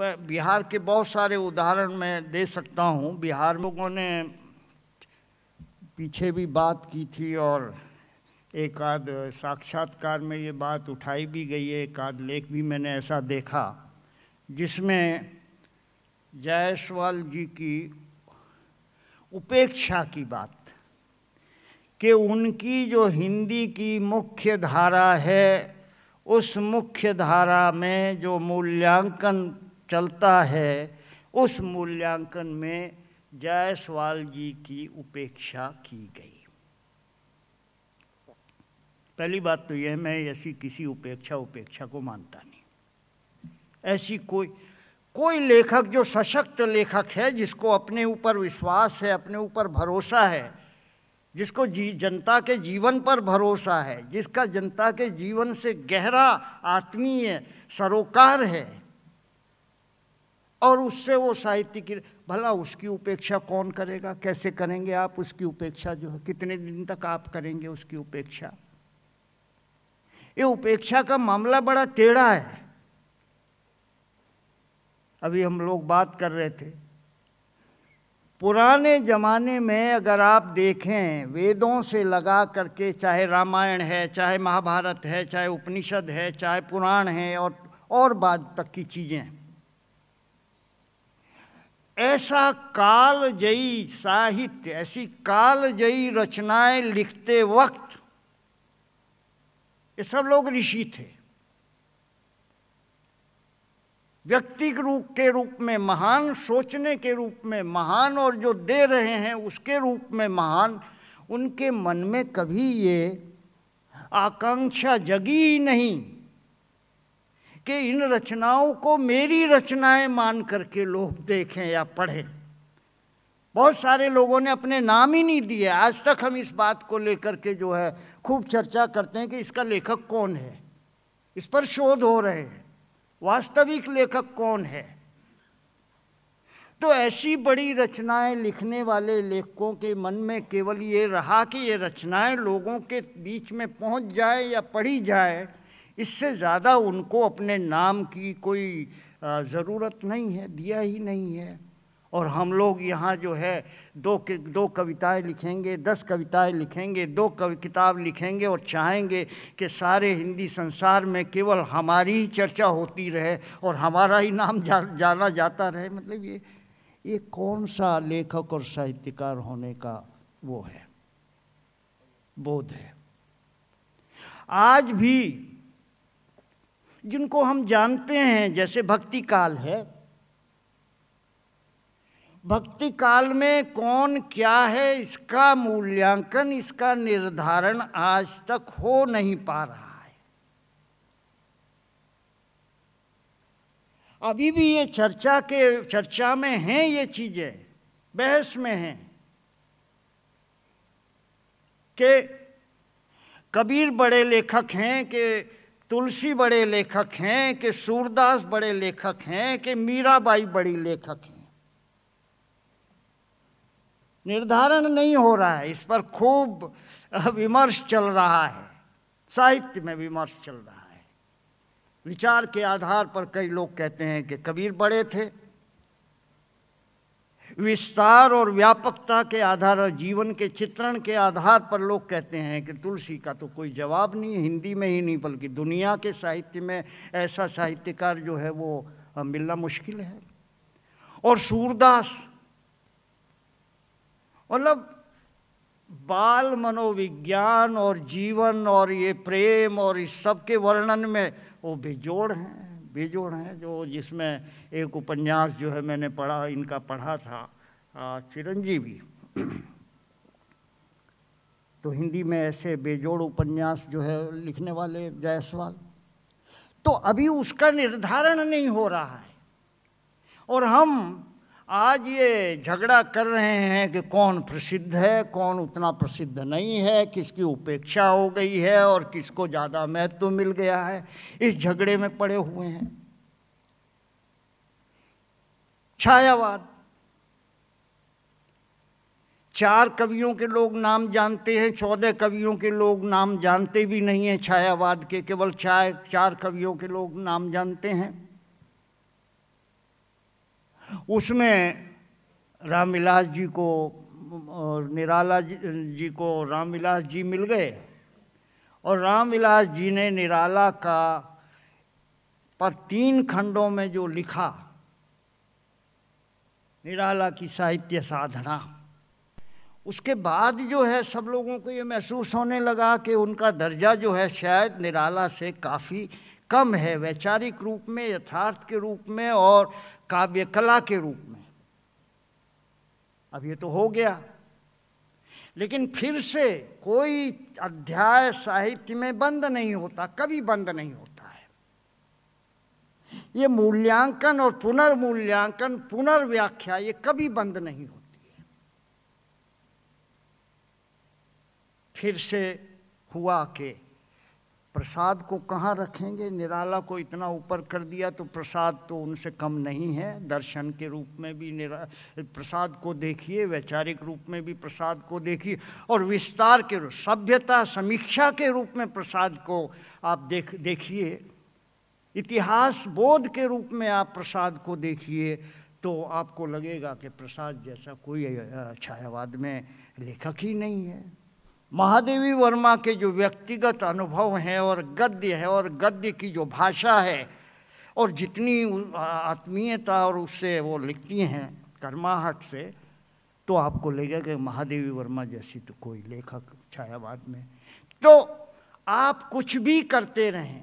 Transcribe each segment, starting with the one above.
बिहार के बहुत सारे उदाहरण मैं दे सकता हूँ बिहार लोगों ने पीछे भी बात की थी और एक आध साक्षात्कार में ये बात उठाई भी गई है एक आध लेख भी मैंने ऐसा देखा जिसमें जायसवाल जी की उपेक्षा की बात कि उनकी जो हिंदी की मुख्य धारा है उस मुख्य धारा में जो मूल्यांकन चलता है उस मूल्यांकन में जायसवाल जी की उपेक्षा की गई पहली बात तो यह मैं ऐसी किसी उपेक्षा उपेक्षा को मानता नहीं ऐसी कोई कोई लेखक जो सशक्त लेखक है जिसको अपने ऊपर विश्वास है अपने ऊपर भरोसा है जिसको जी जनता के जीवन पर भरोसा है जिसका जनता के जीवन से गहरा आत्मीय सरोकार है और उससे वो साहित्य की भला उसकी उपेक्षा कौन करेगा कैसे करेंगे आप उसकी उपेक्षा जो है कितने दिन तक आप करेंगे उसकी उपेक्षा ये उपेक्षा का मामला बड़ा टेढ़ा है अभी हम लोग बात कर रहे थे पुराने जमाने में अगर आप देखें वेदों से लगा करके चाहे रामायण है चाहे महाभारत है चाहे उपनिषद है चाहे पुराण है और और बाद तक की चीज़ें ऐसा कालजयी साहित्य ऐसी कालजयी रचनाएं लिखते वक्त ये सब लोग ऋषि थे व्यक्ति के रूप के रूप में महान सोचने के रूप में महान और जो दे रहे हैं उसके रूप में महान उनके मन में कभी ये आकांक्षा जगी ही नहीं कि इन रचनाओं को मेरी रचनाएं मान करके लोग देखें या पढ़ें बहुत सारे लोगों ने अपने नाम ही नहीं दिए आज तक हम इस बात को लेकर के जो है खूब चर्चा करते हैं कि इसका लेखक कौन है इस पर शोध हो रहे हैं वास्तविक लेखक कौन है तो ऐसी बड़ी रचनाएं लिखने वाले लेखकों के मन में केवल ये रहा कि ये रचनाएं लोगों के बीच में पहुंच जाए या पढ़ी जाए इससे ज़्यादा उनको अपने नाम की कोई ज़रूरत नहीं है दिया ही नहीं है और हम लोग यहाँ जो है दो दो कविताएं लिखेंगे दस कविताएं लिखेंगे दो कवि किताब लिखेंगे और चाहेंगे कि सारे हिंदी संसार में केवल हमारी ही चर्चा होती रहे और हमारा ही नाम जा, जाना जाता रहे मतलब ये ये कौन सा लेखक और साहित्यकार होने का वो है बोध है आज भी जिनको हम जानते हैं जैसे भक्ति काल है भक्ति काल में कौन क्या है इसका मूल्यांकन इसका निर्धारण आज तक हो नहीं पा रहा है अभी भी ये चर्चा के चर्चा में हैं ये चीज़ें बहस में हैं कि कबीर बड़े लेखक हैं कि तुलसी बड़े लेखक हैं कि सूरदास बड़े लेखक हैं कि मीराबाई बड़ी लेखक हैं निर्धारण नहीं हो रहा है इस पर खूब विमर्श चल रहा है साहित्य में विमर्श चल रहा है विचार के आधार पर कई लोग कहते हैं कि कबीर बड़े थे विस्तार और व्यापकता के आधार और जीवन के चित्रण के आधार पर लोग कहते हैं कि तुलसी का तो कोई जवाब नहीं हिंदी में ही नहीं बल्कि दुनिया के साहित्य में ऐसा साहित्यकार जो है वो मिलना मुश्किल है और सूरदास मतलब बाल मनोविज्ञान और जीवन और ये प्रेम और इस सब के वर्णन में वो बेजोड़ हैं बेजोड़ हैं जो जिसमें एक उपन्यास जो है मैंने पढ़ा इनका पढ़ा था चिरंजीवी तो हिंदी में ऐसे बेजोड़ उपन्यास जो है लिखने वाले जायसवाल तो अभी उसका निर्धारण नहीं हो रहा है और हम आज ये झगड़ा कर रहे हैं कि कौन प्रसिद्ध है कौन उतना प्रसिद्ध नहीं है किसकी उपेक्षा हो गई है और किसको ज़्यादा महत्व मिल गया है इस झगड़े में पड़े हुए हैं छायावाद चार कवियों के लोग नाम जानते हैं चौदह कवियों के लोग नाम जानते भी नहीं हैं छायावाद के केवल चार चार कवियों के लोग नाम जानते हैं उसमें रामविलास जी को और निराला जी, को रामविलास जी मिल गए और रामविलास जी ने निराला का पर तीन खंडों में जो लिखा निराला की साहित्य साधना उसके बाद जो है सब लोगों को ये महसूस होने लगा कि उनका दर्जा जो है शायद निराला से काफ़ी कम है वैचारिक रूप में यथार्थ के रूप में और काव्य कला के रूप में अब ये तो हो गया लेकिन फिर से कोई अध्याय साहित्य में बंद नहीं होता कभी बंद नहीं होता है ये मूल्यांकन और पुनर्मूल्यांकन पुनर्व्याख्या ये कभी बंद नहीं होती है फिर से हुआ के प्रसाद को कहाँ रखेंगे निराला को इतना ऊपर कर दिया तो प्रसाद तो उनसे कम नहीं है दर्शन के रूप में भी निरा प्रसाद को देखिए वैचारिक रूप में भी प्रसाद को देखिए और विस्तार के रूप सभ्यता समीक्षा के रूप में प्रसाद को आप देख देखिए इतिहास बोध के रूप में आप प्रसाद को देखिए तो आपको लगेगा कि प्रसाद जैसा कोई छायावाद में लेखक ही नहीं है महादेवी वर्मा के जो व्यक्तिगत अनुभव हैं और गद्य है और गद्य की जो भाषा है और जितनी आत्मीयता और उससे वो लिखती हैं कर्माहट से तो आपको लगेगा कि महादेवी वर्मा जैसी तो कोई लेखक छायावाद में तो आप कुछ भी करते रहें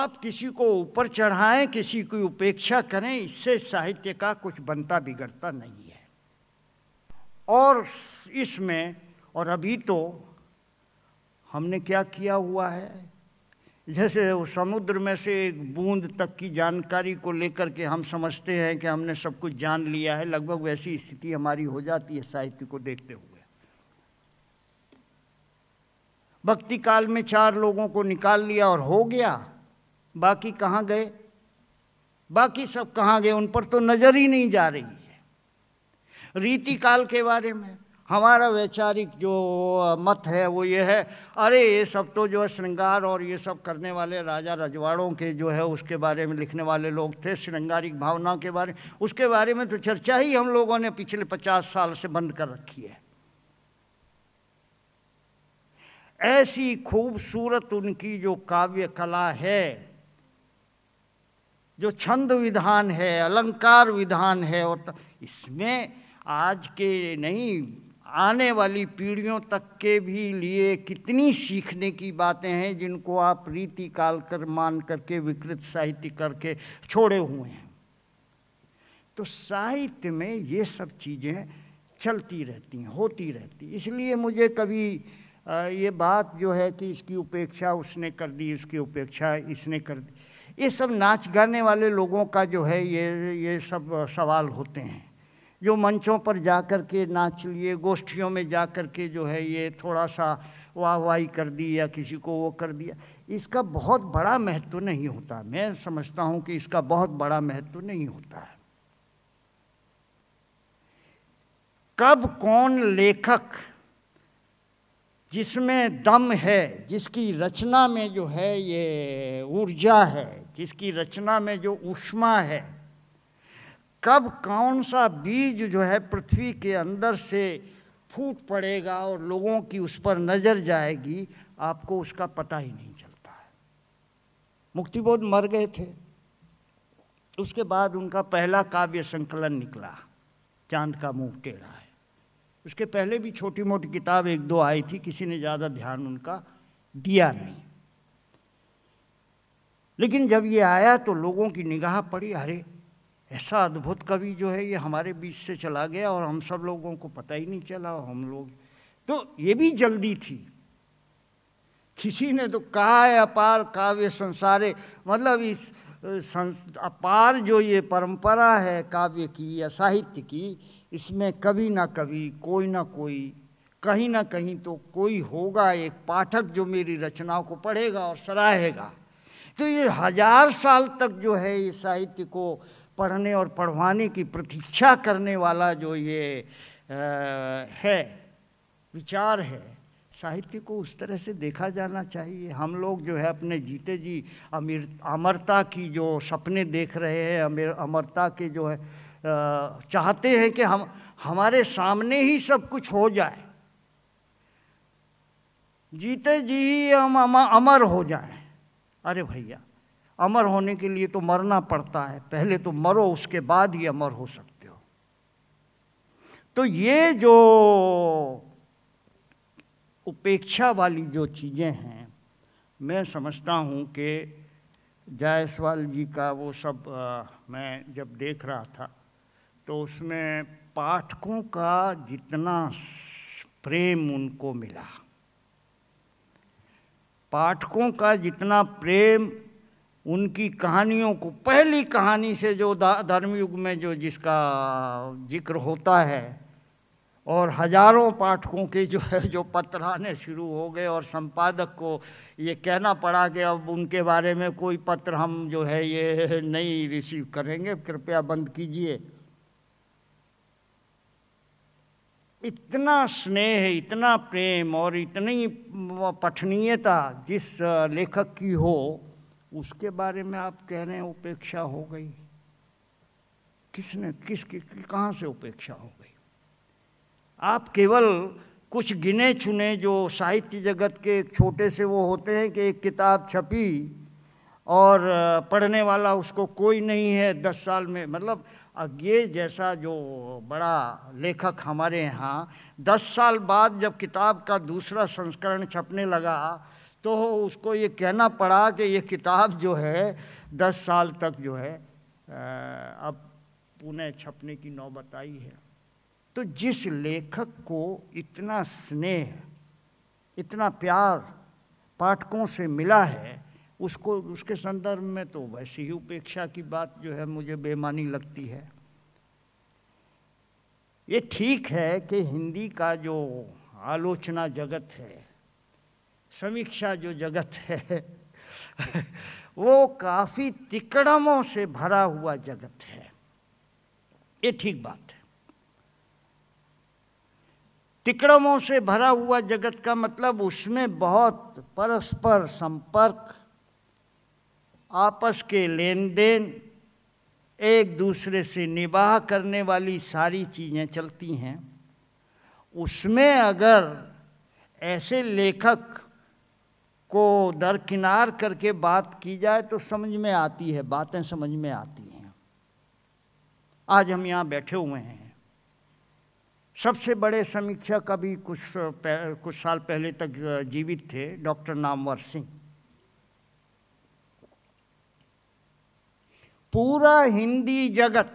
आप किसी को ऊपर चढ़ाएं किसी की उपेक्षा करें इससे साहित्य का कुछ बनता बिगड़ता नहीं है और इसमें और अभी तो हमने क्या किया हुआ है जैसे समुद्र में से एक बूंद तक की जानकारी को लेकर के हम समझते हैं कि हमने सब कुछ जान लिया है लगभग वैसी स्थिति हमारी हो जाती है साहित्य को देखते हुए भक्ति काल में चार लोगों को निकाल लिया और हो गया बाकी कहाँ गए बाकी सब कहाँ गए उन पर तो नज़र ही नहीं जा रही रीति काल के बारे में हमारा वैचारिक जो मत है वो ये है अरे ये सब तो जो है श्रृंगार और ये सब करने वाले राजा रजवाड़ों के जो है उसके बारे में लिखने वाले लोग थे श्रृंगारिक भावना के बारे में उसके बारे में तो चर्चा ही हम लोगों ने पिछले पचास साल से बंद कर रखी है ऐसी खूबसूरत उनकी जो काव्य कला है जो छंद विधान है अलंकार विधान है और इसमें आज के नहीं आने वाली पीढ़ियों तक के भी लिए कितनी सीखने की बातें हैं जिनको आप रीति काल कर मान करके विकृत साहित्य करके छोड़े हुए हैं तो साहित्य में ये सब चीज़ें चलती रहती हैं होती रहती इसलिए मुझे कभी ये बात जो है कि इसकी उपेक्षा उसने कर दी इसकी उपेक्षा इसने कर दी ये सब नाच गाने वाले लोगों का जो है ये ये सब सवाल होते हैं जो मंचों पर जा कर के नाच लिए गोष्ठियों में जा कर के जो है ये थोड़ा सा वाह वाही कर दी या किसी को वो कर दिया इसका बहुत बड़ा महत्व नहीं होता मैं समझता हूँ कि इसका बहुत बड़ा महत्व नहीं होता है कब कौन लेखक जिसमें दम है जिसकी रचना में जो है ये ऊर्जा है जिसकी रचना में जो ऊष्मा है कब कौन सा बीज जो है पृथ्वी के अंदर से फूट पड़ेगा और लोगों की उस पर नज़र जाएगी आपको उसका पता ही नहीं चलता है मुक्तिबोध मर गए थे उसके बाद उनका पहला काव्य संकलन निकला चांद का मुंह टेढ़ा है उसके पहले भी छोटी मोटी किताब एक दो आई थी किसी ने ज़्यादा ध्यान उनका दिया नहीं लेकिन जब ये आया तो लोगों की निगाह पड़ी अरे ऐसा अद्भुत कवि जो है ये हमारे बीच से चला गया और हम सब लोगों को पता ही नहीं चला और हम लोग तो ये भी जल्दी थी किसी ने तो कहा है अपार काव्य संसारे मतलब इस संस अपार जो ये परंपरा है काव्य की या साहित्य की इसमें कभी ना कभी कोई ना कोई कहीं ना कहीं तो कोई होगा एक पाठक जो मेरी रचनाओं को पढ़ेगा और सराहेगा तो ये हजार साल तक जो है ये साहित्य को पढ़ने और पढ़वाने की प्रतीक्षा करने वाला जो ये आ, है विचार है साहित्य को उस तरह से देखा जाना चाहिए हम लोग जो है अपने जीते जी अमीर अमरता की जो सपने देख रहे हैं अमीर अमरता के जो है आ, चाहते हैं कि हम हमारे सामने ही सब कुछ हो जाए जीते जी हम अमर हो जाए अरे भैया अमर होने के लिए तो मरना पड़ता है पहले तो मरो उसके बाद ही अमर हो सकते हो तो ये जो उपेक्षा वाली जो चीज़ें हैं मैं समझता हूँ कि जायसवाल जी का वो सब आ, मैं जब देख रहा था तो उसमें पाठकों का जितना प्रेम उनको मिला पाठकों का जितना प्रेम उनकी कहानियों को पहली कहानी से जो धर्मयुग में जो जिसका जिक्र होता है और हजारों पाठकों के जो है जो पत्र आने शुरू हो गए और संपादक को ये कहना पड़ा कि अब उनके बारे में कोई पत्र हम जो है ये नहीं रिसीव करेंगे कृपया बंद कीजिए इतना स्नेह इतना प्रेम और इतनी पठनीयता जिस लेखक की हो उसके बारे में आप कह रहे हैं उपेक्षा हो गई किसने किस कि, कहाँ से उपेक्षा हो गई आप केवल कुछ गिने चुने जो साहित्य जगत के एक छोटे से वो होते हैं कि एक किताब छपी और पढ़ने वाला उसको कोई नहीं है दस साल में मतलब ये जैसा जो बड़ा लेखक हमारे यहाँ दस साल बाद जब किताब का दूसरा संस्करण छपने लगा तो उसको ये कहना पड़ा कि ये किताब जो है दस साल तक जो है अब पुणे छपने की नौबत आई है तो जिस लेखक को इतना स्नेह इतना प्यार पाठकों से मिला है उसको उसके संदर्भ में तो वैसे ही उपेक्षा की बात जो है मुझे बेमानी लगती है ये ठीक है कि हिंदी का जो आलोचना जगत है समीक्षा जो जगत है वो काफ़ी तिकड़मों से भरा हुआ जगत है ये ठीक बात है तिकड़मों से भरा हुआ जगत का मतलब उसमें बहुत परस्पर संपर्क आपस के लेन देन एक दूसरे से निवाह करने वाली सारी चीज़ें चलती हैं उसमें अगर ऐसे लेखक को दरकिनार करके बात की जाए तो समझ में आती है बातें समझ में आती हैं आज हम यहाँ बैठे हुए हैं सबसे बड़े समीक्षक अभी कुछ कुछ साल पहले तक जीवित थे डॉक्टर नामवर सिंह पूरा हिंदी जगत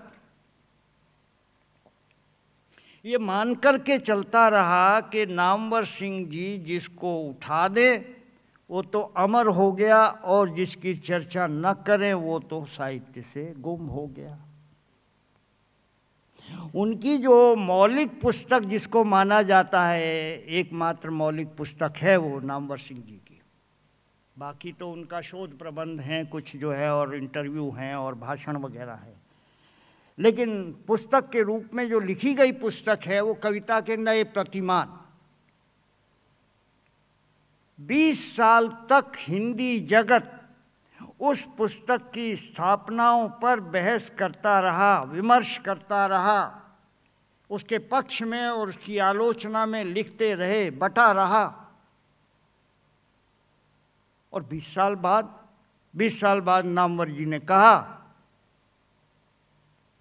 ये मानकर के चलता रहा कि नामवर सिंह जी जिसको उठा दे वो तो अमर हो गया और जिसकी चर्चा न करें वो तो साहित्य से गुम हो गया उनकी जो मौलिक पुस्तक जिसको माना जाता है एकमात्र मौलिक पुस्तक है वो नामवर सिंह जी की बाकी तो उनका शोध प्रबंध हैं कुछ जो है और इंटरव्यू हैं और भाषण वगैरह है लेकिन पुस्तक के रूप में जो लिखी गई पुस्तक है वो कविता के नए प्रतिमान 20 साल तक हिंदी जगत उस पुस्तक की स्थापनाओं पर बहस करता रहा विमर्श करता रहा उसके पक्ष में और उसकी आलोचना में लिखते रहे बटा रहा और 20 साल बाद 20 साल बाद नामवर जी ने कहा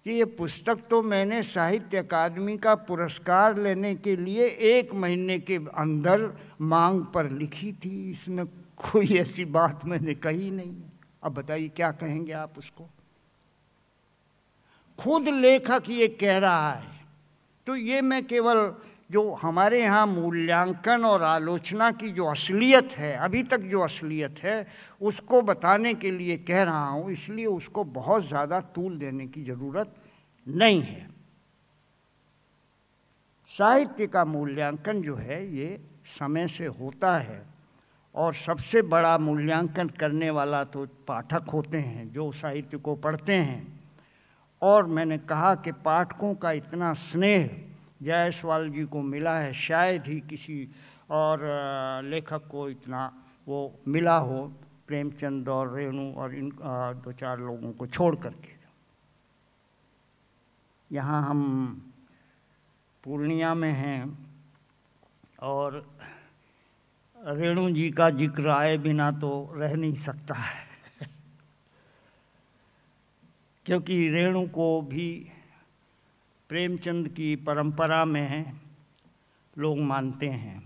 कि ये पुस्तक तो मैंने साहित्य अकादमी का पुरस्कार लेने के लिए एक महीने के अंदर मांग पर लिखी थी इसमें कोई ऐसी बात मैंने कही नहीं अब बताइए क्या कहेंगे आप उसको खुद लेखक ये कह रहा है तो ये मैं केवल जो हमारे यहाँ मूल्यांकन और आलोचना की जो असलियत है अभी तक जो असलियत है उसको बताने के लिए कह रहा हूँ इसलिए उसको बहुत ज़्यादा तूल देने की ज़रूरत नहीं है साहित्य का मूल्यांकन जो है ये समय से होता है और सबसे बड़ा मूल्यांकन करने वाला तो पाठक होते हैं जो साहित्य को पढ़ते हैं और मैंने कहा कि पाठकों का इतना स्नेह जायसवाल जी को मिला है शायद ही किसी और लेखक को इतना वो मिला हो प्रेमचंद और रेणु और इन दो चार लोगों को छोड़ करके यहाँ हम पूर्णिया में हैं और रेणु जी का जिक्र आए बिना तो रह नहीं सकता है क्योंकि रेणु को भी प्रेमचंद की परंपरा में लोग मानते हैं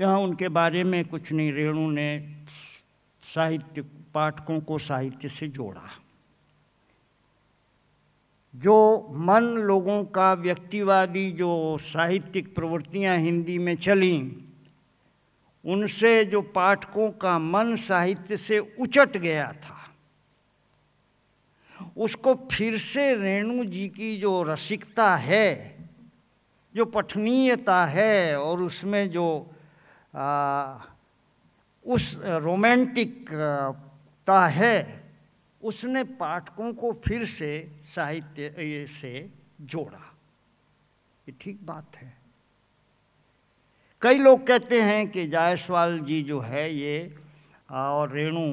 यहाँ उनके बारे में कुछ नहीं रेणु ने साहित्य पाठकों को साहित्य से जोड़ा जो मन लोगों का व्यक्तिवादी जो साहित्यिक प्रवृत्तियां हिंदी में चली उनसे जो पाठकों का मन साहित्य से उचट गया था उसको फिर से रेणु जी की जो रसिकता है जो पठनीयता है और उसमें जो आ, उस रोमांटिकता है उसने पाठकों को फिर से साहित्य से जोड़ा ये ठीक बात है कई लोग कहते हैं कि जायसवाल जी जो है ये और रेणु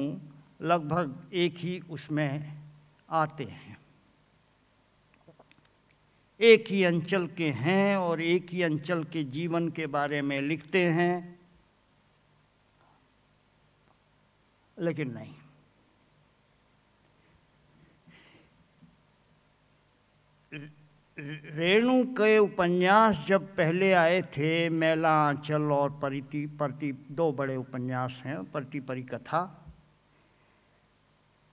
लगभग एक ही उसमें आते हैं एक ही अंचल के हैं और एक ही अंचल के जीवन के बारे में लिखते हैं लेकिन नहीं रेणु के उपन्यास जब पहले आए थे मेला आंचल और परिति प्रति दो बड़े उपन्यास हैं प्रति परिकथा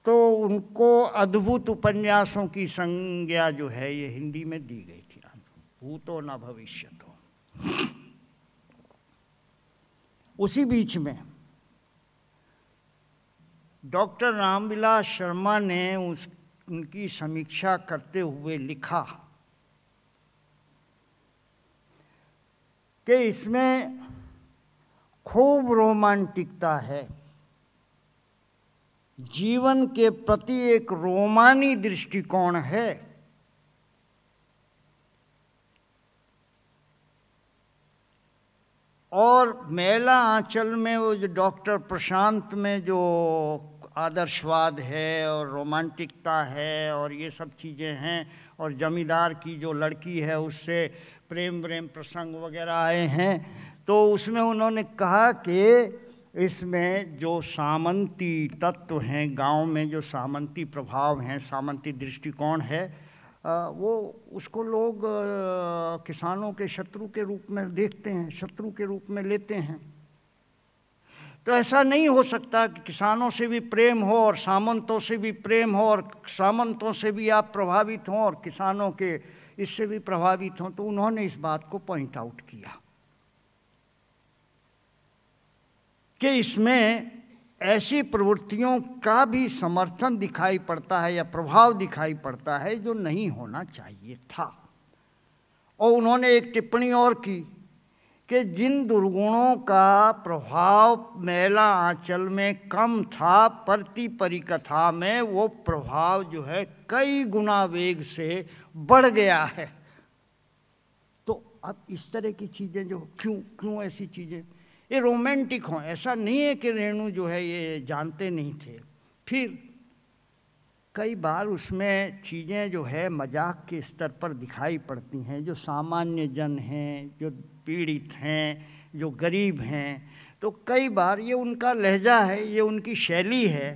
तो उनको अद्भुत उपन्यासों की संज्ञा जो है ये हिंदी में दी गई थी भूतो न भविष्य तो उसी बीच में डॉक्टर रामविलास शर्मा ने उस उनकी समीक्षा करते हुए लिखा कि इसमें खूब रोमांटिकता है जीवन के प्रति एक रोमानी दृष्टिकोण है और मेला आंचल में वो जो डॉक्टर प्रशांत में जो आदर्शवाद है और रोमांटिकता है और ये सब चीज़ें हैं और जमींदार की जो लड़की है उससे प्रेम प्रेम प्रसंग वगैरह आए हैं तो उसमें उन्होंने कहा कि इसमें जो सामंती तत्व हैं गांव में जो सामंती प्रभाव हैं सामंती दृष्टिकोण है वो उसको लोग किसानों के शत्रु के रूप में देखते हैं शत्रु के रूप में लेते हैं तो ऐसा नहीं हो सकता कि किसानों से भी प्रेम हो और सामंतों से भी प्रेम हो और सामंतों से भी आप प्रभावित हों और किसानों के इससे भी प्रभावित हों तो उन्होंने इस बात को पॉइंट आउट किया कि इसमें ऐसी प्रवृत्तियों का भी समर्थन दिखाई पड़ता है या प्रभाव दिखाई पड़ता है जो नहीं होना चाहिए था और उन्होंने एक टिप्पणी और की कि जिन दुर्गुणों का प्रभाव मेला आंचल में कम था प्रति परिकथा में वो प्रभाव जो है कई गुना वेग से बढ़ गया है तो अब इस तरह की चीज़ें जो क्यों क्यों ऐसी चीज़ें ये रोमांटिक हों ऐसा नहीं है कि रेणु जो है ये जानते नहीं थे फिर कई बार उसमें चीज़ें जो है मजाक के स्तर पर दिखाई पड़ती हैं जो सामान्य जन हैं जो पीड़ित हैं जो गरीब हैं तो कई बार ये उनका लहजा है ये उनकी शैली है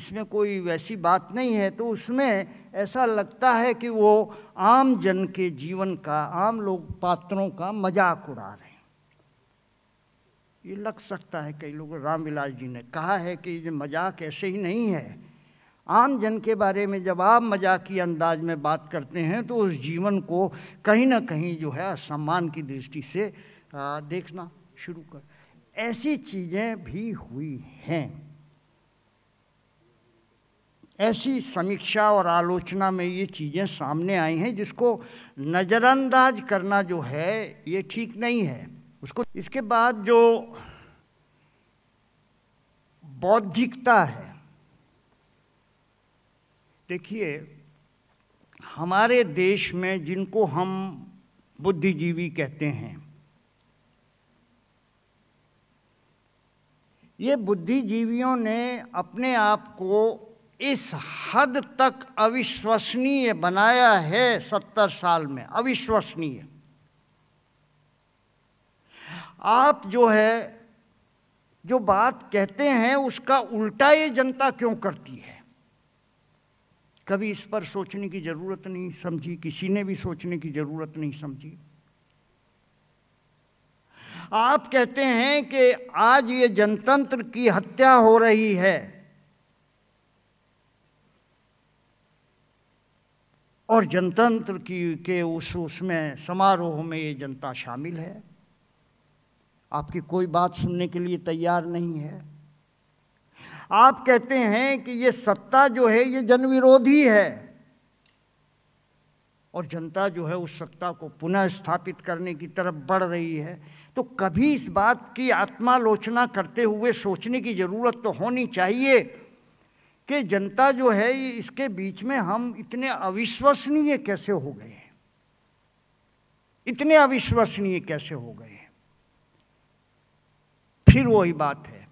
इसमें कोई वैसी बात नहीं है तो उसमें ऐसा लगता है कि वो आम जन के जीवन का आम लोग पात्रों का मजाक उड़ा रहे हैं ये लग सकता है कई लोग रामविलास जी ने कहा है कि ये मजाक ऐसे ही नहीं है आम जन के बारे में जब आप मजाकी अंदाज में बात करते हैं तो उस जीवन को कहीं ना कहीं जो है सम्मान की दृष्टि से देखना शुरू कर ऐसी चीज़ें भी हुई हैं ऐसी समीक्षा और आलोचना में ये चीज़ें सामने आई हैं जिसको नज़रअंदाज करना जो है ये ठीक नहीं है उसको इसके बाद जो बौद्धिकता है देखिए हमारे देश में जिनको हम बुद्धिजीवी कहते हैं ये बुद्धिजीवियों ने अपने आप को इस हद तक अविश्वसनीय बनाया है सत्तर साल में अविश्वसनीय आप जो है जो बात कहते हैं उसका उल्टा ये जनता क्यों करती है कभी इस पर सोचने की ज़रूरत नहीं समझी किसी ने भी सोचने की ज़रूरत नहीं समझी आप कहते हैं कि आज ये जनतंत्र की हत्या हो रही है और जनतंत्र की के उस उसमें समारोह में ये जनता शामिल है आपकी कोई बात सुनने के लिए तैयार नहीं है आप कहते हैं कि ये सत्ता जो है ये जन विरोधी है और जनता जो है उस सत्ता को पुनः स्थापित करने की तरफ बढ़ रही है तो कभी इस बात की आत्मालोचना करते हुए सोचने की ज़रूरत तो होनी चाहिए कि जनता जो है इसके बीच में हम इतने अविश्वसनीय कैसे हो गए इतने अविश्वसनीय कैसे हो गए फिर वही बात है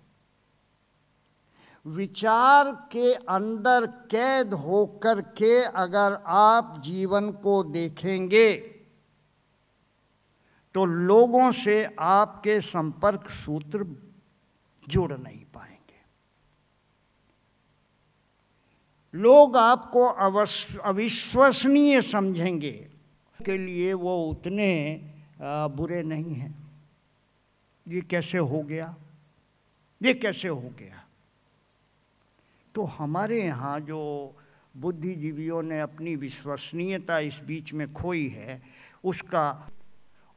विचार के अंदर कैद होकर के अगर आप जीवन को देखेंगे तो लोगों से आपके संपर्क सूत्र जुड़ नहीं पाएंगे लोग आपको अविश्वसनीय समझेंगे के लिए वो उतने बुरे नहीं हैं ये कैसे हो गया ये कैसे हो गया तो हमारे यहाँ जो बुद्धिजीवियों ने अपनी विश्वसनीयता इस बीच में खोई है उसका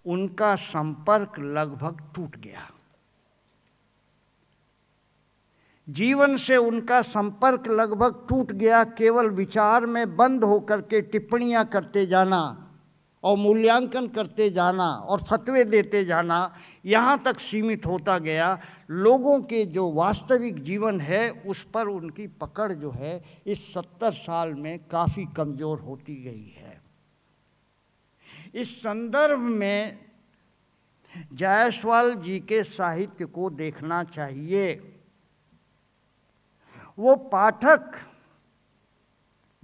उनका संपर्क लगभग टूट गया जीवन से उनका संपर्क लगभग टूट गया केवल विचार में बंद होकर के टिप्पणियां करते जाना और मूल्यांकन करते जाना और फतवे देते जाना यहाँ तक सीमित होता गया लोगों के जो वास्तविक जीवन है उस पर उनकी पकड़ जो है इस सत्तर साल में काफ़ी कमज़ोर होती गई है इस संदर्भ में जायसवाल जी के साहित्य को देखना चाहिए वो पाठक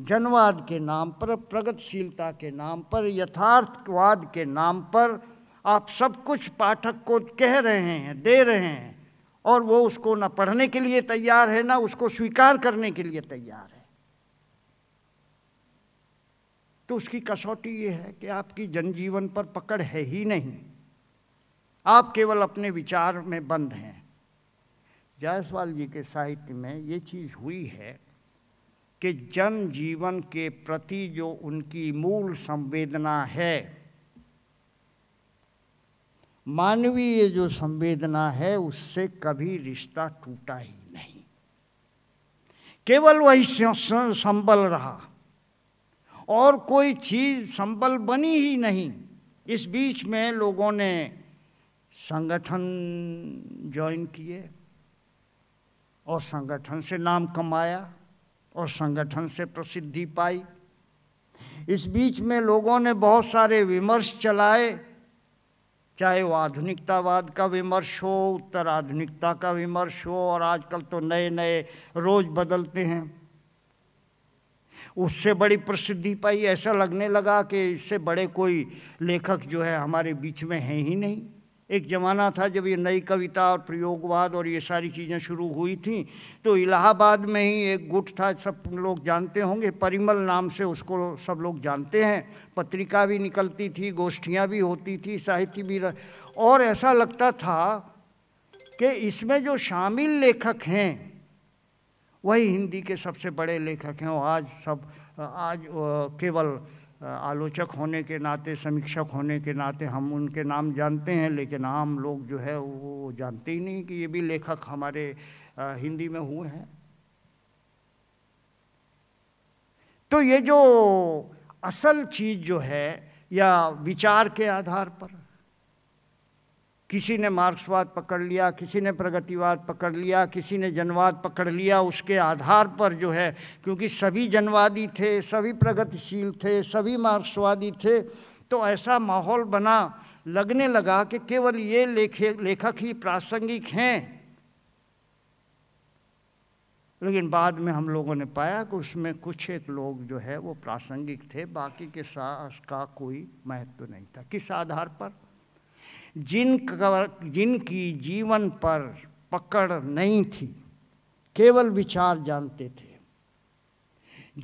जनवाद के नाम पर प्रगतिशीलता के नाम पर यथार्थवाद के नाम पर आप सब कुछ पाठक को कह रहे हैं दे रहे हैं और वो उसको ना पढ़ने के लिए तैयार है ना उसको स्वीकार करने के लिए तैयार है तो उसकी कसौटी ये है कि आपकी जनजीवन पर पकड़ है ही नहीं आप केवल अपने विचार में बंद हैं जायसवाल जी के साहित्य में ये चीज़ हुई है कि जन जीवन के प्रति जो उनकी मूल संवेदना है मानवीय जो संवेदना है उससे कभी रिश्ता टूटा ही नहीं केवल वही संबल रहा और कोई चीज़ संबल बनी ही नहीं इस बीच में लोगों ने संगठन ज्वाइन किए और संगठन से नाम कमाया और संगठन से प्रसिद्धि पाई इस बीच में लोगों ने बहुत सारे विमर्श चलाए चाहे वो आधुनिकतावाद का विमर्श हो उत्तर आधुनिकता का विमर्श हो और आजकल तो नए नए रोज बदलते हैं उससे बड़ी प्रसिद्धि पाई ऐसा लगने लगा कि इससे बड़े कोई लेखक जो है हमारे बीच में हैं ही नहीं एक ज़माना था जब ये नई कविता और प्रयोगवाद और ये सारी चीज़ें शुरू हुई थी तो इलाहाबाद में ही एक गुट था सब लोग जानते होंगे परिमल नाम से उसको सब लोग जानते हैं पत्रिका भी निकलती थी गोष्ठियाँ भी होती थी साहित्य भी रह... और ऐसा लगता था कि इसमें जो शामिल लेखक हैं वही हिंदी के सबसे बड़े लेखक हैं आज सब आज केवल आलोचक होने के नाते समीक्षक होने के नाते हम उनके नाम जानते हैं लेकिन आम लोग जो है वो जानते ही नहीं कि ये भी लेखक हमारे हिंदी में हुए हैं तो ये जो असल चीज़ जो है या विचार के आधार पर किसी ने मार्क्सवाद पकड़ लिया किसी ने प्रगतिवाद पकड़ लिया किसी ने जनवाद पकड़ लिया उसके आधार पर जो है क्योंकि सभी जनवादी थे सभी प्रगतिशील थे सभी मार्क्सवादी थे तो ऐसा माहौल बना लगने लगा कि केवल ये लेखे लेखक ही प्रासंगिक हैं लेकिन बाद में हम लोगों ने पाया कि उसमें कुछ एक लोग जो है वो प्रासंगिक थे बाकी के साथ का कोई महत्व नहीं था किस आधार पर जिन जिनकी जीवन पर पकड़ नहीं थी केवल विचार जानते थे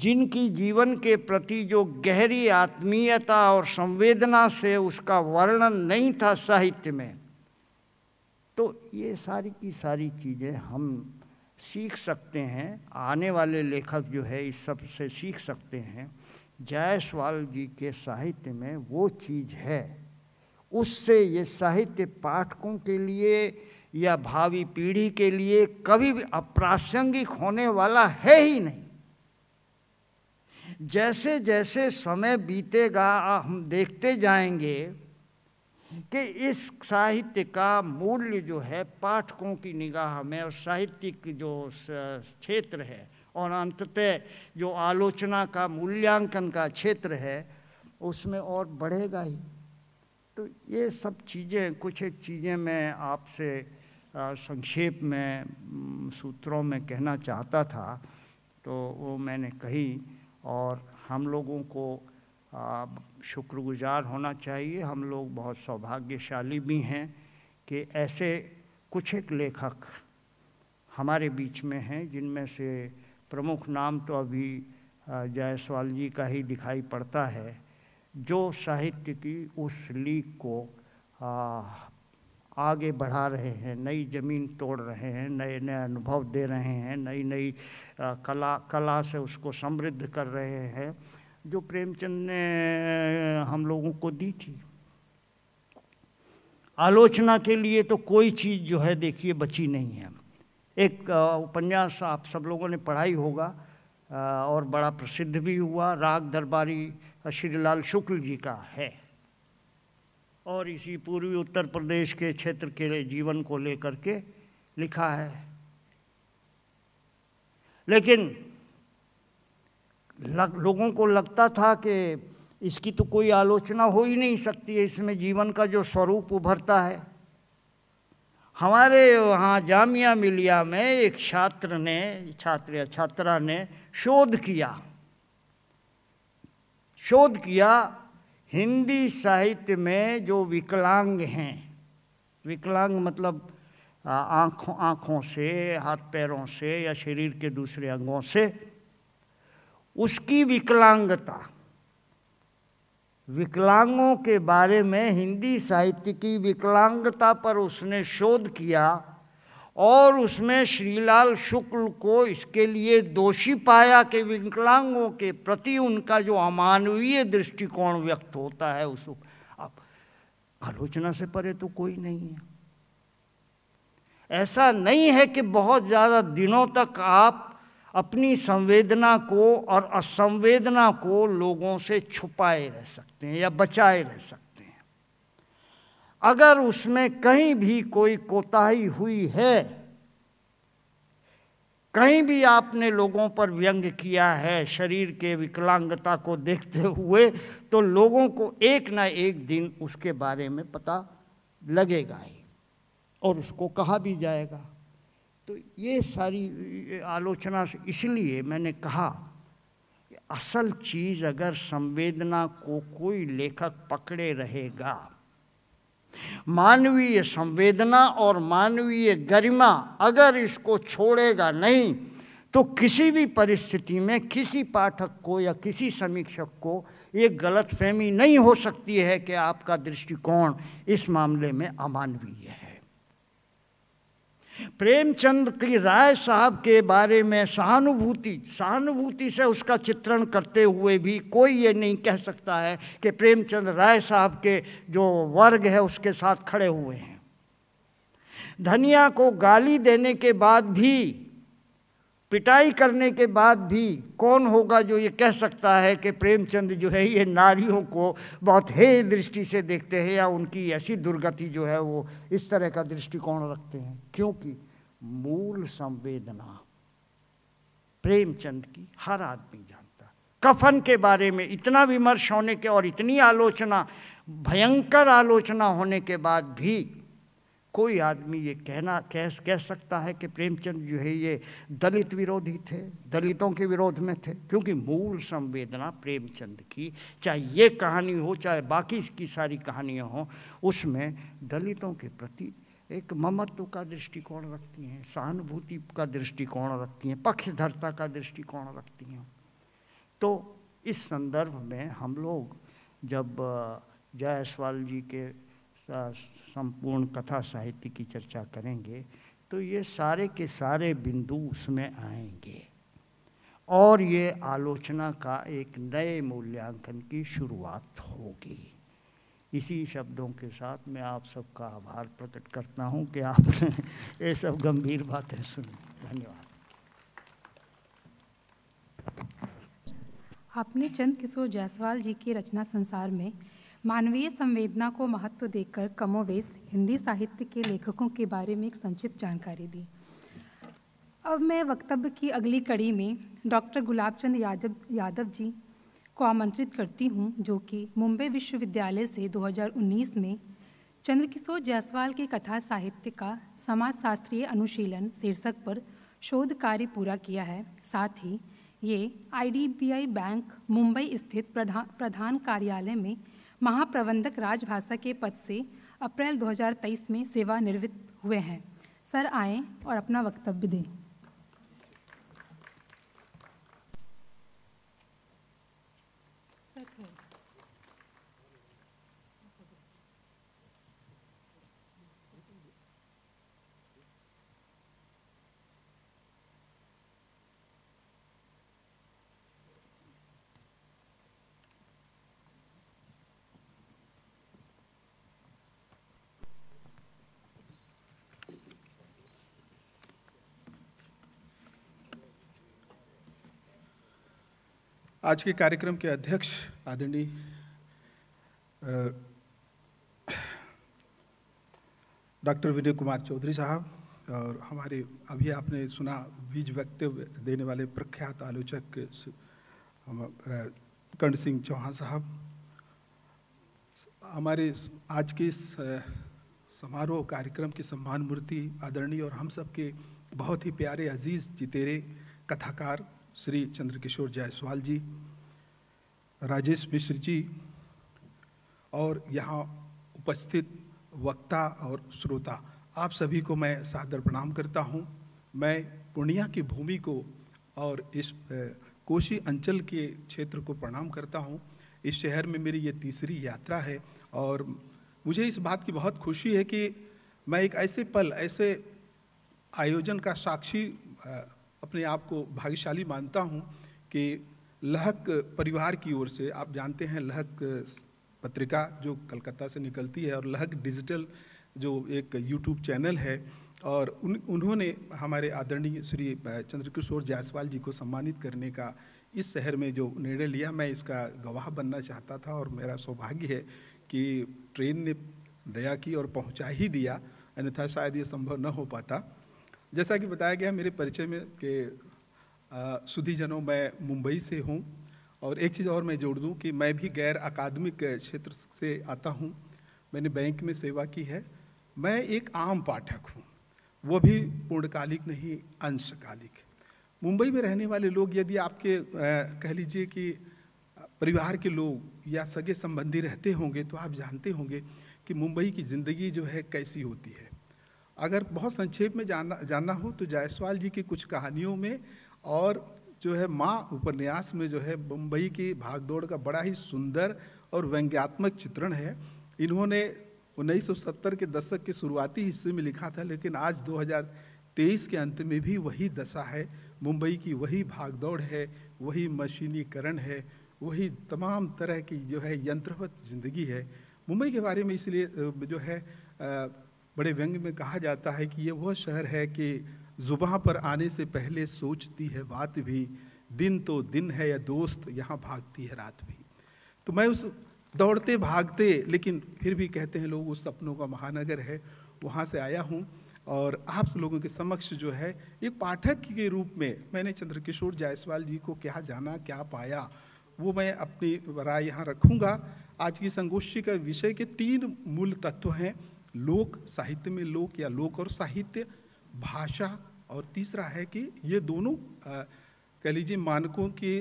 जिनकी जीवन के प्रति जो गहरी आत्मीयता और संवेदना से उसका वर्णन नहीं था साहित्य में तो ये सारी की सारी चीज़ें हम सीख सकते हैं आने वाले लेखक जो है इस सब से सीख सकते हैं जायसवाल जी के साहित्य में वो चीज़ है उससे ये साहित्य पाठकों के लिए या भावी पीढ़ी के लिए कभी भी अप्रासंगिक होने वाला है ही नहीं जैसे जैसे समय बीतेगा हम देखते जाएंगे कि इस साहित्य का मूल्य जो है पाठकों की निगाह में और साहित्यिक जो क्षेत्र है और अंततः जो आलोचना का मूल्यांकन का क्षेत्र है उसमें और बढ़ेगा ही तो ये सब चीज़ें कुछ एक चीज़ें मैं आपसे संक्षेप में सूत्रों में कहना चाहता था तो वो मैंने कही और हम लोगों को शुक्रगुजार होना चाहिए हम लोग बहुत सौभाग्यशाली भी हैं कि ऐसे कुछ एक लेखक हमारे बीच में हैं जिनमें से प्रमुख नाम तो अभी जायसवाल जी का ही दिखाई पड़ता है जो साहित्य की उस लीक को आ, आगे बढ़ा रहे हैं नई ज़मीन तोड़ रहे हैं नए नए अनुभव दे रहे हैं नई नई कला कला से उसको समृद्ध कर रहे हैं जो प्रेमचंद ने हम लोगों को दी थी आलोचना के लिए तो कोई चीज़ जो है देखिए बची नहीं है एक उपन्यास आप सब लोगों ने पढ़ाई होगा और बड़ा प्रसिद्ध भी हुआ राग दरबारी श्रीलाल शुक्ल जी का है और इसी पूर्वी उत्तर प्रदेश के क्षेत्र के जीवन को लेकर के लिखा है लेकिन लग, लोगों को लगता था कि इसकी तो कोई आलोचना हो ही नहीं सकती है इसमें जीवन का जो स्वरूप उभरता है हमारे वहाँ जामिया मिलिया में एक छात्र ने छात्र या छात्रा ने शोध किया शोध किया हिंदी साहित्य में जो विकलांग हैं विकलांग मतलब आँखों आँखों से हाथ पैरों से या शरीर के दूसरे अंगों से उसकी विकलांगता विकलांगों के बारे में हिंदी साहित्य की विकलांगता पर उसने शोध किया और उसमें श्रीलाल शुक्ल को इसके लिए दोषी पाया कि विकलांगों के प्रति उनका जो अमानवीय दृष्टिकोण व्यक्त होता है उस अब आलोचना से परे तो कोई नहीं है ऐसा नहीं है कि बहुत ज़्यादा दिनों तक आप अपनी संवेदना को और असंवेदना को लोगों से छुपाए रह सकते हैं या बचाए रह सकते हैं अगर उसमें कहीं भी कोई कोताही हुई है कहीं भी आपने लोगों पर व्यंग किया है शरीर के विकलांगता को देखते हुए तो लोगों को एक ना एक दिन उसके बारे में पता लगेगा ही और उसको कहा भी जाएगा तो ये सारी आलोचना इसलिए मैंने कहा असल चीज़ अगर संवेदना को कोई लेखक पकड़े रहेगा मानवीय संवेदना और मानवीय गरिमा अगर इसको छोड़ेगा नहीं तो किसी भी परिस्थिति में किसी पाठक को या किसी समीक्षक को ये गलतफहमी नहीं हो सकती है कि आपका दृष्टिकोण इस मामले में अमानवीय है प्रेमचंद की राय साहब के बारे में सहानुभूति सहानुभूति से उसका चित्रण करते हुए भी कोई ये नहीं कह सकता है कि प्रेमचंद राय साहब के जो वर्ग है उसके साथ खड़े हुए हैं धनिया को गाली देने के बाद भी पिटाई करने के बाद भी कौन होगा जो ये कह सकता है कि प्रेमचंद जो है ये नारियों को बहुत हेय दृष्टि से देखते हैं या उनकी ऐसी दुर्गति जो है वो इस तरह का दृष्टिकोण रखते हैं क्योंकि मूल संवेदना प्रेमचंद की हर आदमी जानता कफन के बारे में इतना विमर्श होने के और इतनी आलोचना भयंकर आलोचना होने के बाद भी कोई आदमी ये कहना कह कह सकता है कि प्रेमचंद जो है ये दलित विरोधी थे दलितों के विरोध में थे क्योंकि मूल संवेदना प्रेमचंद की चाहे ये कहानी हो चाहे बाकी की सारी कहानियाँ हों उसमें दलितों के प्रति एक ममत्व का दृष्टिकोण रखती हैं सहानुभूति का दृष्टिकोण रखती हैं पक्षधरता का दृष्टिकोण रखती हैं तो इस संदर्भ में हम लोग जब जायसवाल जी के संपूर्ण कथा साहित्य की चर्चा करेंगे तो ये सारे के सारे बिंदु उसमें आएंगे और ये आलोचना का एक नए मूल्यांकन की शुरुआत होगी इसी शब्दों के साथ मैं आप सबका आभार प्रकट करता हूं कि आपने ये सब गंभीर बातें सुनी धन्यवाद आपने चंद किशोर जायसवाल जी की रचना संसार में मानवीय संवेदना को महत्व देकर कमोवेश हिंदी साहित्य के लेखकों के बारे में एक संक्षिप्त जानकारी दी अब मैं वक्तव्य की अगली कड़ी में डॉक्टर गुलाबचंद यादव यादव जी को आमंत्रित करती हूँ जो कि मुंबई विश्वविद्यालय से 2019 में चंद्रकिशोर जायसवाल के कथा साहित्य का समाजशास्त्रीय अनुशीलन शीर्षक पर शोध कार्य पूरा किया है साथ ही ये आईडीबीआई बैंक मुंबई स्थित प्रधान प्रधान कार्यालय में महाप्रबंधक राजभाषा के पद से अप्रैल 2023 में सेवानिवृत्त हुए हैं सर आएँ और अपना वक्तव्य दें आज के कार्यक्रम के अध्यक्ष आदरणीय डॉक्टर विनय कुमार चौधरी साहब और हमारे अभी आपने सुना बीज वक्तव्य देने वाले प्रख्यात आलोचक कर्ण सिंह चौहान साहब हमारे आज के इस समारोह कार्यक्रम की सम्मान मूर्ति आदरणीय और हम सब के बहुत ही प्यारे अजीज़ जितेरे कथाकार श्री चंद्रकिशोर जायसवाल जी राजेश मिश्र जी और यहाँ उपस्थित वक्ता और श्रोता आप सभी को मैं सादर प्रणाम करता हूँ मैं पूर्णिया की भूमि को और इस कोशी अंचल के क्षेत्र को प्रणाम करता हूँ इस शहर में मेरी ये तीसरी यात्रा है और मुझे इस बात की बहुत खुशी है कि मैं एक ऐसे पल ऐसे आयोजन का साक्षी अपने आप को भाग्यशाली मानता हूँ कि लहक परिवार की ओर से आप जानते हैं लहक पत्रिका जो कलकत्ता से निकलती है और लहक डिजिटल जो एक यूट्यूब चैनल है और उन उन्होंने हमारे आदरणीय श्री चंद्रकिशोर जायसवाल जी को सम्मानित करने का इस शहर में जो निर्णय लिया मैं इसका गवाह बनना चाहता था और मेरा सौभाग्य है कि ट्रेन ने दया की और पहुंचा ही दिया अन्यथा शायद ये संभव न हो पाता जैसा कि बताया गया मेरे परिचय में कि सुधीजनों मैं मुंबई से हूँ और एक चीज़ और मैं जोड़ दूँ कि मैं भी गैर अकादमिक क्षेत्र से आता हूँ मैंने बैंक में सेवा की है मैं एक आम पाठक हूँ वो भी पूर्णकालिक नहीं अंशकालिक मुंबई में रहने वाले लोग यदि आपके आ, कह लीजिए कि परिवार के लोग या सगे संबंधी रहते होंगे तो आप जानते होंगे कि मुंबई की ज़िंदगी जो है कैसी होती है अगर बहुत संक्षेप में जानना जानना हो तो जायसवाल जी की कुछ कहानियों में और जो है माँ उपन्यास में जो है बम्बई की भागदौड़ का बड़ा ही सुंदर और व्यंग्यात्मक चित्रण है इन्होंने 1970 के दशक के शुरुआती हिस्से में लिखा था लेकिन आज 2023 के अंत में भी वही दशा है मुंबई की वही भागदौड़ है वही मशीनीकरण है वही तमाम तरह की जो है यंत्रवत जिंदगी है मुंबई के बारे में इसलिए जो है बड़े व्यंग में कहा जाता है कि ये वह शहर है कि जुबा पर आने से पहले सोचती है बात भी दिन तो दिन है या दोस्त यहाँ भागती है रात भी तो मैं उस दौड़ते भागते लेकिन फिर भी कहते हैं लोग उस सपनों का महानगर है वहाँ से आया हूँ और आप लोगों के समक्ष जो है एक पाठक के रूप में मैंने चंद्रकिशोर जायसवाल जी को क्या जाना क्या पाया वो मैं अपनी राय यहाँ रखूँगा आज की संगोष्ठी का विषय के तीन मूल तत्व हैं लोक साहित्य में लोक या लोक और साहित्य भाषा और तीसरा है कि ये दोनों कह लीजिए मानकों के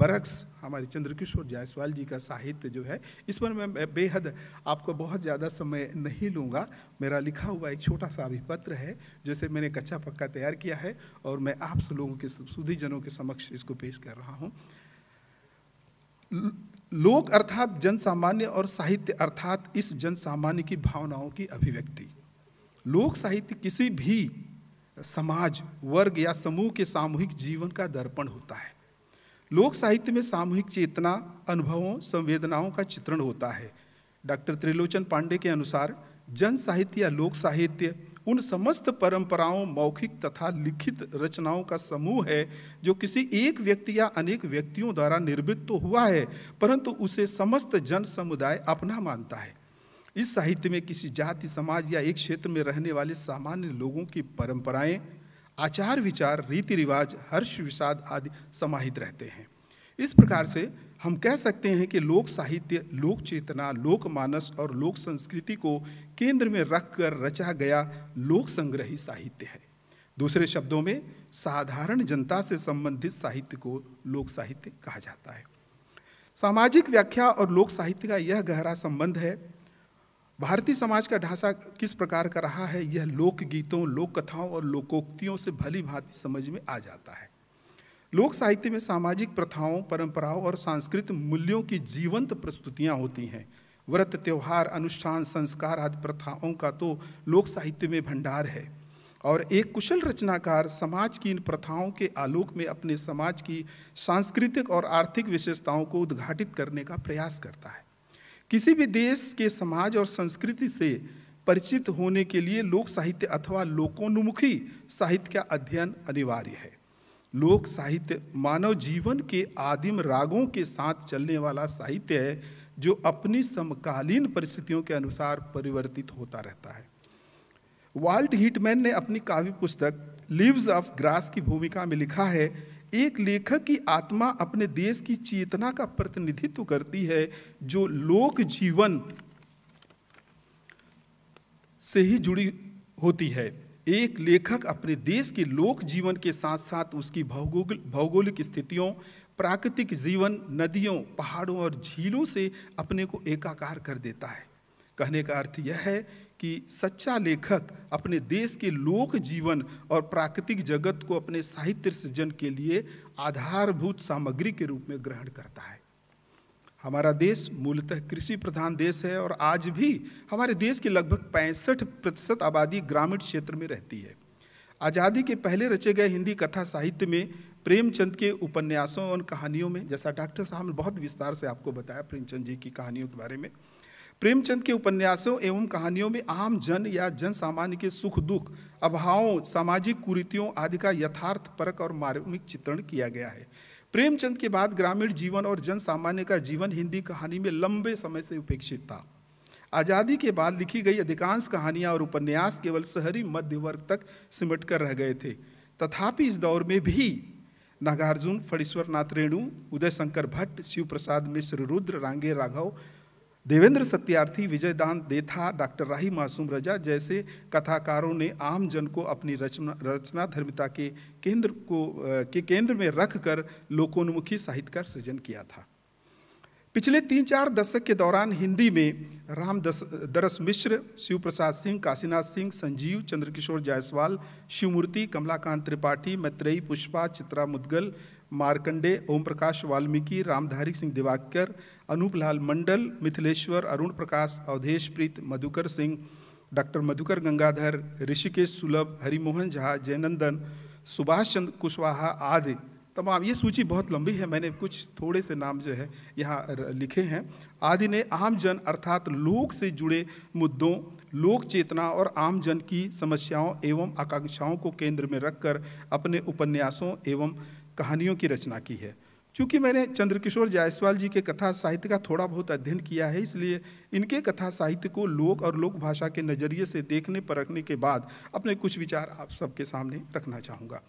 बरक्स हमारे चंद्रकिशोर जायसवाल जी का साहित्य जो है इस पर मैं बेहद आपको बहुत ज़्यादा समय नहीं लूँगा मेरा लिखा हुआ एक छोटा सा अभिपत्र है जैसे मैंने कच्चा पक्का तैयार किया है और मैं आप लोगों के सुधीजनों के समक्ष इसको पेश कर रहा हूँ लोक अर्थात जन सामान्य और साहित्य अर्थात इस जन सामान्य की भावनाओं की अभिव्यक्ति लोक साहित्य किसी भी समाज वर्ग या समूह के सामूहिक जीवन का दर्पण होता है लोक साहित्य में सामूहिक चेतना अनुभवों संवेदनाओं का चित्रण होता है डॉक्टर त्रिलोचन पांडे के अनुसार जन साहित्य या लोक साहित्य उन समस्त परंपराओं मौखिक तथा लिखित रचनाओं का समूह है जो किसी एक व्यक्ति या अनेक व्यक्तियों द्वारा निर्मित तो हुआ है परंतु उसे समस्त जन समुदाय अपना मानता है इस साहित्य में किसी जाति समाज या एक क्षेत्र में रहने वाले सामान्य लोगों की परंपराएं आचार विचार रीति रिवाज हर्ष विषाद आदि समाहित रहते हैं इस प्रकार से हम कह सकते हैं कि लोक साहित्य लोक चेतना लोक मानस और लोक संस्कृति को केंद्र में रखकर रचा गया लोक संग्रही साहित्य है दूसरे शब्दों में साधारण जनता से संबंधित साहित्य को लोक साहित्य कहा जाता है सामाजिक व्याख्या और लोक साहित्य का यह गहरा संबंध है भारतीय समाज का ढांचा किस प्रकार का रहा है यह लोक गीतों लोक कथाओं और लोकोक्तियों से भली भांति समझ में आ जाता है लोक साहित्य में सामाजिक प्रथाओं परंपराओं और सांस्कृतिक मूल्यों की जीवंत प्रस्तुतियां होती हैं व्रत त्यौहार अनुष्ठान संस्कार आदि प्रथाओं का तो लोक साहित्य में भंडार है और एक कुशल रचनाकार समाज की इन प्रथाओं के आलोक में अपने समाज की सांस्कृतिक और आर्थिक विशेषताओं को उद्घाटित करने का प्रयास करता है किसी भी देश के समाज और संस्कृति से परिचित होने के लिए लोक साहित्य अथवा लोकोन्मुखी साहित्य का अध्ययन अनिवार्य है लोक साहित्य मानव जीवन के आदिम रागों के साथ चलने वाला साहित्य है जो अपनी समकालीन परिस्थितियों के अनुसार परिवर्तित होता रहता है वाल्ट हीटमैन ने अपनी काव्य पुस्तक लीव्स ऑफ ग्रास की भूमिका में लिखा है एक लेखक की आत्मा अपने देश की चेतना का प्रतिनिधित्व करती है जो लोक जीवन से ही जुड़ी होती है एक लेखक अपने देश के लोक जीवन के साथ साथ उसकी भौगोलिक भौगोलिक स्थितियों प्राकृतिक जीवन नदियों पहाड़ों और झीलों से अपने को एकाकार कर देता है कहने का अर्थ यह है कि सच्चा लेखक अपने देश के लोक जीवन और प्राकृतिक जगत को अपने साहित्य सृजन के लिए आधारभूत सामग्री के रूप में ग्रहण करता है हमारा देश मूलतः कृषि प्रधान देश है और आज भी हमारे देश की लगभग पैंसठ प्रतिशत आबादी ग्रामीण क्षेत्र में रहती है आज़ादी के पहले रचे गए हिंदी कथा साहित्य में प्रेमचंद के उपन्यासों और कहानियों में जैसा डॉक्टर साहब ने बहुत विस्तार से आपको बताया प्रेमचंद जी की कहानियों के बारे में प्रेमचंद के उपन्यासों एवं कहानियों में आम जन या जन सामान्य के सुख दुख अभावों सामाजिक कुरीतियों आदि का यथार्थ परक और मार्मिक चित्रण किया गया है प्रेमचंद के बाद ग्रामीण जीवन और जन सामान्य का जीवन हिंदी कहानी में लंबे समय से उपेक्षित था आज़ादी के बाद लिखी गई अधिकांश कहानियां और उपन्यास केवल शहरी मध्य वर्ग तक सिमट कर रह गए थे तथापि इस दौर में भी नागार्जुन फणीश्वरनाथ रेणु उदय शंकर भट्ट शिव प्रसाद मिश्र रुद्र रांगे राघव देवेंद्र सत्यार्थी विजयदान देथा डॉक्टर राही मासूम रजा जैसे कथाकारों ने आम जन को अपनी रचना रचना धर्मिता के केंद्र को के केंद्र में रखकर लोकोन्मुखी साहित्य का सृजन किया था पिछले तीन चार दशक के दौरान हिंदी में राम दस, दरस मिश्र शिव प्रसाद सिंह काशीनाथ सिंह संजीव चंद्रकिशोर जायसवाल शिवमूर्ति कमलाकांत त्रिपाठी मैत्रेयी पुष्पा चित्रा मुदगल मार्कंडे ओम प्रकाश वाल्मीकि रामधारी सिंह दिवाकर अनूप लाल मंडल मिथिलेश्वर अरुण प्रकाश अवधेश प्रीत मधुकर सिंह डॉक्टर मधुकर गंगाधर ऋषिकेश सुलभ हरिमोहन झा जयनंदन सुभाष चंद्र कुशवाहा आदि तमाम तो ये सूची बहुत लंबी है मैंने कुछ थोड़े से नाम जो है यहाँ लिखे हैं आदि ने आम जन अर्थात लोक से जुड़े मुद्दों लोक चेतना और आम जन की समस्याओं एवं आकांक्षाओं को केंद्र में रखकर अपने उपन्यासों एवं कहानियों की रचना की है चूँकि मैंने चंद्रकिशोर जायसवाल जी के कथा साहित्य का थोड़ा बहुत अध्ययन किया है इसलिए इनके कथा साहित्य को लोक और लोक भाषा के नज़रिए से देखने परखने के बाद अपने कुछ विचार आप सबके सामने रखना चाहूँगा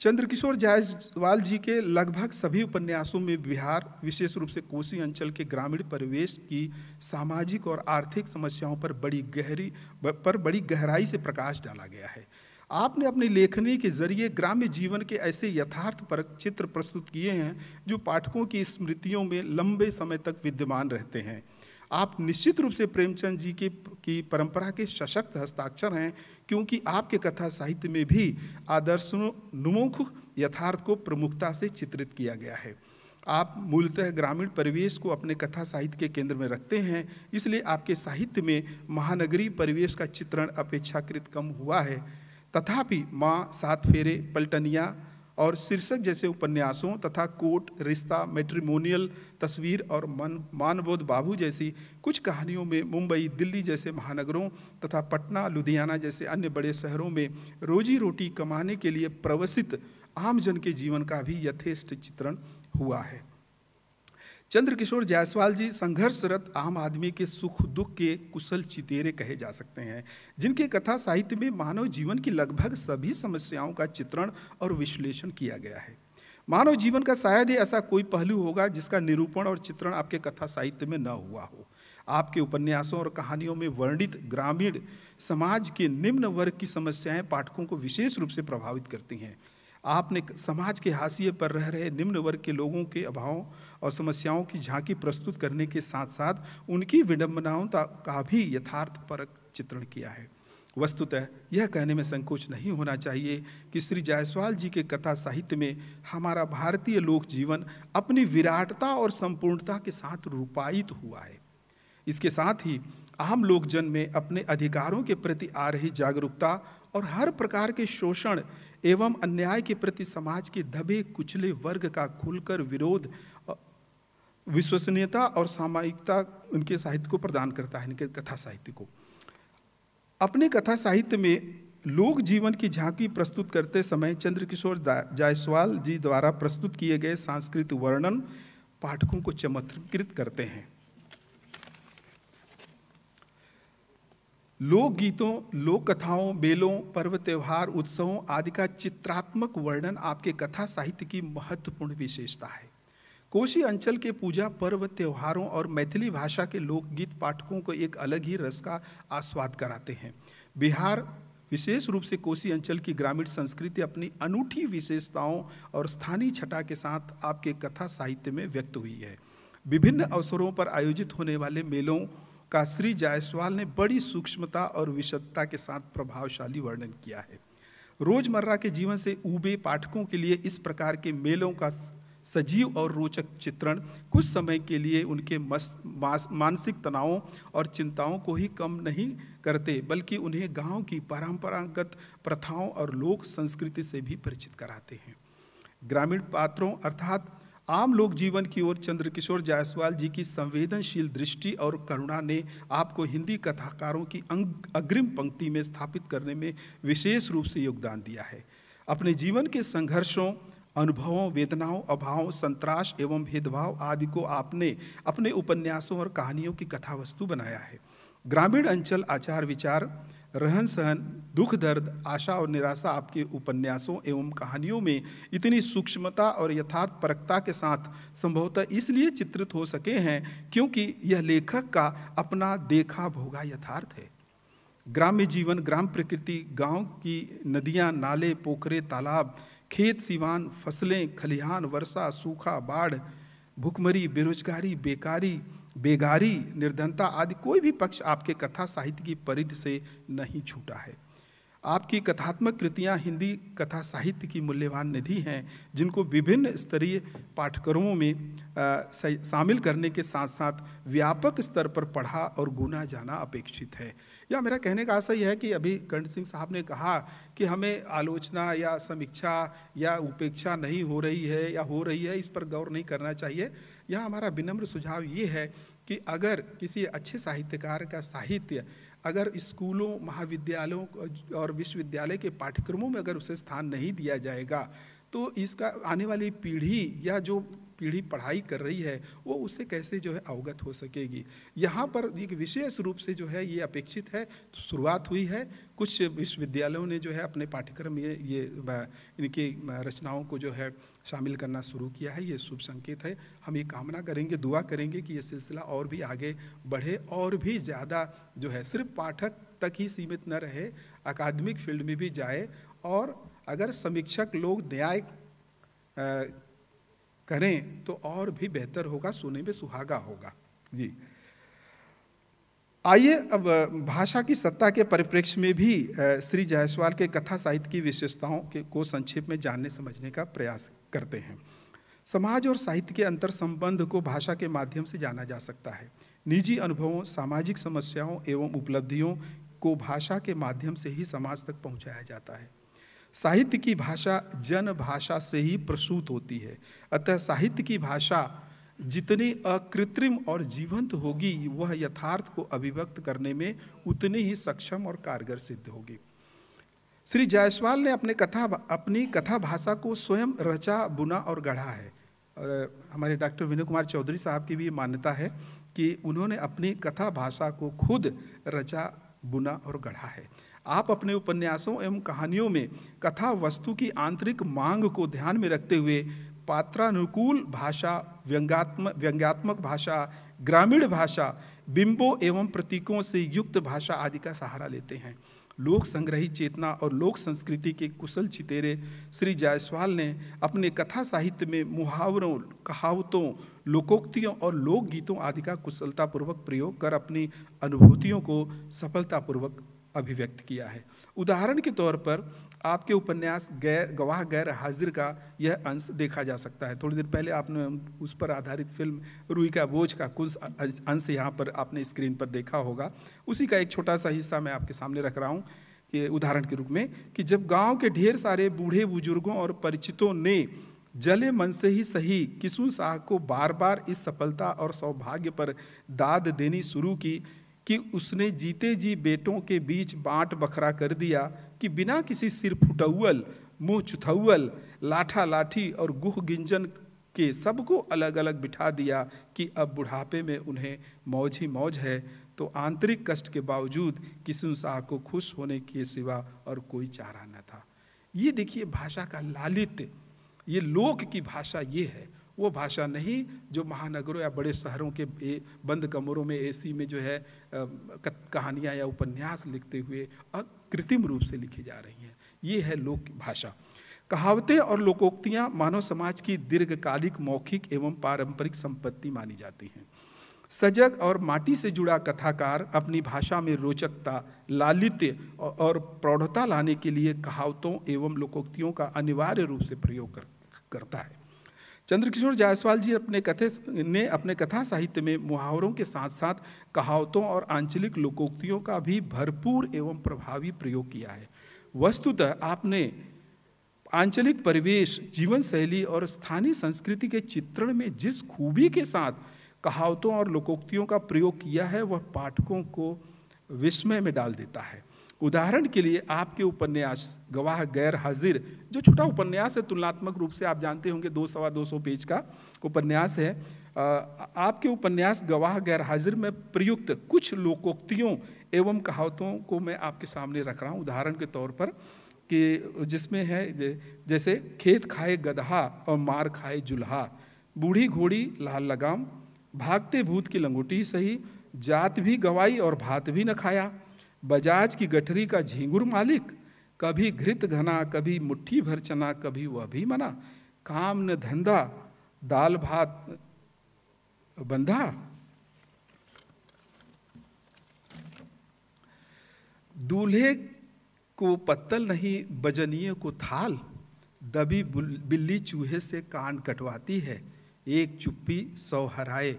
चंद्रकिशोर जायसवाल जी के लगभग सभी उपन्यासों में बिहार विशेष रूप से कोसी अंचल के ग्रामीण परिवेश की सामाजिक और आर्थिक समस्याओं पर बड़ी गहरी पर बड़ी गहराई से प्रकाश डाला गया है आपने अपने लेखनी के जरिए ग्राम्य जीवन के ऐसे यथार्थ पर चित्र प्रस्तुत किए हैं जो पाठकों की स्मृतियों में लंबे समय तक विद्यमान रहते हैं आप निश्चित रूप से प्रेमचंद जी के की परंपरा के सशक्त हस्ताक्षर हैं क्योंकि आपके कथा साहित्य में भी आदर्श नुमुख यथार्थ को प्रमुखता से चित्रित किया गया है आप मूलतः ग्रामीण परिवेश को अपने कथा साहित्य के केंद्र में रखते हैं इसलिए आपके साहित्य में महानगरीय परिवेश का चित्रण अपेक्षाकृत कम हुआ है तथापि माँ सात फेरे पलटनिया और शीर्षक जैसे उपन्यासों तथा कोट रिश्ता मेट्रीमोनियल तस्वीर और मन मानबोध बाबू जैसी कुछ कहानियों में मुंबई दिल्ली जैसे महानगरों तथा पटना लुधियाना जैसे अन्य बड़े शहरों में रोजी रोटी कमाने के लिए प्रवसित आमजन के जीवन का भी यथेष्ट चित्रण हुआ है चंद्रकिशोर जायसवाल जी संघर्षरत आम आदमी के सुख दुख के कुशल चितेरे कहे जा सकते हैं जिनके कथा साहित्य में मानव जीवन की लगभग सभी समस्याओं का चित्रण और विश्लेषण किया गया है मानव जीवन का शायद ही ऐसा कोई पहलू होगा जिसका निरूपण और चित्रण आपके कथा साहित्य में न हुआ हो आपके उपन्यासों और कहानियों में वर्णित ग्रामीण समाज के निम्न वर्ग की समस्याएं पाठकों को विशेष रूप से प्रभावित करती हैं आपने समाज के हाशिए पर रह रहे निम्न वर्ग के लोगों के अभावों और समस्याओं की झांकी प्रस्तुत करने के साथ साथ उनकी विडंबनाओं का भी परक चित्रण किया है वस्तुतः यह कहने में संकोच नहीं होना चाहिए कि श्री जायसवाल जी के कथा साहित्य में हमारा भारतीय लोक जीवन अपनी विराटता और संपूर्णता के साथ रूपायित हुआ है इसके साथ ही आम लोकजन में अपने अधिकारों के प्रति आ रही जागरूकता और हर प्रकार के शोषण एवं अन्याय के प्रति समाज के दबे कुचले वर्ग का खुलकर विरोध विश्वसनीयता और सामायिकता उनके साहित्य को प्रदान करता है इनके कथा साहित्य को अपने कथा साहित्य में लोक जीवन की झांकी प्रस्तुत करते समय चंद्रकिशोर जायसवाल जी द्वारा प्रस्तुत किए गए सांस्कृतिक वर्णन पाठकों को चमत्कृत करते हैं लोक गीतों लोक कथाओं बेलों पर्व त्यौहार उत्सवों आदि का चित्रात्मक वर्णन आपके कथा साहित्य की महत्वपूर्ण विशेषता है कोशी अंचल के पूजा पर्व त्योहारों और मैथिली भाषा के लोकगीत पाठकों को एक अलग ही रस का आस्वाद कराते हैं बिहार विशेष रूप से कोसी अंचल की ग्रामीण संस्कृति अपनी अनूठी विशेषताओं और स्थानीय छटा के साथ आपके कथा साहित्य में व्यक्त हुई है विभिन्न अवसरों पर आयोजित होने वाले मेलों का श्री जायसवाल ने बड़ी सूक्ष्मता और विशदता के साथ प्रभावशाली वर्णन किया है रोजमर्रा के जीवन से ऊबे पाठकों के लिए इस प्रकार के मेलों का सजीव और रोचक चित्रण कुछ समय के लिए उनके मानसिक तनावों और चिंताओं को ही कम नहीं करते बल्कि उन्हें गांव की परंपरागत प्रथाओं और लोक संस्कृति से भी परिचित कराते हैं ग्रामीण पात्रों अर्थात आम लोक जीवन की ओर चंद्रकिशोर जायसवाल जी की संवेदनशील दृष्टि और करुणा ने आपको हिंदी कथाकारों की अंग अग्रिम पंक्ति में स्थापित करने में विशेष रूप से योगदान दिया है अपने जीवन के संघर्षों अनुभवों वेदनाओं अभावों संतराश एवं भेदभाव आदि को आपने अपने उपन्यासों और कहानियों की कथा वस्तु बनाया है ग्रामीण अंचल आचार विचार रहन सहन दुख दर्द आशा और निराशा आपके उपन्यासों एवं कहानियों में इतनी सूक्ष्मता और यथार्थ परकता के साथ संभवतः इसलिए चित्रित हो सके हैं क्योंकि यह लेखक का अपना देखा भोगा यथार्थ है ग्राम्य जीवन ग्राम प्रकृति गांव की नदियां नाले पोखरे तालाब खेत सिवान फसलें खलिहान वर्षा सूखा बाढ़ भुखमरी बेरोजगारी बेकारी बेगारी निर्धनता आदि कोई भी पक्ष आपके कथा साहित्य की परिधि से नहीं छूटा है आपकी कथात्मक कृतियां हिंदी कथा साहित्य की मूल्यवान निधि हैं जिनको विभिन्न स्तरीय पाठ्यक्रमों में शामिल करने के साथ साथ व्यापक स्तर पर पढ़ा और गुना जाना अपेक्षित है या मेरा कहने का आशा यह है कि अभी कर्ण सिंह साहब ने कहा कि हमें आलोचना या समीक्षा या उपेक्षा नहीं हो रही है या हो रही है इस पर गौर नहीं करना चाहिए यह हमारा विनम्र सुझाव ये है कि अगर किसी अच्छे साहित्यकार का साहित्य अगर स्कूलों महाविद्यालयों और विश्वविद्यालय के पाठ्यक्रमों में अगर उसे स्थान नहीं दिया जाएगा तो इसका आने वाली पीढ़ी या जो पीढ़ी पढ़ाई कर रही है वो उससे कैसे जो है अवगत हो सकेगी यहाँ पर एक विशेष रूप से जो है ये अपेक्षित है शुरुआत हुई है कुछ विश्वविद्यालयों ने जो है अपने पाठ्यक्रम में ये, ये इनकी रचनाओं को जो है शामिल करना शुरू किया है ये शुभ संकेत है हम ये कामना करेंगे दुआ करेंगे कि ये सिलसिला और भी आगे बढ़े और भी ज़्यादा जो है सिर्फ पाठक तक ही सीमित न रहे अकादमिक फील्ड में भी जाए और अगर समीक्षक लोग न्याय करें तो और भी बेहतर होगा सोने में सुहागा होगा जी आइए अब भाषा की सत्ता के परिप्रेक्ष्य में भी श्री जायसवाल के कथा साहित्य की विशेषताओं के को संक्षेप में जानने समझने का प्रयास करते हैं समाज और साहित्य के अंतर संबंध को भाषा के माध्यम से जाना जा सकता है निजी अनुभवों सामाजिक समस्याओं एवं उपलब्धियों को भाषा के माध्यम से ही समाज तक पहुंचाया जाता है साहित्य की भाषा जन भाषा से ही प्रसूत होती है अतः साहित्य की भाषा जितनी अकृत्रिम और जीवंत होगी वह यथार्थ को अभिव्यक्त करने में उतनी ही सक्षम और कारगर सिद्ध होगी श्री जायसवाल ने अपने कथा अपनी कथा भाषा को स्वयं रचा बुना और गढ़ा है और हमारे डॉक्टर विनय कुमार चौधरी साहब की भी मान्यता है कि उन्होंने अपनी कथा भाषा को खुद रचा बुना और गढ़ा है आप अपने उपन्यासों एवं कहानियों में कथा वस्तु की आंतरिक मांग को ध्यान में रखते हुए पात्रानुकूल भाषा व्यंगात्म व्यंग्यात्मक भाषा ग्रामीण भाषा बिंबों एवं प्रतीकों से युक्त भाषा आदि का सहारा लेते हैं लोक संग्रही चेतना और लोक संस्कृति के कुशल चितेरे श्री जायसवाल ने अपने कथा साहित्य में मुहावरों कहावतों लोकोक्तियों और लोकगीतों आदि का कुशलतापूर्वक प्रयोग कर अपनी अनुभूतियों को सफलतापूर्वक अभिव्यक्त किया है उदाहरण के तौर पर आपके उपन्यास गैर गवाह गैर हाजिर का यह अंश देखा जा सकता है थोड़ी देर पहले आपने उस पर आधारित फिल्म रूई का बोझ का कुछ अंश यहाँ पर आपने स्क्रीन पर देखा होगा उसी का एक छोटा सा हिस्सा मैं आपके सामने रख रहा हूँ कि उदाहरण के रूप में कि जब गांव के ढेर सारे बूढ़े बुजुर्गों और परिचितों ने जले मन से ही सही किसुन शाह को बार बार इस सफलता और सौभाग्य पर दाद देनी शुरू की कि उसने जीते जी बेटों के बीच बांट बखरा कर दिया कि बिना किसी सिर फुटौल मुँह चुथौल लाठा लाठी और गुह गिंजन के सबको अलग अलग बिठा दिया कि अब बुढ़ापे में उन्हें मौज ही मौज है तो आंतरिक कष्ट के बावजूद किसी शाह को खुश होने के सिवा और कोई चारा न था ये देखिए भाषा का लालित्य ये लोक की भाषा ये है वो भाषा नहीं जो महानगरों या बड़े शहरों के बंद कमरों में एसी में जो है कहानियाँ या उपन्यास लिखते हुए कृत्रिम रूप से लिखी जा रही हैं ये है लोक भाषा कहावतें और लोकोक्तियाँ मानव समाज की दीर्घकालिक मौखिक एवं पारंपरिक संपत्ति मानी जाती हैं सजग और माटी से जुड़ा कथाकार अपनी भाषा में रोचकता लालित्य और प्रौढ़ता लाने के लिए कहावतों एवं लोकोक्तियों का अनिवार्य रूप से प्रयोग कर, करता है चंद्रकिशोर जायसवाल जी अपने कथे ने अपने कथा साहित्य में मुहावरों के साथ साथ कहावतों और आंचलिक लोकोक्तियों का भी भरपूर एवं प्रभावी प्रयोग किया है वस्तुतः आपने आंचलिक परिवेश जीवन शैली और स्थानीय संस्कृति के चित्रण में जिस खूबी के साथ कहावतों और लोकोक्तियों का प्रयोग किया है वह पाठकों को विस्मय में डाल देता है उदाहरण के लिए आपके उपन्यास गवाह गैर हाजिर जो छोटा उपन्यास है तुलनात्मक रूप से आप जानते होंगे दो सवा दो सौ पेज का उपन्यास है आपके उपन्यास गवाह गैर हाजिर में प्रयुक्त कुछ लोकोक्तियों एवं कहावतों को मैं आपके सामने रख रहा हूँ उदाहरण के तौर पर कि जिसमें है जैसे खेत खाए गदहा और मार खाए जुल्हा बूढ़ी घोड़ी लाल लगाम भागते भूत की लंगोटी सही जात भी गवाई और भात भी न खाया बजाज की गठरी का झिंगुर मालिक कभी घृत घना कभी मुट्ठी भर चना कभी वह भी मना काम न धंधा दाल भात बंधा दूल्हे को पत्तल नहीं बजनिए को थाल दबी बिल्ली चूहे से कान कटवाती है एक चुप्पी सौ हराए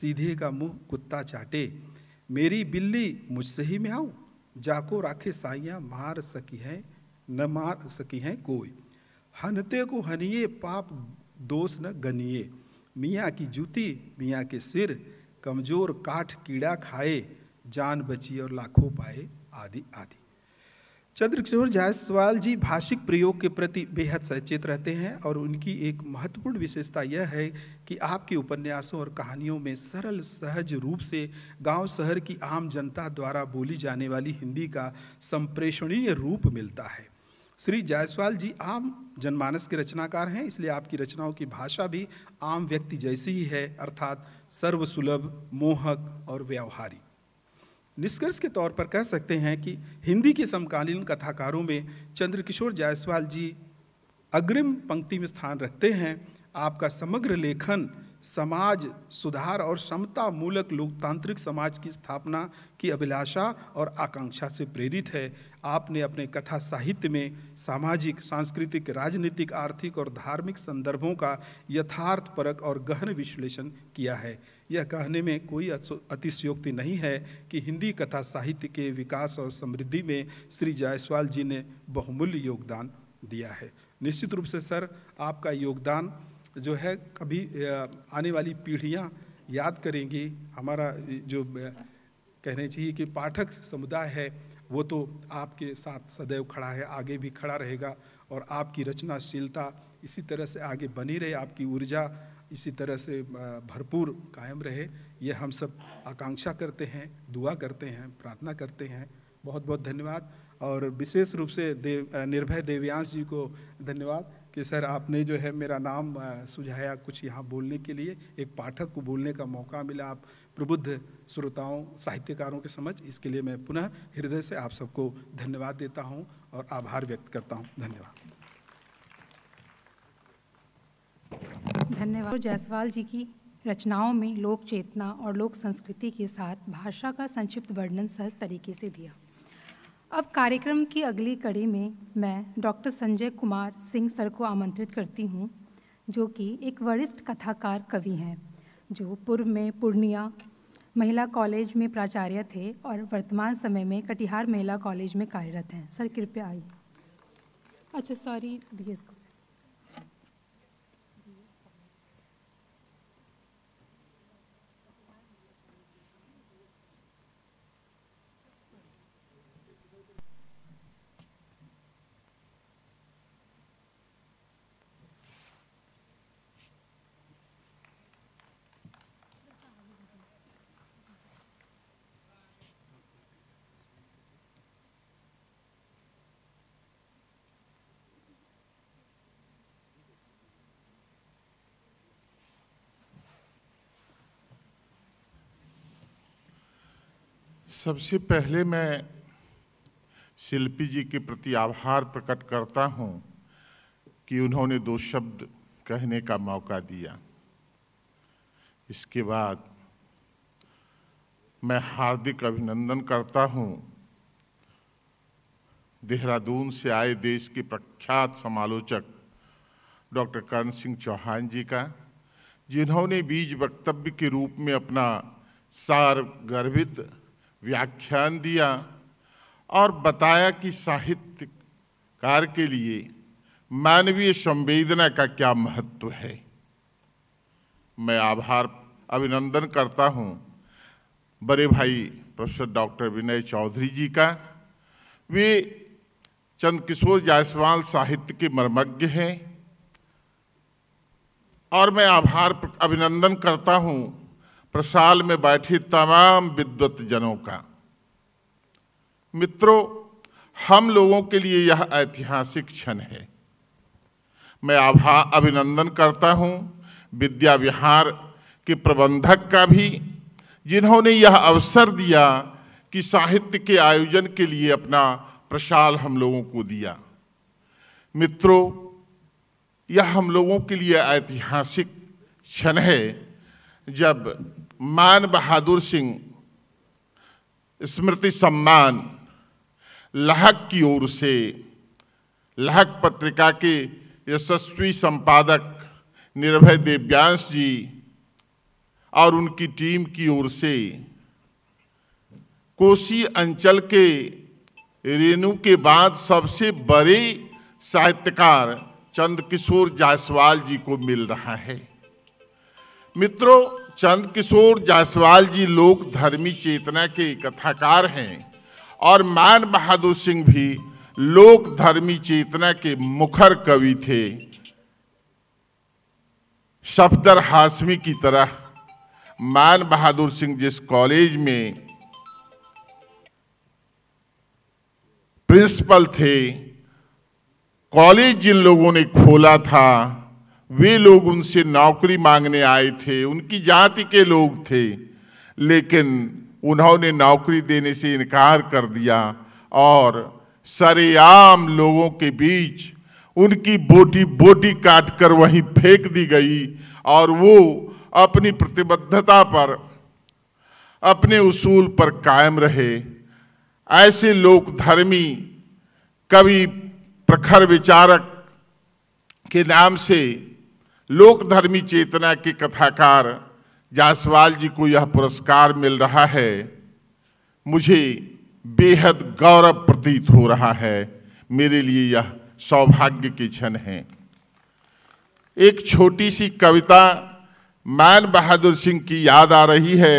सीधे का मुंह कुत्ता चाटे मेरी बिल्ली मुझसे ही म्याऊ जाको राखे साइया मार सकी है न मार सकी है कोई हनते को हनिए पाप दोष न गनिए मियाँ की जूती मियाँ के सिर कमजोर काठ कीड़ा खाए जान बची और लाखों पाए आदि आदि चंद्रकिशोर जायसवाल जी भाषिक प्रयोग के प्रति बेहद सचेत रहते हैं और उनकी एक महत्वपूर्ण विशेषता यह है कि आपके उपन्यासों और कहानियों में सरल सहज रूप से गांव शहर की आम जनता द्वारा बोली जाने वाली हिंदी का संप्रेषणीय रूप मिलता है श्री जायसवाल जी आम जनमानस के रचनाकार हैं इसलिए आपकी रचनाओं की भाषा भी आम व्यक्ति जैसी ही है अर्थात सर्वसुलभ मोहक और व्यवहारिक निष्कर्ष के तौर पर कह सकते हैं कि हिंदी के समकालीन कथाकारों में चंद्रकिशोर जायसवाल जी अग्रिम पंक्ति में स्थान रखते हैं आपका समग्र लेखन समाज सुधार और समता मूलक लोकतांत्रिक समाज की स्थापना की अभिलाषा और आकांक्षा से प्रेरित है आपने अपने कथा साहित्य में सामाजिक सांस्कृतिक राजनीतिक आर्थिक और धार्मिक संदर्भों का यथार्थ परक और गहन विश्लेषण किया है यह कहने में कोई अतिशयोक्ति नहीं है कि हिंदी कथा साहित्य के विकास और समृद्धि में श्री जायसवाल जी ने बहुमूल्य योगदान दिया है निश्चित रूप से सर आपका योगदान जो है कभी आने वाली पीढ़ियाँ याद करेंगी हमारा जो कहने चाहिए कि पाठक समुदाय है वो तो आपके साथ सदैव खड़ा है आगे भी खड़ा रहेगा और आपकी रचनाशीलता इसी तरह से आगे बनी रहे आपकी ऊर्जा इसी तरह से भरपूर कायम रहे ये हम सब आकांक्षा करते हैं दुआ करते हैं प्रार्थना करते हैं बहुत बहुत धन्यवाद और विशेष रूप से देव निर्भय देव्यांश जी को धन्यवाद कि सर आपने जो है मेरा नाम सुझाया कुछ यहाँ बोलने के लिए एक पाठक को बोलने का मौका मिला आप प्रबुद्ध श्रोताओं साहित्यकारों के समझ इसके लिए मैं पुनः हृदय से आप सबको धन्यवाद देता हूँ और आभार व्यक्त करता हूँ धन्यवाद धन्यवाद जायसवाल जी की रचनाओं में लोक चेतना और लोक संस्कृति के साथ भाषा का संक्षिप्त वर्णन सहज तरीके से दिया अब कार्यक्रम की अगली कड़ी में मैं डॉक्टर संजय कुमार सिंह सर को आमंत्रित करती हूँ जो कि एक वरिष्ठ कथाकार कवि हैं जो पूर्व में पूर्णिया महिला कॉलेज में प्राचार्य थे और वर्तमान समय में कटिहार महिला कॉलेज में कार्यरत हैं सर कृपया आइए अच्छा सॉरी डी को सबसे पहले मैं शिल्पी जी के प्रति आभार प्रकट करता हूं कि उन्होंने दो शब्द कहने का मौका दिया इसके बाद मैं हार्दिक अभिनंदन करता हूं देहरादून से आए देश के प्रख्यात समालोचक डॉक्टर कर्ण सिंह चौहान जी का जिन्होंने बीज वक्तव्य के रूप में अपना सार गर्भित व्याख्यान दिया और बताया कि साहित्यकार के लिए मानवीय संवेदना का क्या महत्व है मैं आभार अभिनंदन करता हूँ बड़े भाई प्रोफेसर डॉक्टर विनय चौधरी जी का वे चंद्रकिशोर जायसवाल साहित्य के मर्मज्ञ हैं और मैं आभार अभिनंदन करता हूँ प्रसाल में बैठी तमाम विद्वत जनों का मित्रों हम लोगों के लिए यह ऐतिहासिक क्षण है मैं आभा अभिनंदन करता हूँ विद्या विहार के प्रबंधक का भी जिन्होंने यह अवसर दिया कि साहित्य के आयोजन के लिए अपना प्रसाल हम लोगों को दिया मित्रों यह हम लोगों के लिए ऐतिहासिक क्षण है जब मान बहादुर सिंह स्मृति सम्मान लहक की ओर से लहक पत्रिका के यशस्वी संपादक निर्भय देव्यांश जी और उनकी टीम की ओर से कोसी अंचल के रेणु के बाद सबसे बड़े साहित्यकार चंद्रकिशोर जायसवाल जी को मिल रहा है मित्रों चंद किशोर जायसवाल जी लोक धर्मी चेतना के कथाकार हैं और मान बहादुर सिंह भी लोक धर्मी चेतना के मुखर कवि थे सफदर हाशमी की तरह मान बहादुर सिंह जिस कॉलेज में प्रिंसिपल थे कॉलेज जिन लोगों ने खोला था वे लोग उनसे नौकरी मांगने आए थे उनकी जाति के लोग थे लेकिन उन्होंने नौकरी देने से इनकार कर दिया और सरेआम लोगों के बीच उनकी बोटी बोटी काट कर वहीं फेंक दी गई और वो अपनी प्रतिबद्धता पर अपने उसूल पर कायम रहे ऐसे लोग धर्मी कवि प्रखर विचारक के नाम से लोकधर्मी चेतना के कथाकार जायसवाल जी को यह पुरस्कार मिल रहा है मुझे बेहद गौरव प्रतीत हो रहा है मेरे लिए यह सौभाग्य के क्षण है एक छोटी सी कविता मैन बहादुर सिंह की याद आ रही है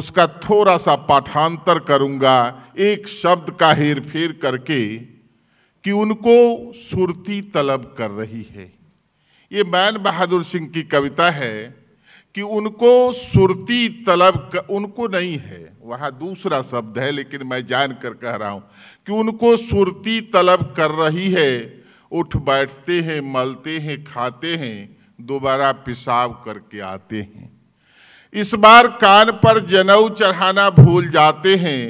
उसका थोड़ा सा पाठांतर करूंगा एक शब्द का हेर फेर करके कि उनको सुरती तलब कर रही है ये मैन बहादुर सिंह की कविता है कि उनको सुरती तलब कर, उनको नहीं है वहाँ दूसरा शब्द है लेकिन मैं जान कर कह रहा हूँ कि उनको सुरती तलब कर रही है उठ बैठते हैं मलते हैं खाते हैं दोबारा पेशाब करके आते हैं इस बार कान पर जनऊ चढ़ाना भूल जाते हैं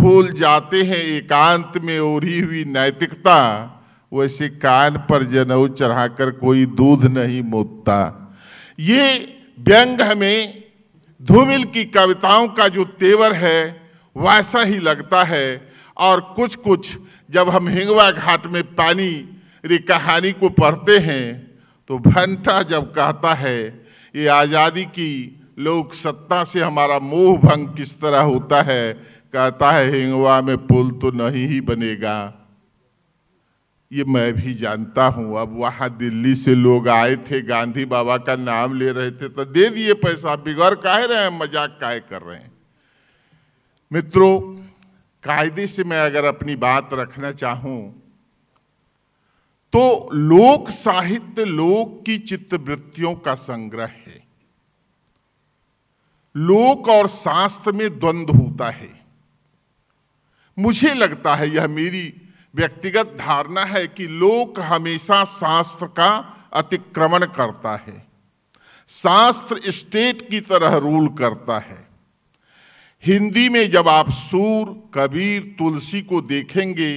भूल जाते हैं एकांत में ओढ़ी हुई नैतिकता वैसे कान पर जनऊ चढ़ाकर कोई दूध नहीं मोतता ये व्यंग हमें धूमिल की कविताओं का जो तेवर है वैसा ही लगता है और कुछ कुछ जब हम हिंगवा घाट में पानी री कहानी को पढ़ते हैं तो भंटा जब कहता है ये आज़ादी की लोक सत्ता से हमारा मोह भंग किस तरह होता है कहता है हिंगवा में पुल तो नहीं ही बनेगा ये मैं भी जानता हूँ अब वहाँ दिल्ली से लोग आए थे गांधी बाबा का नाम ले रहे थे तो दे दिए पैसा बिगड़ काहे रहे हैं मजाक काहे कर रहे हैं मित्रों कायदे से मैं अगर अपनी बात रखना चाहूँ तो लोक साहित्य लोक की चित्तवृत्तियों का संग्रह है लोक और शास्त्र में द्वंद्व होता है मुझे लगता है यह मेरी व्यक्तिगत धारणा है कि लोक हमेशा शास्त्र का अतिक्रमण करता है शास्त्र स्टेट की तरह रूल करता है हिंदी में जब आप सूर कबीर तुलसी को देखेंगे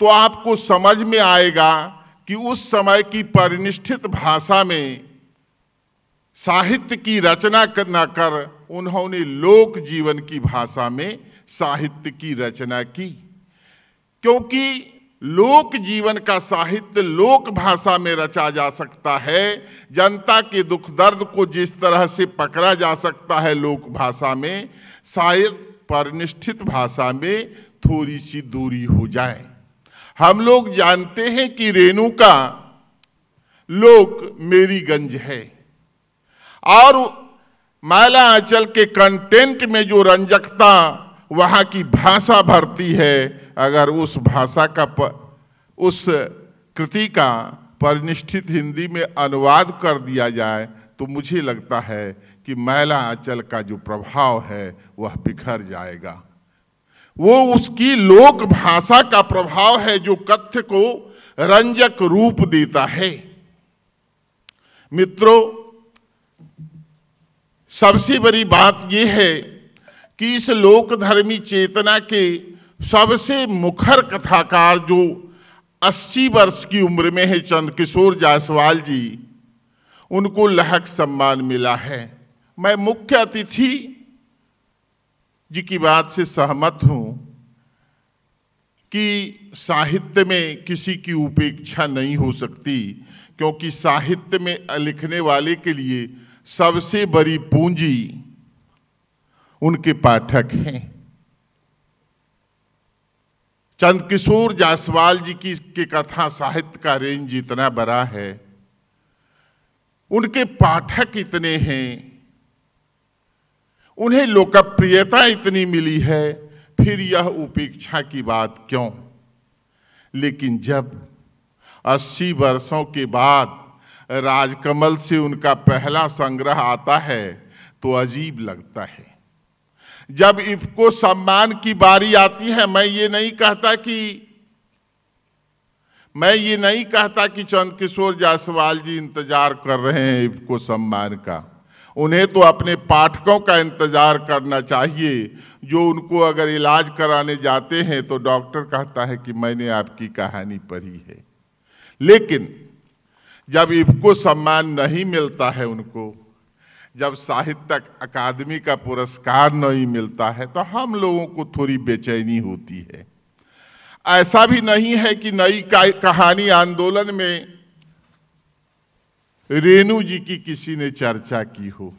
तो आपको समझ में आएगा कि उस समय की परिनिष्ठित भाषा में साहित्य की रचना करना कर उन्होंने लोक जीवन की भाषा में साहित्य की रचना की क्योंकि लोक जीवन का साहित्य लोक भाषा में रचा जा सकता है जनता के दुख दर्द को जिस तरह से पकड़ा जा सकता है लोक भाषा में शायद परनिष्ठित भाषा में थोड़ी सी दूरी हो जाए हम लोग जानते हैं कि रेणु का लोक मेरीगंज है और माला आंचल के कंटेंट में जो रंजकता वहां की भाषा भरती है अगर उस भाषा का प, उस कृति का परिनिष्ठित हिंदी में अनुवाद कर दिया जाए तो मुझे लगता है कि मैला आंचल का जो प्रभाव है वह बिखर जाएगा वो उसकी लोक भाषा का प्रभाव है जो कथ्य को रंजक रूप देता है मित्रों सबसे बड़ी बात यह है कि इस लोकधर्मी चेतना के सबसे मुखर कथाकार जो 80 वर्ष की उम्र में है चंद्रकिशोर किशोर जायसवाल जी उनको लहक सम्मान मिला है मैं मुख्य अतिथि जी की बात से सहमत हूं कि साहित्य में किसी की उपेक्षा नहीं हो सकती क्योंकि साहित्य में लिखने वाले के लिए सबसे बड़ी पूंजी उनके पाठक हैं चंदकिशोर जायसवाल जी की के कथा साहित्य का रेंज इतना बड़ा है उनके पाठक इतने हैं उन्हें लोकप्रियता इतनी मिली है फिर यह उपेक्षा की बात क्यों लेकिन जब 80 वर्षों के बाद राजकमल से उनका पहला संग्रह आता है तो अजीब लगता है जब इफको सम्मान की बारी आती है मैं ये नहीं कहता कि मैं ये नहीं कहता कि चंद्रकिशोर किशोर जायसवाल जी इंतजार कर रहे हैं इफको सम्मान का उन्हें तो अपने पाठकों का इंतजार करना चाहिए जो उनको अगर इलाज कराने जाते हैं तो डॉक्टर कहता है कि मैंने आपकी कहानी पढ़ी है लेकिन जब इफको सम्मान नहीं मिलता है उनको जब साहित्य अकादमी का पुरस्कार नहीं मिलता है तो हम लोगों को थोड़ी बेचैनी होती है ऐसा भी नहीं है कि नई कहानी आंदोलन में रेणु जी की किसी ने चर्चा की हो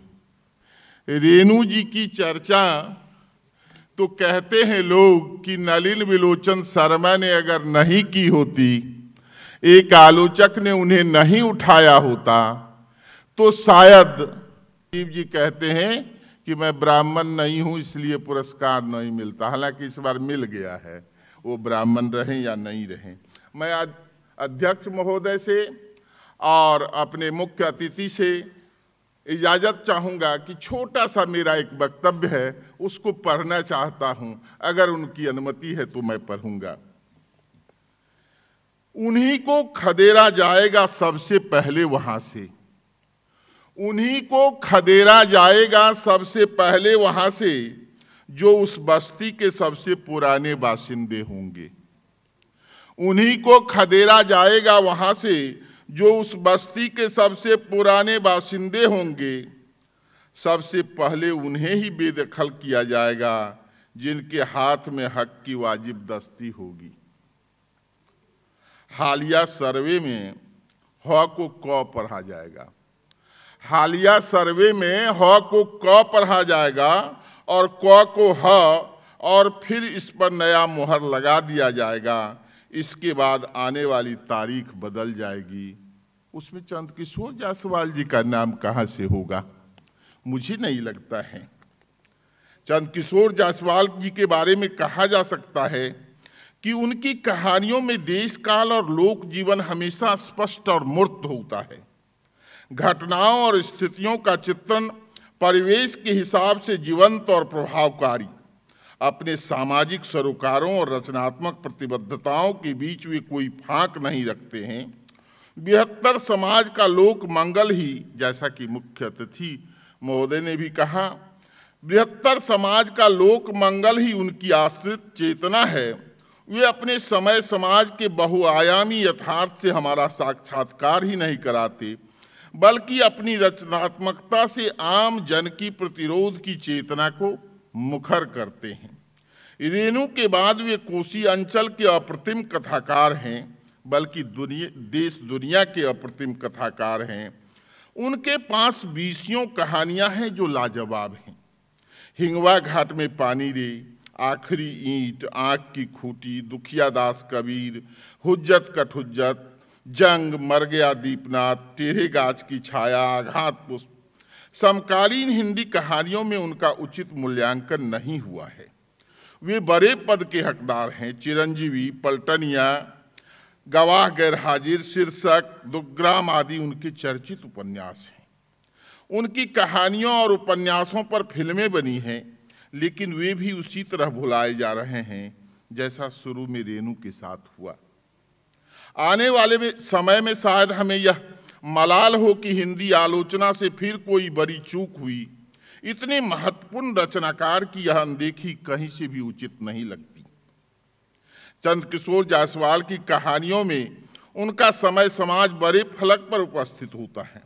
रेणु जी की चर्चा तो कहते हैं लोग कि नलिन विलोचन शर्मा ने अगर नहीं की होती एक आलोचक ने उन्हें नहीं उठाया होता तो शायद शिव जी कहते हैं कि मैं ब्राह्मण नहीं हूं इसलिए पुरस्कार नहीं मिलता हालांकि इस बार मिल गया है वो ब्राह्मण रहें या नहीं रहें मैं आज अध्यक्ष महोदय से और अपने मुख्य अतिथि से इजाज़त चाहूँगा कि छोटा सा मेरा एक वक्तव्य है उसको पढ़ना चाहता हूँ अगर उनकी अनुमति है तो मैं पढ़ूँगा उन्हीं को खदेरा जाएगा सबसे पहले वहाँ से उन्हीं को खदेरा जाएगा सबसे पहले वहां से जो उस बस्ती के सबसे पुराने बासिंदे होंगे उन्हीं को खदेरा जाएगा वहां से जो उस बस्ती के सबसे पुराने बासिंदे होंगे सबसे पहले उन्हें ही बेदखल किया जाएगा जिनके हाथ में हक की वाजिब दस्ती होगी हालिया सर्वे में हॉ को क पढ़ा जाएगा हालिया सर्वे में ह को क पढ़ा जाएगा और क को ह और फिर इस पर नया मोहर लगा दिया जाएगा इसके बाद आने वाली तारीख बदल जाएगी उसमें चंद्रकिशोर जायसवाल जी का नाम कहाँ से होगा मुझे नहीं लगता है चंद्रकिशोर जायसवाल जी के बारे में कहा जा सकता है कि उनकी कहानियों में देश काल और लोक जीवन हमेशा स्पष्ट और मूर्त होता है घटनाओं और स्थितियों का चित्रण परिवेश के हिसाब से जीवंत और प्रभावकारी अपने सामाजिक सरोकारों और रचनात्मक प्रतिबद्धताओं के बीच वे कोई फांक नहीं रखते हैं बृहत्तर समाज का लोक मंगल ही जैसा कि मुख्य अतिथि महोदय ने भी कहा बृहत्तर समाज का लोक मंगल ही उनकी आश्रित चेतना है वे अपने समय समाज के बहुआयामी यथार्थ से हमारा साक्षात्कार ही नहीं कराते बल्कि अपनी रचनात्मकता से आम जन की प्रतिरोध की चेतना को मुखर करते हैं रेणु के बाद वे कोसी अंचल के अप्रतिम कथाकार हैं बल्कि दुनिया देश दुनिया के अप्रतिम कथाकार हैं उनके पास बीसियों कहानियां हैं जो लाजवाब हैं हिंगवा घाट में पानी रे आखिरी ईंट आँख की खूटी दुखिया दास कबीर हुज्जत कठुज्जत जंग मर गया दीपनाथ टेढ़े गाज की छाया आघात पुष्प समकालीन हिंदी कहानियों में उनका उचित मूल्यांकन नहीं हुआ है वे बड़े पद के हकदार हैं चिरंजीवी पलटनिया गवाह गैर हाजिर शीर्षक दुग्राम आदि उनके चर्चित उपन्यास हैं उनकी कहानियों और उपन्यासों पर फिल्में बनी हैं लेकिन वे भी उसी तरह भुलाए जा रहे हैं जैसा शुरू में रेणु के साथ हुआ आने वाले में समय में शायद हमें यह मलाल हो कि हिंदी आलोचना से फिर कोई बड़ी चूक हुई इतने महत्वपूर्ण रचनाकार की यह अनदेखी कहीं से भी उचित नहीं लगती चंद्रकिशोर किशोर जायसवाल की कहानियों में उनका समय समाज बड़े फलक पर उपस्थित होता है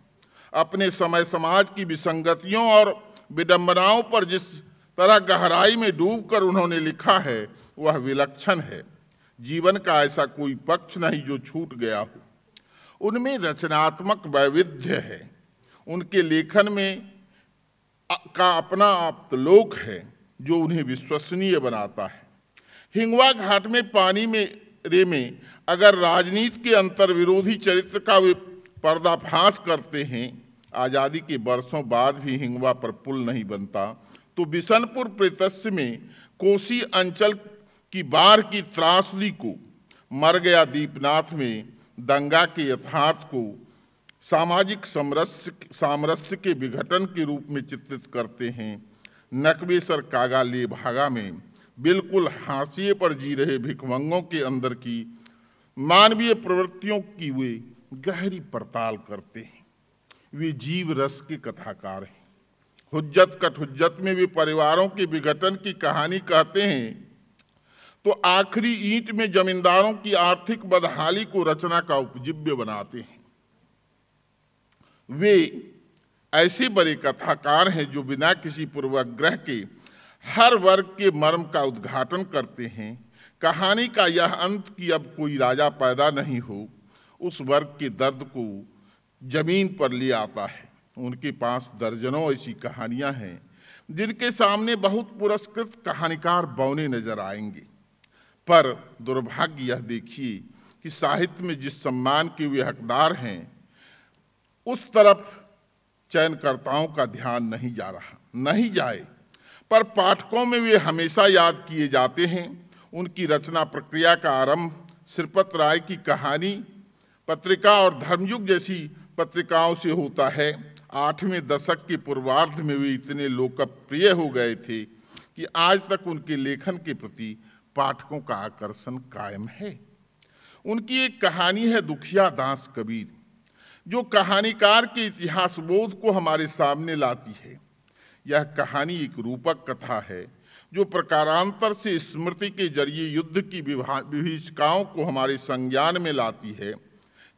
अपने समय समाज की विसंगतियों और विडंबनाओं पर जिस तरह गहराई में डूबकर उन्होंने लिखा है वह विलक्षण है जीवन का ऐसा कोई पक्ष नहीं जो छूट गया हो उनमें रचनात्मक वैविध्य है उनके लेखन में का अपना आप्तलोक है जो उन्हें विश्वसनीय बनाता है हिंगवा घाट में पानी में रे में अगर राजनीति के अंतर्विरोधी चरित्र का वे पर्दाफाश करते हैं आज़ादी के वर्षों बाद भी हिंगवा पर पुल नहीं बनता तो बिशनपुर प्रत्यक्ष में कोसी अंचल कि बार की त्रासदी को मर गया दीपनाथ में दंगा के यथार्थ को सामाजिक समरस्य सामरस्य के विघटन के रूप में चित्रित करते हैं नकबेसर कागा ले भागा में बिल्कुल हाशिए पर जी रहे भिकमंगों के अंदर की मानवीय प्रवृत्तियों की वे गहरी पड़ताल करते हैं वे जीव रस के कथाकार हैं हुज्जत कठहुज्जत में वे परिवारों के विघटन की कहानी कहते हैं तो आखिरी ईंट में जमींदारों की आर्थिक बदहाली को रचना का उपजीव्य बनाते हैं वे ऐसे बड़े कथाकार हैं जो बिना किसी पूर्वाग्रह के हर वर्ग के मर्म का उद्घाटन करते हैं कहानी का यह अंत कि अब कोई राजा पैदा नहीं हो उस वर्ग के दर्द को जमीन पर ले आता है उनके पास दर्जनों ऐसी कहानियां हैं जिनके सामने बहुत पुरस्कृत कहानीकार बौने नजर आएंगे पर दुर्भाग्य यह देखिए कि साहित्य में जिस सम्मान के वे हकदार हैं उस तरफ चयनकर्ताओं का ध्यान नहीं जा रहा नहीं जाए पर पाठकों में वे हमेशा याद किए जाते हैं उनकी रचना प्रक्रिया का आरंभ श्रीपत राय की कहानी पत्रिका और धर्मयुग जैसी पत्रिकाओं से होता है आठवें दशक के पूर्वार्ध में वे इतने लोकप्रिय हो गए थे कि आज तक उनके लेखन के प्रति पाठकों का आकर्षण कायम है उनकी एक कहानी है दुखिया दास कबीर जो कहानीकार के इतिहास बोध को हमारे सामने लाती है यह कहानी एक रूपक कथा है जो प्रकारांतर से स्मृति के जरिए युद्ध की विभिषिकाओं को हमारे संज्ञान में लाती है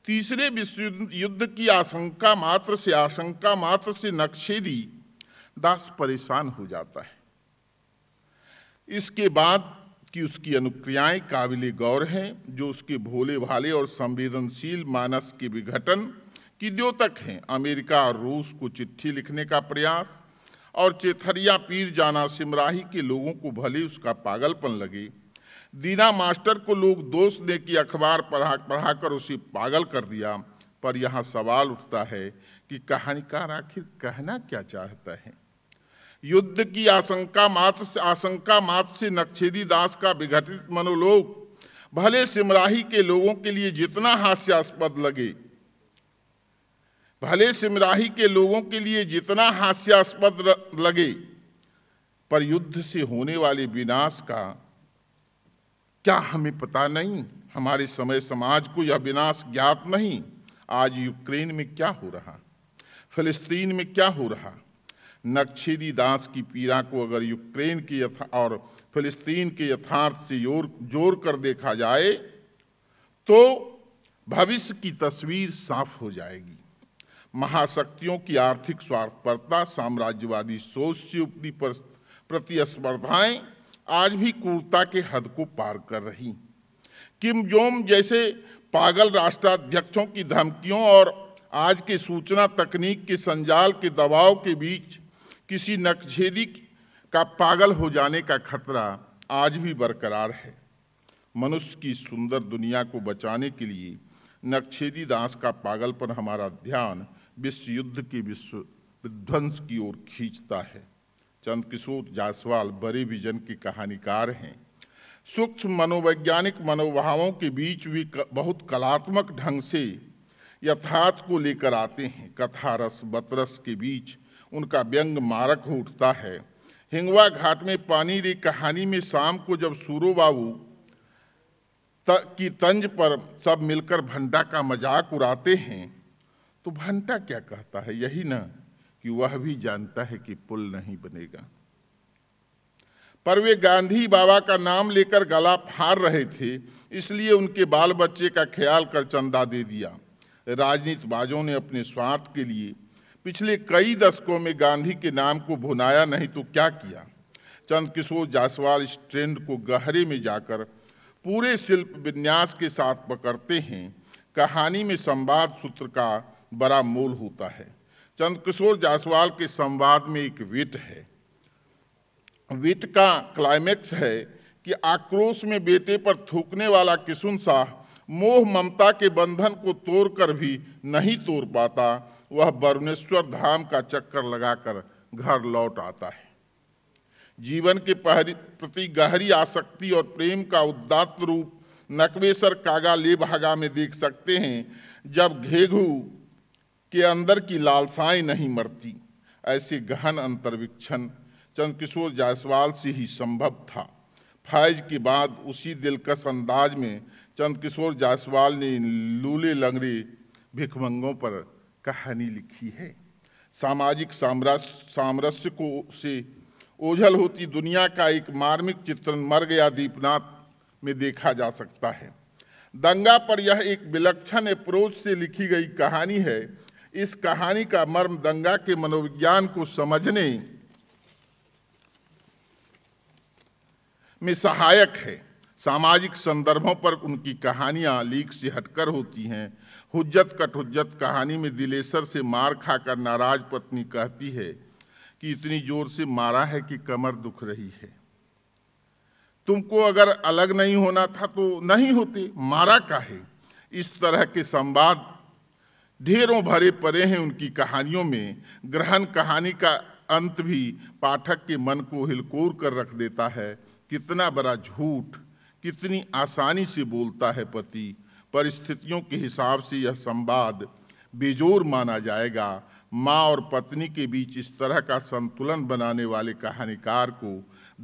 तीसरे विश्व युद्ध की आशंका मात्र से आशंका मात्र से नक्शेदी दास परेशान हो जाता है इसके बाद कि उसकी अनुक्रियाएं काबिल गौर हैं जो उसके भोले भाले और संवेदनशील मानस के विघटन की द्योतक हैं अमेरिका और रूस को चिट्ठी लिखने का प्रयास और चेथरिया पीर जाना सिमराही के लोगों को भले उसका पागलपन लगे दीना मास्टर को लोग दोष दे कि अखबार पढ़ा पढ़ाकर उसे पागल कर दिया पर यहाँ सवाल उठता है कि कहानीकार आखिर कहना क्या चाहता है युद्ध की आशंका मात्र से आशंका मात्र से नक्षेदी दास का विघटित मनोलोक भले सिमराही के लोगों के लिए जितना हास्यास्पद लगे भले सिमराही के लोगों के लिए जितना हास्यास्पद लगे पर युद्ध से होने वाले विनाश का क्या हमें पता नहीं हमारे समय समाज को यह विनाश ज्ञात नहीं आज यूक्रेन में क्या हो रहा फिलिस्तीन में क्या हो रहा नक्शेदी दास की पीड़ा को अगर यूक्रेन की और फिलिस्तीन के यथार्थ से जोर कर देखा जाए तो भविष्य की तस्वीर साफ हो जाएगी महाशक्तियों की आर्थिक स्वार्थपरता साम्राज्यवादी सोच से उपनी प्रतिस्पर्धाएं आज भी क्रूरता के हद को पार कर रही किम जोम जैसे पागल राष्ट्राध्यक्षों की धमकियों और आज के सूचना तकनीक के संजाल के दबाव के बीच किसी नक्शेदी का पागल हो जाने का खतरा आज भी बरकरार है मनुष्य की सुंदर दुनिया को बचाने के लिए नक्शेदी दास का पागलपन हमारा ध्यान विश्व युद्ध के विश्व विध्वंस की ओर खींचता है चंद्रकिशोर जायसवाल बड़े विजन के कहानीकार हैं सूक्ष्म मनोवैज्ञानिक मनोभावों के बीच भी बहुत कलात्मक ढंग से यथार्थ को लेकर आते हैं कथा रस बतरस के बीच उनका व्यंग मारक हो उठता है हिंगवा घाट में पानी री कहानी में शाम को जब सूरो बाबू त, की तंज पर सब मिलकर भंडा का मजाक उड़ाते हैं तो भंटा क्या कहता है यही ना कि वह भी जानता है कि पुल नहीं बनेगा पर वे गांधी बाबा का नाम लेकर गला फाड़ रहे थे इसलिए उनके बाल बच्चे का ख्याल कर चंदा दे दिया राजनीतिबाजों ने अपने स्वार्थ के लिए पिछले कई दशकों में गांधी के नाम को भुनाया नहीं तो क्या किया चंद्रकिशोर जायसवाल इस ट्रेंड को गहरे में जाकर पूरे शिल्प विन्यास के साथ पकड़ते हैं कहानी में संवाद सूत्र का बड़ा मोल होता है चंद्रकिशोर जायसवाल के संवाद में एक विट है विट का क्लाइमैक्स है कि आक्रोश में बेटे पर थूकने वाला किशुन शाह मोह ममता के बंधन को तोड़कर भी नहीं तोड़ पाता वह वरुणेश्वर धाम का चक्कर लगाकर घर लौट आता है जीवन के प्रति गहरी आसक्ति और प्रेम का उदात्त रूप नकवेसर कागा ले भागा में देख सकते हैं जब घेघू के अंदर की लालसाएं नहीं मरती ऐसे गहन अंतर्विक्षण चंद्रकिशोर जायसवाल से ही संभव था फैज के बाद उसी दिलकश अंदाज में चंद्रकिशोर जायसवाल ने लूले लंगड़े भिखमंगों पर कहानी लिखी है सामाजिक साम्राज्य सामरस्य को से ओझल होती दुनिया का एक मार्मिक चित्रण मर गया दीपनाथ में देखा जा सकता है दंगा पर यह एक विलक्षण अप्रोच से लिखी गई कहानी है इस कहानी का मर्म दंगा के मनोविज्ञान को समझने में सहायक है सामाजिक संदर्भों पर उनकी कहानियां लीक से हटकर होती हैं हुज्जत हुज्जत कहानी में दिलेसर से मार खाकर नाराज पत्नी कहती है कि इतनी जोर से मारा है कि कमर दुख रही है तुमको अगर अलग नहीं होना था तो नहीं होते मारा काहे इस तरह के संवाद ढेरों भरे पड़े हैं उनकी कहानियों में ग्रहण कहानी का अंत भी पाठक के मन को हिलकोर कर रख देता है कितना बड़ा झूठ कितनी आसानी से बोलता है पति परिस्थितियों के हिसाब से यह संवाद बेजोर माना जाएगा माँ और पत्नी के बीच इस तरह का संतुलन बनाने वाले कहानीकार को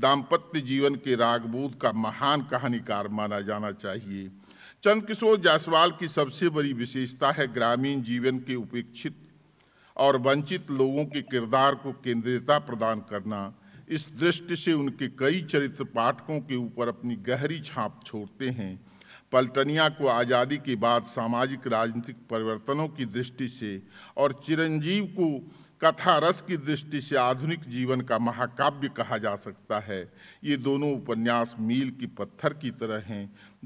दाम्पत्य जीवन के रागबोध का महान कहानीकार माना जाना चाहिए चंद्रकिशोर जायसवाल की सबसे बड़ी विशेषता है ग्रामीण जीवन के उपेक्षित और वंचित लोगों के किरदार को केंद्रीयता प्रदान करना इस दृष्टि से उनके कई चरित्र पाठकों के ऊपर अपनी गहरी छाप छोड़ते हैं पलटनिया को आज़ादी के बाद सामाजिक राजनीतिक परिवर्तनों की दृष्टि से और चिरंजीव को कथा रस की दृष्टि से आधुनिक जीवन का महाकाव्य कहा जा सकता है ये दोनों उपन्यास मील की पत्थर की तरह हैं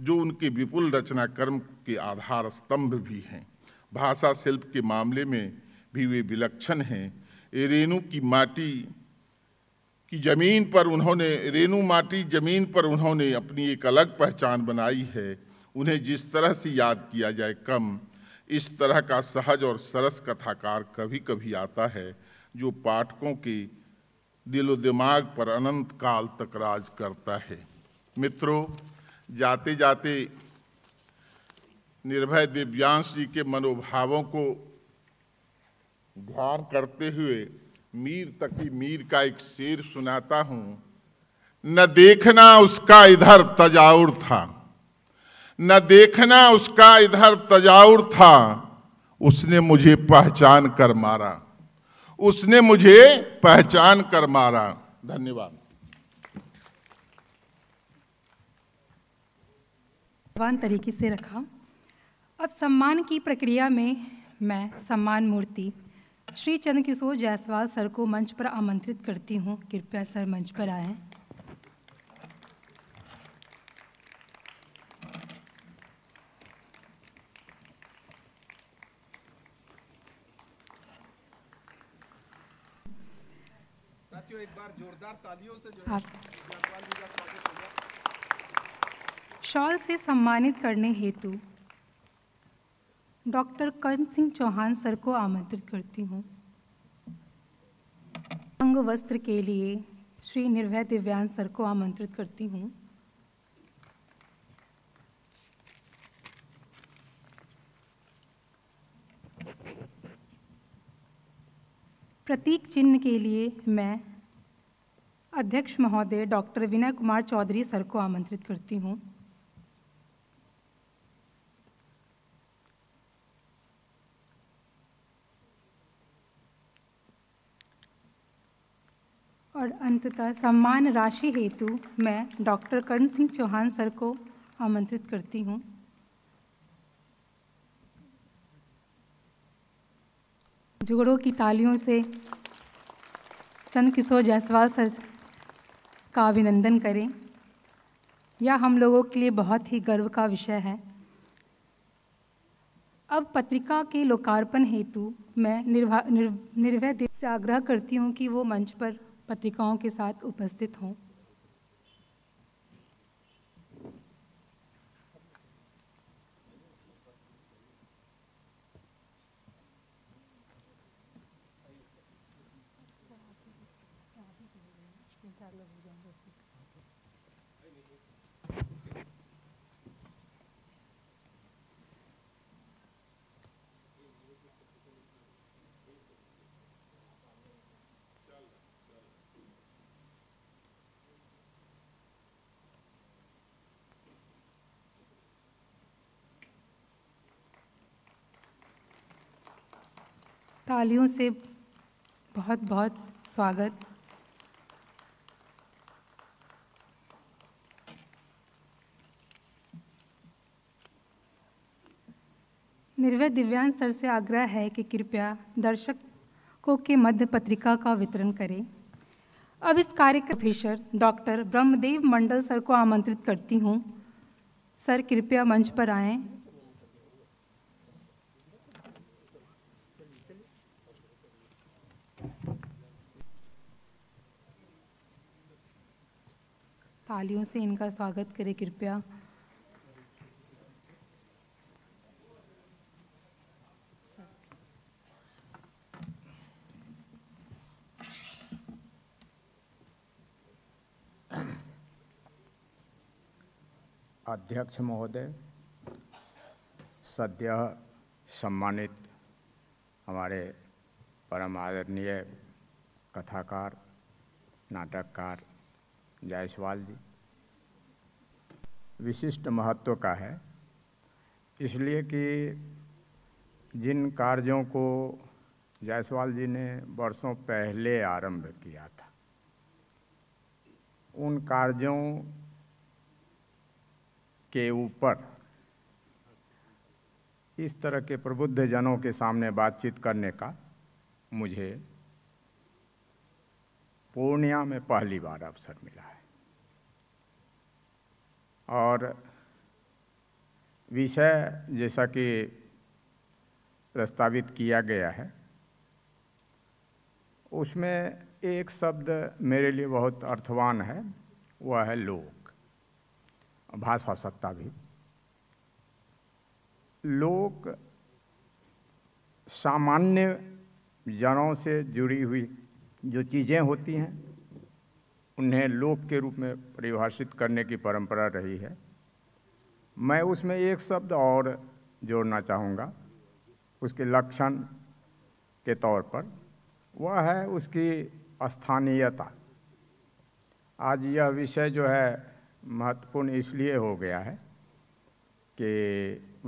जो उनके विपुल रचना कर्म के आधार स्तंभ भी हैं भाषा शिल्प के मामले में भी वे विलक्षण हैं रेणु की माटी की ज़मीन पर उन्होंने रेणु माटी ज़मीन पर उन्होंने अपनी एक अलग पहचान बनाई है उन्हें जिस तरह से याद किया जाए कम इस तरह का सहज और सरस कथाकार कभी कभी आता है जो पाठकों के दिलो दिमाग पर अनंत काल तक राज करता है मित्रों जाते जाते निर्भय दिव्यांश जी के मनोभावों को ध्यान करते हुए मीर तकी मीर का एक शेर सुनाता हूँ न देखना उसका इधर तजाउर था न देखना उसका इधर तजाउर था उसने मुझे पहचान कर मारा उसने मुझे पहचान कर मारा धन्यवाद भगवान तरीके से रखा अब सम्मान की प्रक्रिया में मैं सम्मान मूर्ति श्री चंद्र किशोर जायसवाल सर को मंच पर आमंत्रित करती हूँ कृपया सर मंच पर आएँ हाँ। शॉल से सम्मानित करने हेतु डॉक्टर कर्ण सिंह चौहान सर को आमंत्रित करती हूँ अंग वस्त्र के लिए श्री निर्भय दिव्यांग सर को आमंत्रित करती हूँ प्रतीक चिन्ह के लिए मैं अध्यक्ष महोदय डॉक्टर विनय कुमार चौधरी सर को आमंत्रित करती हूँ और अंततः सम्मान राशि हेतु मैं डॉक्टर कर्ण सिंह चौहान सर को आमंत्रित करती हूँ जोड़ों की तालियों से चंद किशोर जायसवाल सर का अभिनंदन करें यह हम लोगों के लिए बहुत ही गर्व का विषय है अब पत्रिका के लोकार्पण हेतु मैं निर्भय देव से आग्रह करती हूँ कि वो मंच पर पत्रिकाओं के साथ उपस्थित हों तालियों से बहुत बहुत स्वागत निर्वय दिव्यांग सर से आग्रह है कि कृपया दर्शकों के मध्य पत्रिका का वितरण करें अब इस कार्यक्रम फिशर डॉक्टर ब्रह्मदेव मंडल सर को आमंत्रित करती हूँ सर कृपया मंच पर आएं तालियों से इनका स्वागत करें कृपया अध्यक्ष महोदय सद्य सम्मानित हमारे परम आदरणीय कथाकार नाटककार जायसवाल जी विशिष्ट महत्व का है इसलिए कि जिन कार्यों को जायसवाल जी ने वर्षों पहले आरंभ किया था उन कार्यों के ऊपर इस तरह के प्रबुद्ध जनों के सामने बातचीत करने का मुझे पूर्णिया में पहली बार अवसर मिला है और विषय जैसा कि प्रस्तावित किया गया है उसमें एक शब्द मेरे लिए बहुत अर्थवान है वह है लोक भाषा सत्ता भी लोक सामान्य जनों से जुड़ी हुई जो चीज़ें होती हैं उन्हें लोक के रूप में परिभाषित करने की परंपरा रही है मैं उसमें एक शब्द और जोड़ना चाहूँगा उसके लक्षण के तौर पर वह है उसकी स्थानीयता आज यह विषय जो है महत्वपूर्ण इसलिए हो गया है कि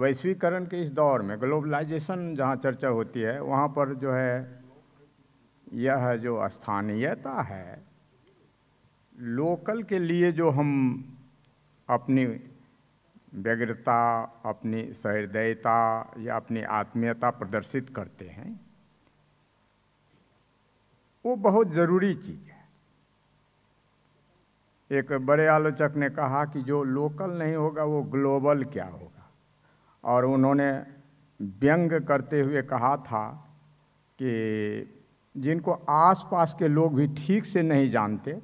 वैश्वीकरण के इस दौर में ग्लोबलाइजेशन जहाँ चर्चा होती है वहाँ पर जो है यह जो स्थानीयता है लोकल के लिए जो हम अपनी व्यग्रता अपनी सहृदयता या अपनी आत्मीयता प्रदर्शित करते हैं वो बहुत ज़रूरी चीज़ है एक बड़े आलोचक ने कहा कि जो लोकल नहीं होगा वो ग्लोबल क्या होगा और उन्होंने व्यंग करते हुए कहा था कि जिनको आसपास के लोग भी ठीक से नहीं जानते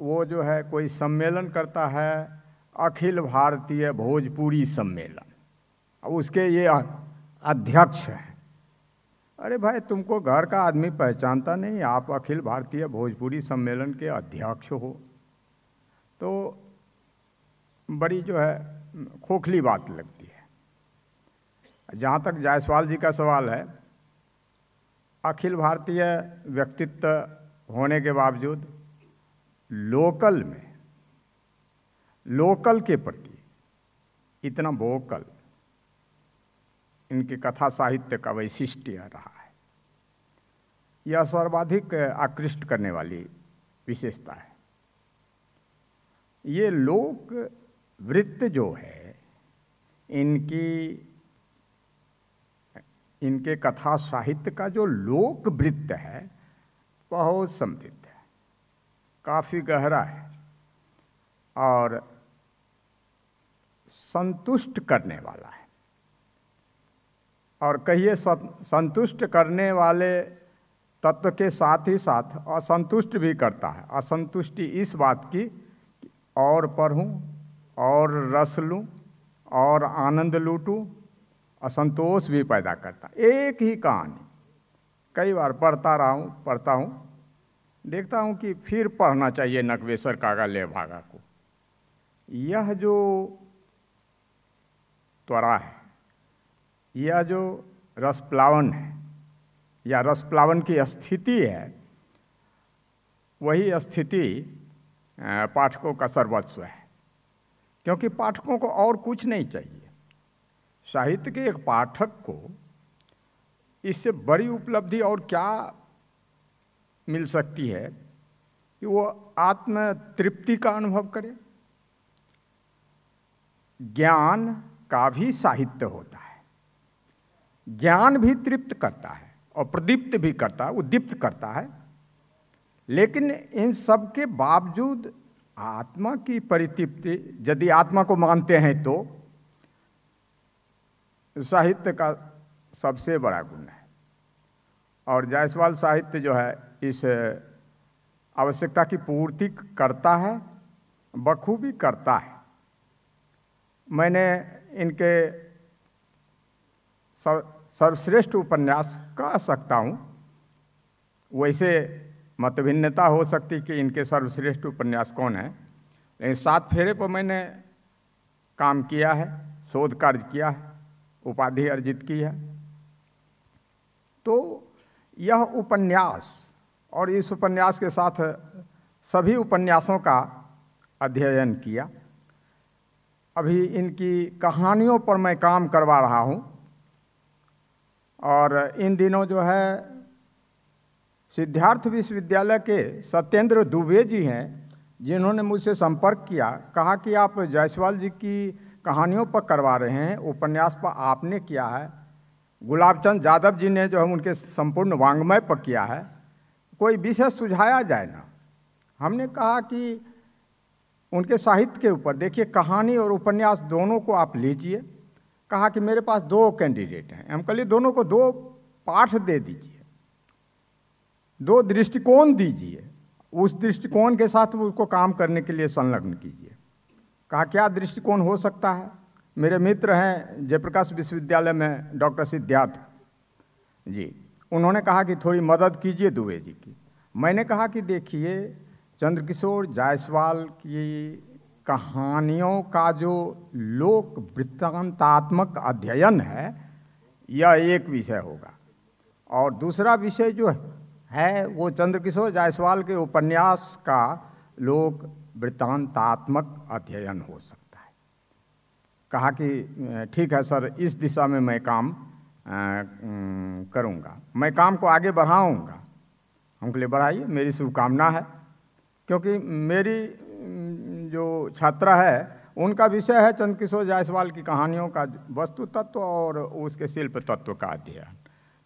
वो जो है कोई सम्मेलन करता है अखिल भारतीय भोजपुरी सम्मेलन उसके ये अध्यक्ष हैं अरे भाई तुमको घर का आदमी पहचानता नहीं आप अखिल भारतीय भोजपुरी सम्मेलन के अध्यक्ष हो तो बड़ी जो है खोखली बात लगती है जहाँ तक जायसवाल जी का सवाल है अखिल भारतीय व्यक्तित्व होने के बावजूद लोकल में लोकल के प्रति इतना वोकल इनके कथा साहित्य का वैशिष्ट्य रहा है यह सर्वाधिक आकृष्ट करने वाली विशेषता है ये लोक वृत्त जो है इनकी इनके कथा साहित्य का जो लोक वृत्त है बहुत समृद्ध काफ़ी गहरा है और संतुष्ट करने वाला है और कहिए संतुष्ट करने वाले तत्व के साथ ही साथ असंतुष्ट भी करता है असंतुष्टि इस बात की और पढ़ूं और रस लूँ और आनंद लूटूं असंतोष भी पैदा करता एक ही कहानी कई बार पढ़ता रहा हूँ पढ़ता हूँ देखता हूँ कि फिर पढ़ना चाहिए नकवेश्वर कागा ले भागा को यह जो त्वरा है यह जो रसप्लावन है या रसप्लावन की स्थिति है वही स्थिति पाठकों का सर्वस्व है क्योंकि पाठकों को और कुछ नहीं चाहिए साहित्य के एक पाठक को इससे बड़ी उपलब्धि और क्या मिल सकती है कि वो आत्म तृप्ति का अनुभव करे ज्ञान का भी साहित्य होता है ज्ञान भी तृप्त करता है और प्रदीप्त भी करता है उद्दीप्त करता है लेकिन इन सब के बावजूद आत्मा की परितृप्ति यदि आत्मा को मानते हैं तो साहित्य का सबसे बड़ा गुण है और जायसवाल साहित्य जो है इस आवश्यकता की पूर्ति करता है बखूबी करता है मैंने इनके सर्वश्रेष्ठ उपन्यास कह सकता हूँ वैसे मतभिन्नता हो सकती कि इनके सर्वश्रेष्ठ उपन्यास कौन है लेकिन सात फेरे पर मैंने काम किया है शोध कार्य किया है उपाधि अर्जित की है तो यह उपन्यास और इस उपन्यास के साथ सभी उपन्यासों का अध्ययन किया अभी इनकी कहानियों पर मैं काम करवा रहा हूँ और इन दिनों जो है सिद्धार्थ विश्वविद्यालय के सत्येंद्र दुबे जी हैं जिन्होंने मुझसे संपर्क किया कहा कि आप जायसवाल जी की कहानियों पर करवा रहे हैं उपन्यास पर आपने किया है गुलाबचंद यादव जी ने जो हम उनके संपूर्ण वांग्मय पर किया है कोई विषय सुझाया जाए ना हमने कहा कि उनके साहित्य के ऊपर देखिए कहानी और उपन्यास दोनों को आप लीजिए कहा कि मेरे पास दो कैंडिडेट हैं हम कहिए दोनों को दो पाठ दे दीजिए दो दृष्टिकोण दीजिए उस दृष्टिकोण के साथ उसको काम करने के लिए संलग्न कीजिए कहा क्या दृष्टिकोण हो सकता है मेरे मित्र हैं जयप्रकाश विश्वविद्यालय में डॉक्टर सिद्धार्थ जी उन्होंने कहा कि थोड़ी मदद कीजिए दुबे जी की मैंने कहा कि देखिए चंद्रकिशोर जायसवाल की कहानियों का जो लोक वृत्तांतात्मक अध्ययन है यह एक विषय होगा और दूसरा विषय जो है वो चंद्रकिशोर जायसवाल के उपन्यास का लोक वृत्तांतात्मक अध्ययन हो सकता है कहा कि ठीक है सर इस दिशा में मैं काम करूँगा मैं काम को आगे बढ़ाऊँगा हमको लिए बढ़ाइए मेरी शुभकामना है क्योंकि मेरी जो छात्रा है उनका विषय है चंद्रकिशोर जायसवाल की कहानियों का वस्तु तत्व और उसके शिल्प तत्व का अध्ययन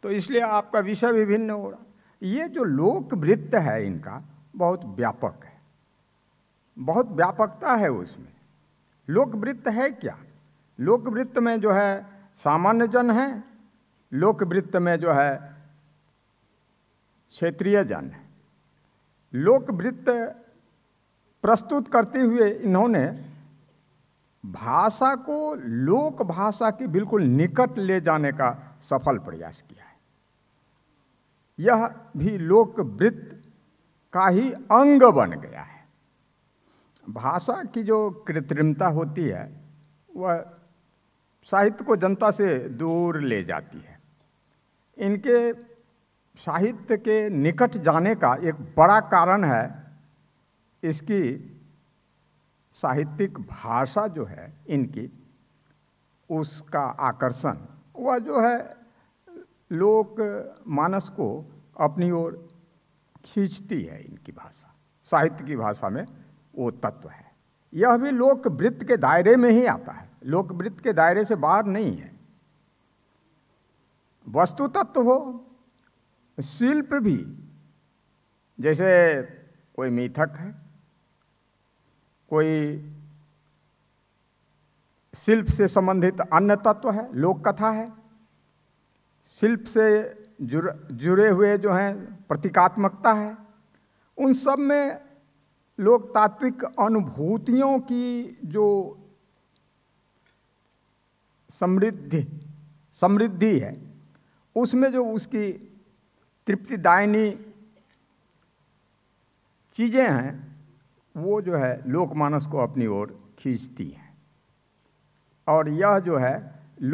तो इसलिए आपका विषय विभिन्न हो रहा ये जो लोक वृत्त है इनका बहुत व्यापक है बहुत व्यापकता है उसमें लोक वृत्त है क्या लोक वृत्त में जो है सामान्य जन है लोक वृत्त में जो है क्षेत्रीय जन लोक वृत्त प्रस्तुत करते हुए इन्होंने भाषा को लोक भाषा की बिल्कुल निकट ले जाने का सफल प्रयास किया है यह भी लोक वृत्त का ही अंग बन गया है भाषा की जो कृत्रिमता होती है वह साहित्य को जनता से दूर ले जाती है इनके साहित्य के निकट जाने का एक बड़ा कारण है इसकी साहित्यिक भाषा जो है इनकी उसका आकर्षण वह जो है लोक मानस को अपनी ओर खींचती है इनकी भाषा साहित्य की भाषा में वो तत्व है यह भी लोकवृत्त के दायरे में ही आता है वृत्त के दायरे से बाहर नहीं है वस्तु तत्व हो शिल्प भी जैसे कोई मिथक है कोई शिल्प से संबंधित अन्य तत्व है लोक कथा है शिल्प से जुड़ जुड़े हुए जो हैं प्रतीकात्मकता है उन सब में लोकतात्विक तात्विक अनुभूतियों की जो समृद्धि समृद्धि है उसमें जो उसकी तृप्तिदायिनी चीज़ें हैं वो जो है लोकमानस को अपनी ओर खींचती हैं और यह जो है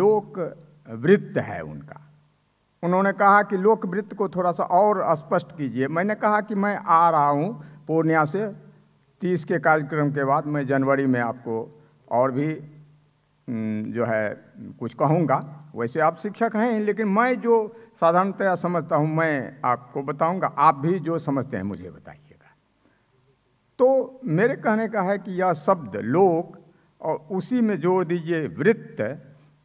लोक वृत्त है उनका उन्होंने कहा कि लोक वृत्त को थोड़ा सा और स्पष्ट कीजिए मैंने कहा कि मैं आ रहा हूँ पूर्णिया से तीस के कार्यक्रम के बाद मैं जनवरी में आपको और भी जो है कुछ कहूँगा वैसे आप शिक्षक हैं लेकिन मैं जो साधारणतया समझता हूँ मैं आपको बताऊँगा आप भी जो समझते हैं मुझे बताइएगा तो मेरे कहने का है कि यह शब्द लोक और उसी में जोड़ दीजिए वृत्त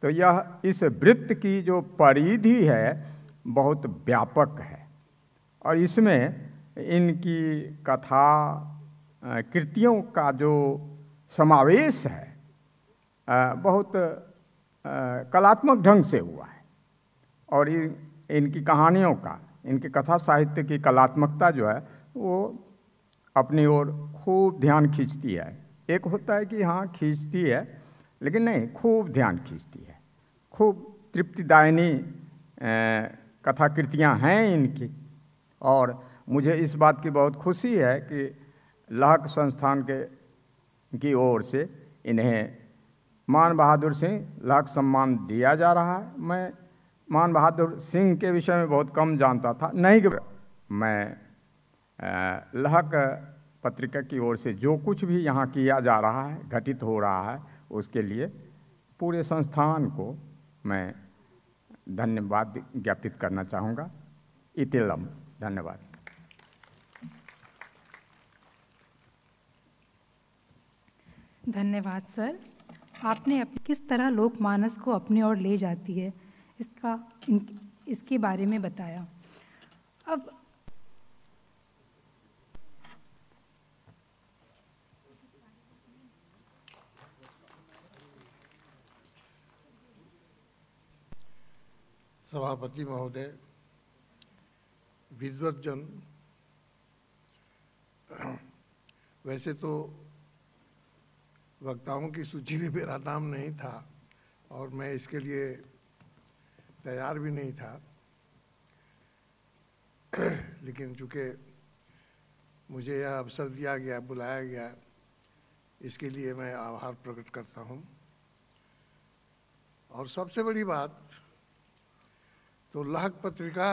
तो यह इस वृत्त की जो परिधि है बहुत व्यापक है और इसमें इनकी कथा कृतियों का जो समावेश है बहुत कलात्मक ढंग से हुआ है और इन इनकी कहानियों का इनके कथा साहित्य की कलात्मकता जो है वो अपनी ओर खूब ध्यान खींचती है एक होता है कि हाँ खींचती है लेकिन नहीं खूब ध्यान खींचती है खूब तृप्तिदायनी कथा कृतियाँ हैं इनकी और मुझे इस बात की बहुत खुशी है कि लाहक संस्थान के की ओर से इन्हें मान बहादुर सिंह लाख सम्मान दिया जा रहा है मैं मान बहादुर सिंह के विषय में बहुत कम जानता था नहीं कि मैं लहक पत्रिका की ओर से जो कुछ भी यहाँ किया जा रहा है घटित हो रहा है उसके लिए पूरे संस्थान को मैं धन्यवाद ज्ञापित करना चाहूँगा इतिलम धन्यवाद धन्यवाद सर आपने किस तरह लोकमानस को अपने ओर ले जाती है इसका इन, इसके बारे में बताया अब सभापति महोदय विद्वत जन वैसे तो वक्ताओं की सूची में मेरा नाम नहीं था और मैं इसके लिए तैयार भी नहीं था लेकिन चूँकि मुझे यह अवसर दिया गया बुलाया गया इसके लिए मैं आभार प्रकट करता हूँ और सबसे बड़ी बात तो लहक पत्रिका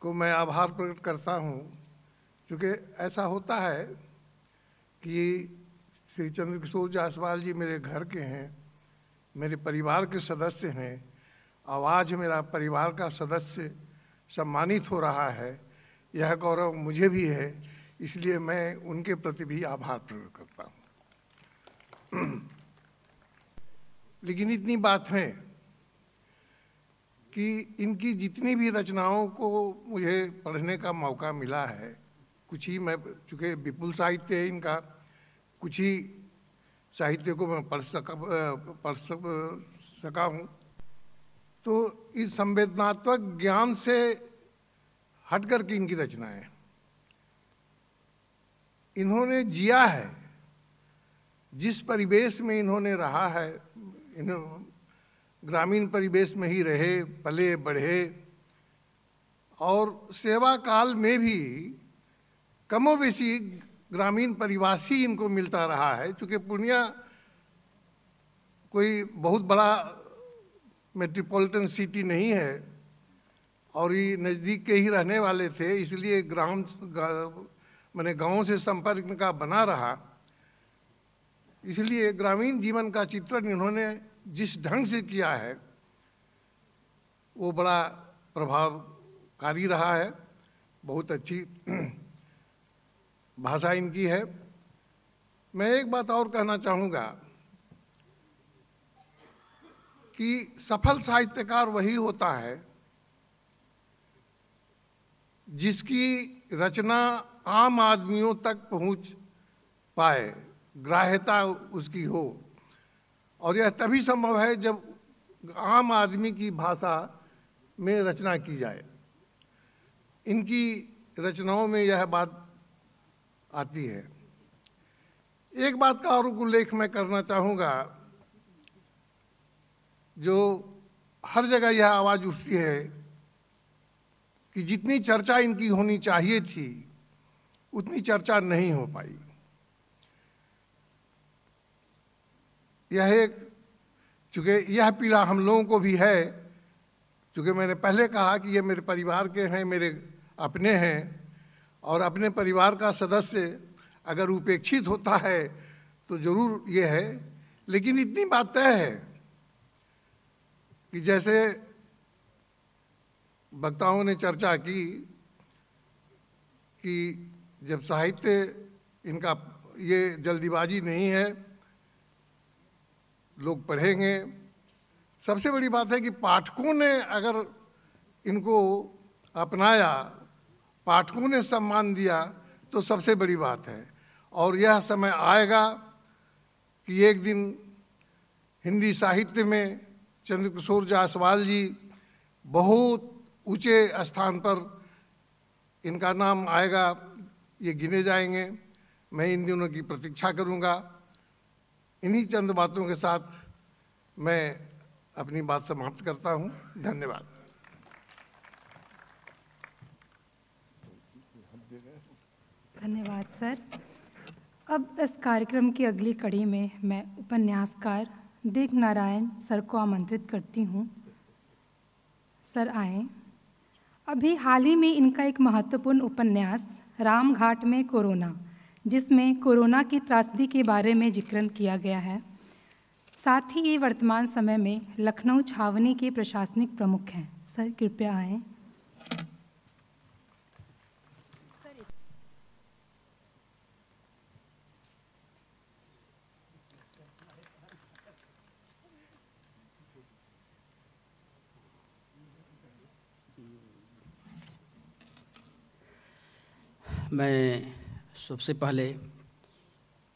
को मैं आभार प्रकट करता हूँ क्योंकि ऐसा होता है कि श्री चंद्रकिशोर जायसवाल जी मेरे घर के हैं मेरे परिवार के सदस्य हैं आवाज मेरा परिवार का सदस्य सम्मानित हो रहा है यह गौरव मुझे भी है इसलिए मैं उनके प्रति भी आभार प्रकट करता हूँ लेकिन इतनी बात है कि इनकी जितनी भी रचनाओं को मुझे पढ़ने का मौका मिला है कुछ ही मैं चूँकि विपुल साहित्य है इनका कुछ ही साहित्य को मैं पढ़ सका पढ़ सका हूँ तो इस संवेदनात्मक ज्ञान से हटकर के इनकी रचनाएं इन्होंने जिया है जिस परिवेश में इन्होंने रहा है इन ग्रामीण परिवेश में ही रहे पले बढ़े और सेवा काल में भी कमोवेशी ग्रामीण परिवासी इनको मिलता रहा है चूँकि पूर्णिया कोई बहुत बड़ा मेट्रोपॉलिटन सिटी नहीं है और ये नज़दीक के ही रहने वाले थे इसलिए ग्राम मैंने गाँव से संपर्क का बना रहा इसलिए ग्रामीण जीवन का चित्रण इन्होंने जिस ढंग से किया है वो बड़ा प्रभावकारी रहा है बहुत अच्छी भाषा इनकी है मैं एक बात और कहना चाहूँगा कि सफल साहित्यकार वही होता है जिसकी रचना आम आदमियों तक पहुंच पाए ग्राह्यता उसकी हो और यह तभी संभव है जब आम आदमी की भाषा में रचना की जाए इनकी रचनाओं में यह बात आती है एक बात का और उल्लेख मैं करना चाहूँगा जो हर जगह यह आवाज़ उठती है कि जितनी चर्चा इनकी होनी चाहिए थी उतनी चर्चा नहीं हो पाई यह एक चूँकि यह पीड़ा हम लोगों को भी है चूँकि मैंने पहले कहा कि ये मेरे परिवार के हैं मेरे अपने हैं और अपने परिवार का सदस्य अगर उपेक्षित होता है तो जरूर ये है लेकिन इतनी बात तय है कि जैसे वक्ताओं ने चर्चा की कि जब साहित्य इनका ये जल्दीबाजी नहीं है लोग पढ़ेंगे सबसे बड़ी बात है कि पाठकों ने अगर इनको अपनाया पाठकों ने सम्मान दिया तो सबसे बड़ी बात है और यह समय आएगा कि एक दिन हिंदी साहित्य में चंद्रकिशोर जायसवाल जी बहुत ऊंचे स्थान पर इनका नाम आएगा ये गिने जाएंगे मैं इन दिनों की प्रतीक्षा करूंगा इन्हीं चंद बातों के साथ मैं अपनी बात समाप्त करता हूं धन्यवाद धन्यवाद सर अब इस कार्यक्रम की अगली कड़ी में मैं उपन्यासकार दिग नारायण सर को आमंत्रित करती हूँ सर आए अभी हाल ही में इनका एक महत्वपूर्ण उपन्यास रामघाट में कोरोना जिसमें कोरोना की त्रासदी के बारे में जिक्रण किया गया है साथ ही ये वर्तमान समय में लखनऊ छावनी के प्रशासनिक प्रमुख हैं सर कृपया आएँ मैं सबसे पहले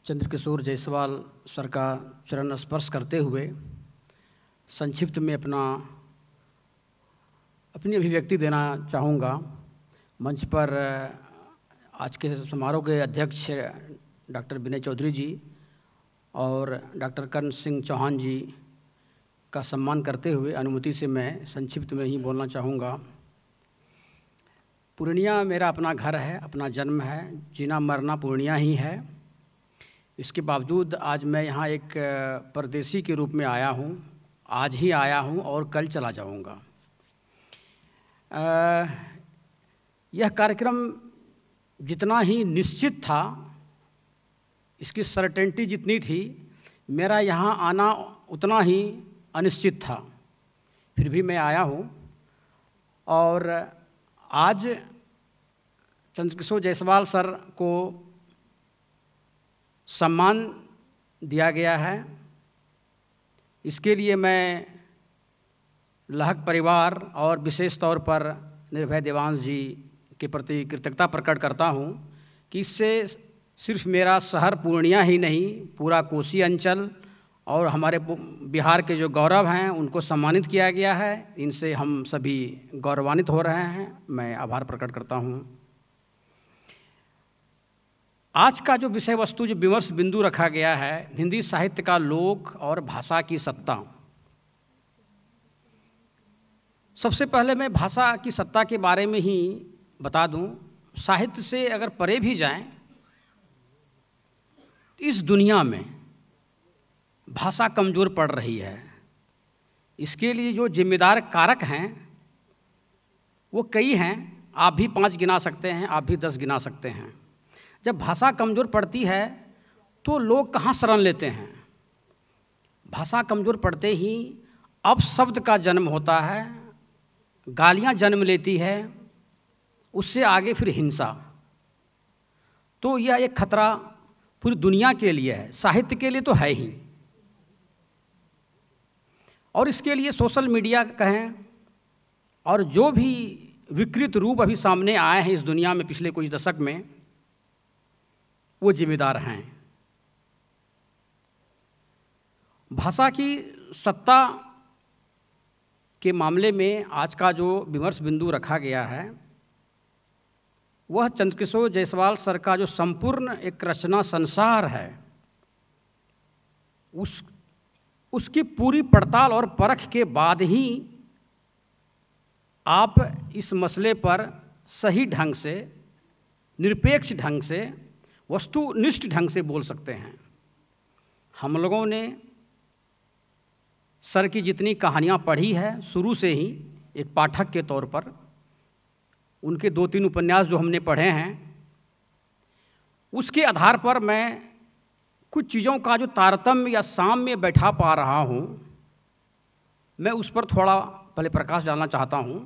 चंद्रकिशोर जायसवाल सर का चरण स्पर्श करते हुए संक्षिप्त में अपना अपनी अभिव्यक्ति देना चाहूँगा मंच पर आज के समारोह के अध्यक्ष डॉक्टर विनय चौधरी जी और डॉक्टर कर्ण सिंह चौहान जी का सम्मान करते हुए अनुमति से मैं संक्षिप्त में ही बोलना चाहूँगा पूर्णिया मेरा अपना घर है अपना जन्म है जीना मरना पूर्णिया ही है इसके बावजूद आज मैं यहाँ एक परदेसी के रूप में आया हूँ आज ही आया हूँ और कल चला जाऊँगा यह कार्यक्रम जितना ही निश्चित था इसकी सर्टेनिटी जितनी थी मेरा यहाँ आना उतना ही अनिश्चित था फिर भी मैं आया हूँ और आज चंद्रकिशोर जायसवाल सर को सम्मान दिया गया है इसके लिए मैं लहक परिवार और विशेष तौर पर निर्भय देवांश जी के प्रति कृतज्ञता प्रकट करता हूँ कि इससे सिर्फ मेरा शहर पूर्णिया ही नहीं पूरा कोसी अंचल और हमारे बिहार के जो गौरव हैं उनको सम्मानित किया गया है इनसे हम सभी गौरवान्वित हो रहे हैं मैं आभार प्रकट करता हूँ आज का जो विषय वस्तु जो विमर्श बिंदु रखा गया है हिंदी साहित्य का लोक और भाषा की सत्ता सबसे पहले मैं भाषा की सत्ता के बारे में ही बता दूं साहित्य से अगर परे भी जाएं इस दुनिया में भाषा कमज़ोर पड़ रही है इसके लिए जो जिम्मेदार कारक हैं वो कई हैं आप भी पाँच गिना सकते हैं आप भी दस गिना सकते हैं जब भाषा कमज़ोर पड़ती है तो लोग कहाँ शरण लेते हैं भाषा कमज़ोर पड़ते ही अपशब्द का जन्म होता है गालियाँ जन्म लेती है उससे आगे फिर हिंसा तो यह एक खतरा पूरी दुनिया के लिए है साहित्य के लिए तो है ही और इसके लिए सोशल मीडिया कहें और जो भी विकृत रूप अभी सामने आए हैं इस दुनिया में पिछले कुछ दशक में वो जिम्मेदार हैं भाषा की सत्ता के मामले में आज का जो विमर्श बिंदु रखा गया है वह चंद्रकिशोर जायसवाल सर का जो संपूर्ण एक रचना संसार है उस उसकी पूरी पड़ताल और परख के बाद ही आप इस मसले पर सही ढंग से निरपेक्ष ढंग से वस्तुनिष्ठ ढंग से बोल सकते हैं हम लोगों ने सर की जितनी कहानियाँ पढ़ी है शुरू से ही एक पाठक के तौर पर उनके दो तीन उपन्यास जो हमने पढ़े हैं उसके आधार पर मैं कुछ चीज़ों का जो तारतम्य या साम्य बैठा पा रहा हूँ मैं उस पर थोड़ा पहले प्रकाश डालना चाहता हूँ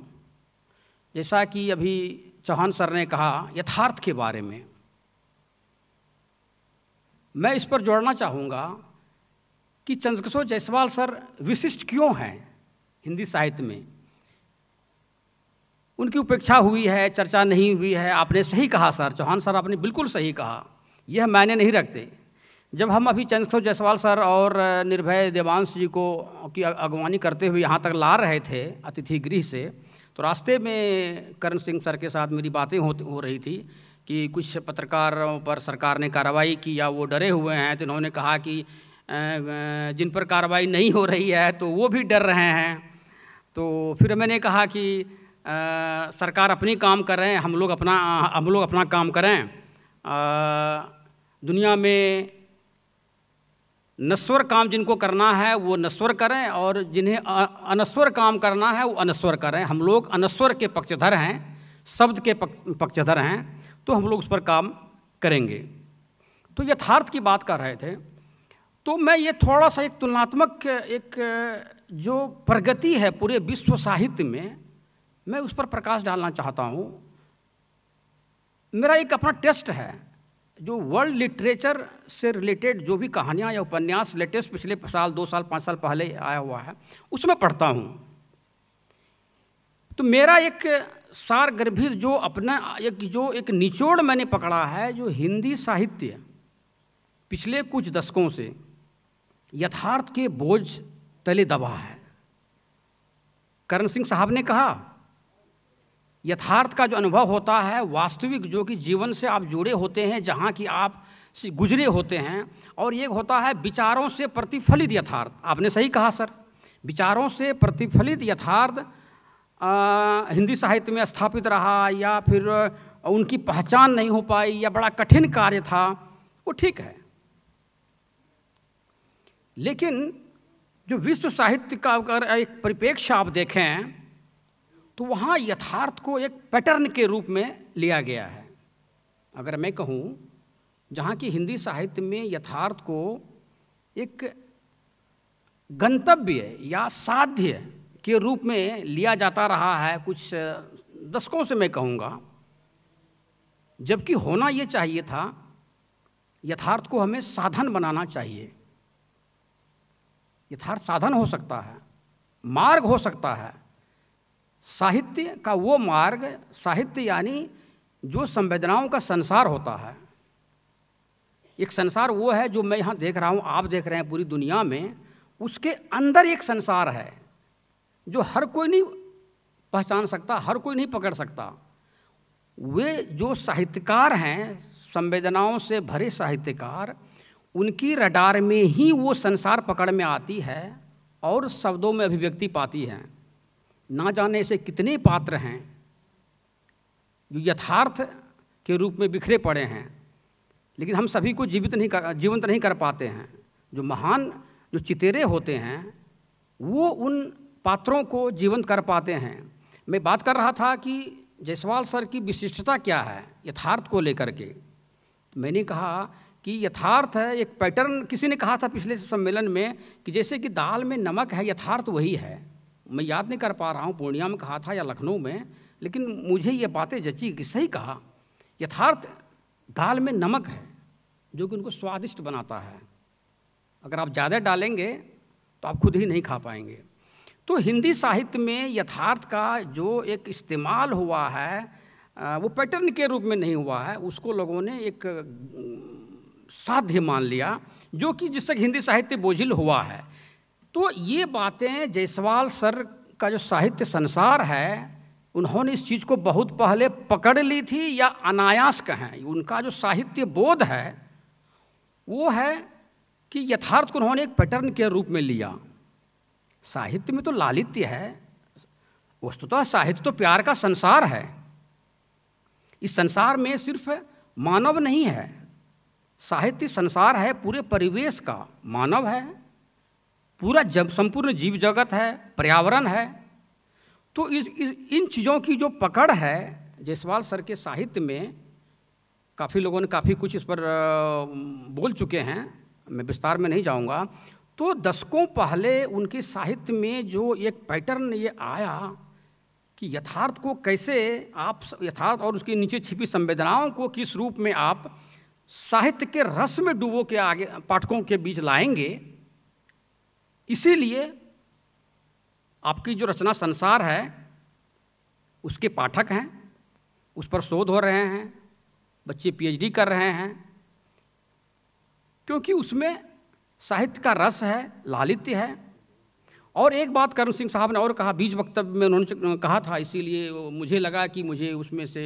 जैसा कि अभी चौहान सर ने कहा यथार्थ के बारे में मैं इस पर जोड़ना चाहूँगा कि चंद्रकिशोर जायसवाल सर विशिष्ट क्यों हैं हिंदी साहित्य में उनकी उपेक्षा हुई है चर्चा नहीं हुई है आपने सही कहा सर चौहान सर आपने बिल्कुल सही कहा यह मायने नहीं रखते जब हम अभी चंद्रशोर जायसवाल सर और निर्भय देवांश जी को की अगवानी करते हुए यहाँ तक ला रहे थे अतिथि गृह से तो रास्ते में करण सिंह सर के साथ मेरी बातें हो हो रही थी कि कुछ पत्रकारों पर सरकार ने कार्रवाई की या वो डरे हुए हैं तो इन्होंने कहा कि जिन पर कार्रवाई नहीं हो रही है तो वो भी डर रहे हैं तो फिर मैंने कहा कि आ, सरकार अपनी काम करें हम लोग अपना हम लोग अपना काम करें आ, दुनिया में नस्वर काम जिनको करना है वो नस्वर करें और जिन्हें अनस्वर काम करना है वो अनस्वर करें हम लोग अनस्वर के पक्षधर हैं शब्द के पक्षधर हैं तो हम लोग उस पर काम करेंगे तो यथार्थ की बात कर रहे थे तो मैं ये थोड़ा सा एक तुलनात्मक एक जो प्रगति है पूरे विश्व साहित्य में मैं उस पर प्रकाश डालना चाहता हूँ मेरा एक अपना टेस्ट है जो वर्ल्ड लिटरेचर से रिलेटेड जो भी कहानियाँ या उपन्यास लेटेस्ट पिछले साल दो साल पाँच साल पहले आया हुआ है उसमें पढ़ता हूँ तो मेरा एक सार गर्भिर जो अपना एक जो एक निचोड़ मैंने पकड़ा है जो हिंदी साहित्य पिछले कुछ दशकों से यथार्थ के बोझ तले दबा है करण सिंह साहब ने कहा यथार्थ का जो अनुभव होता है वास्तविक जो कि जीवन से आप जुड़े होते हैं जहाँ की आप गुजरे होते हैं और एक होता है विचारों से प्रतिफलित यथार्थ आपने सही कहा सर विचारों से प्रतिफलित यथार्थ हिंदी साहित्य में स्थापित रहा या फिर उनकी पहचान नहीं हो पाई या बड़ा कठिन कार्य था वो ठीक है लेकिन जो विश्व साहित्य का अगर एक परिप्रेक्ष्य आप देखें तो वहाँ यथार्थ को एक पैटर्न के रूप में लिया गया है अगर मैं कहूँ जहाँ की हिंदी साहित्य में यथार्थ को एक गंतव्य या साध्य के रूप में लिया जाता रहा है कुछ दशकों से मैं कहूँगा जबकि होना ये चाहिए था यथार्थ को हमें साधन बनाना चाहिए यथार्थ साधन हो सकता है मार्ग हो सकता है साहित्य का वो मार्ग साहित्य यानी जो संवेदनाओं का संसार होता है एक संसार वो है जो मैं यहाँ देख रहा हूँ आप देख रहे हैं पूरी दुनिया में उसके अंदर एक संसार है जो हर कोई नहीं पहचान सकता हर कोई नहीं पकड़ सकता वे जो साहित्यकार हैं संवेदनाओं से भरे साहित्यकार उनकी रडार में ही वो संसार पकड़ में आती है और शब्दों में अभिव्यक्ति पाती हैं ना जाने से कितने पात्र हैं जो यथार्थ के रूप में बिखरे पड़े हैं लेकिन हम सभी को जीवित नहीं कर जीवंत नहीं कर पाते हैं जो महान जो चितेरे होते हैं वो उन पात्रों को जीवंत कर पाते हैं मैं बात कर रहा था कि जयसवाल सर की विशिष्टता क्या है यथार्थ को लेकर के मैंने कहा कि यथार्थ है एक पैटर्न किसी ने कहा था पिछले सम्मेलन में कि जैसे कि दाल में नमक है यथार्थ वही है मैं याद नहीं कर पा रहा हूँ पूर्णिया में कहा था या लखनऊ में लेकिन मुझे ये बातें जची कि सही कहा यथार्थ दाल में नमक है जो कि उनको स्वादिष्ट बनाता है अगर आप ज़्यादा डालेंगे तो आप खुद ही नहीं खा पाएंगे तो हिंदी साहित्य में यथार्थ का जो एक इस्तेमाल हुआ है वो पैटर्न के रूप में नहीं हुआ है उसको लोगों ने एक साध्य मान लिया जो कि जिससे हिंदी साहित्य बोझिल हुआ है तो ये बातें जायसवाल सर का जो साहित्य संसार है उन्होंने इस चीज़ को बहुत पहले पकड़ ली थी या अनायास कहें उनका जो साहित्य बोध है वो है कि यथार्थ को उन्होंने एक पैटर्न के रूप में लिया साहित्य में तो लालित्य है वस्तुतः तो साहित्य तो प्यार का संसार है इस संसार में सिर्फ मानव नहीं है साहित्य संसार है पूरे परिवेश का मानव है पूरा जब संपूर्ण जीव जगत है पर्यावरण है तो इस, इस इन चीज़ों की जो पकड़ है जयसवाल सर के साहित्य में काफ़ी लोगों ने काफ़ी कुछ इस पर बोल चुके हैं मैं विस्तार में नहीं जाऊंगा तो दशकों पहले उनके साहित्य में जो एक पैटर्न ये आया कि यथार्थ को कैसे आप यथार्थ और उसके नीचे छिपी संवेदनाओं को किस रूप में आप साहित्य के रस में डूबो के आगे पाठकों के बीच लाएंगे इसीलिए आपकी जो रचना संसार है उसके पाठक हैं उस पर शोध हो रहे हैं बच्चे पीएचडी कर रहे हैं क्योंकि उसमें साहित्य का रस है लालित्य है और एक बात करण सिंह साहब ने और कहा बीज वक्तव्य में उन्होंने कहा था इसीलिए मुझे लगा कि मुझे उसमें से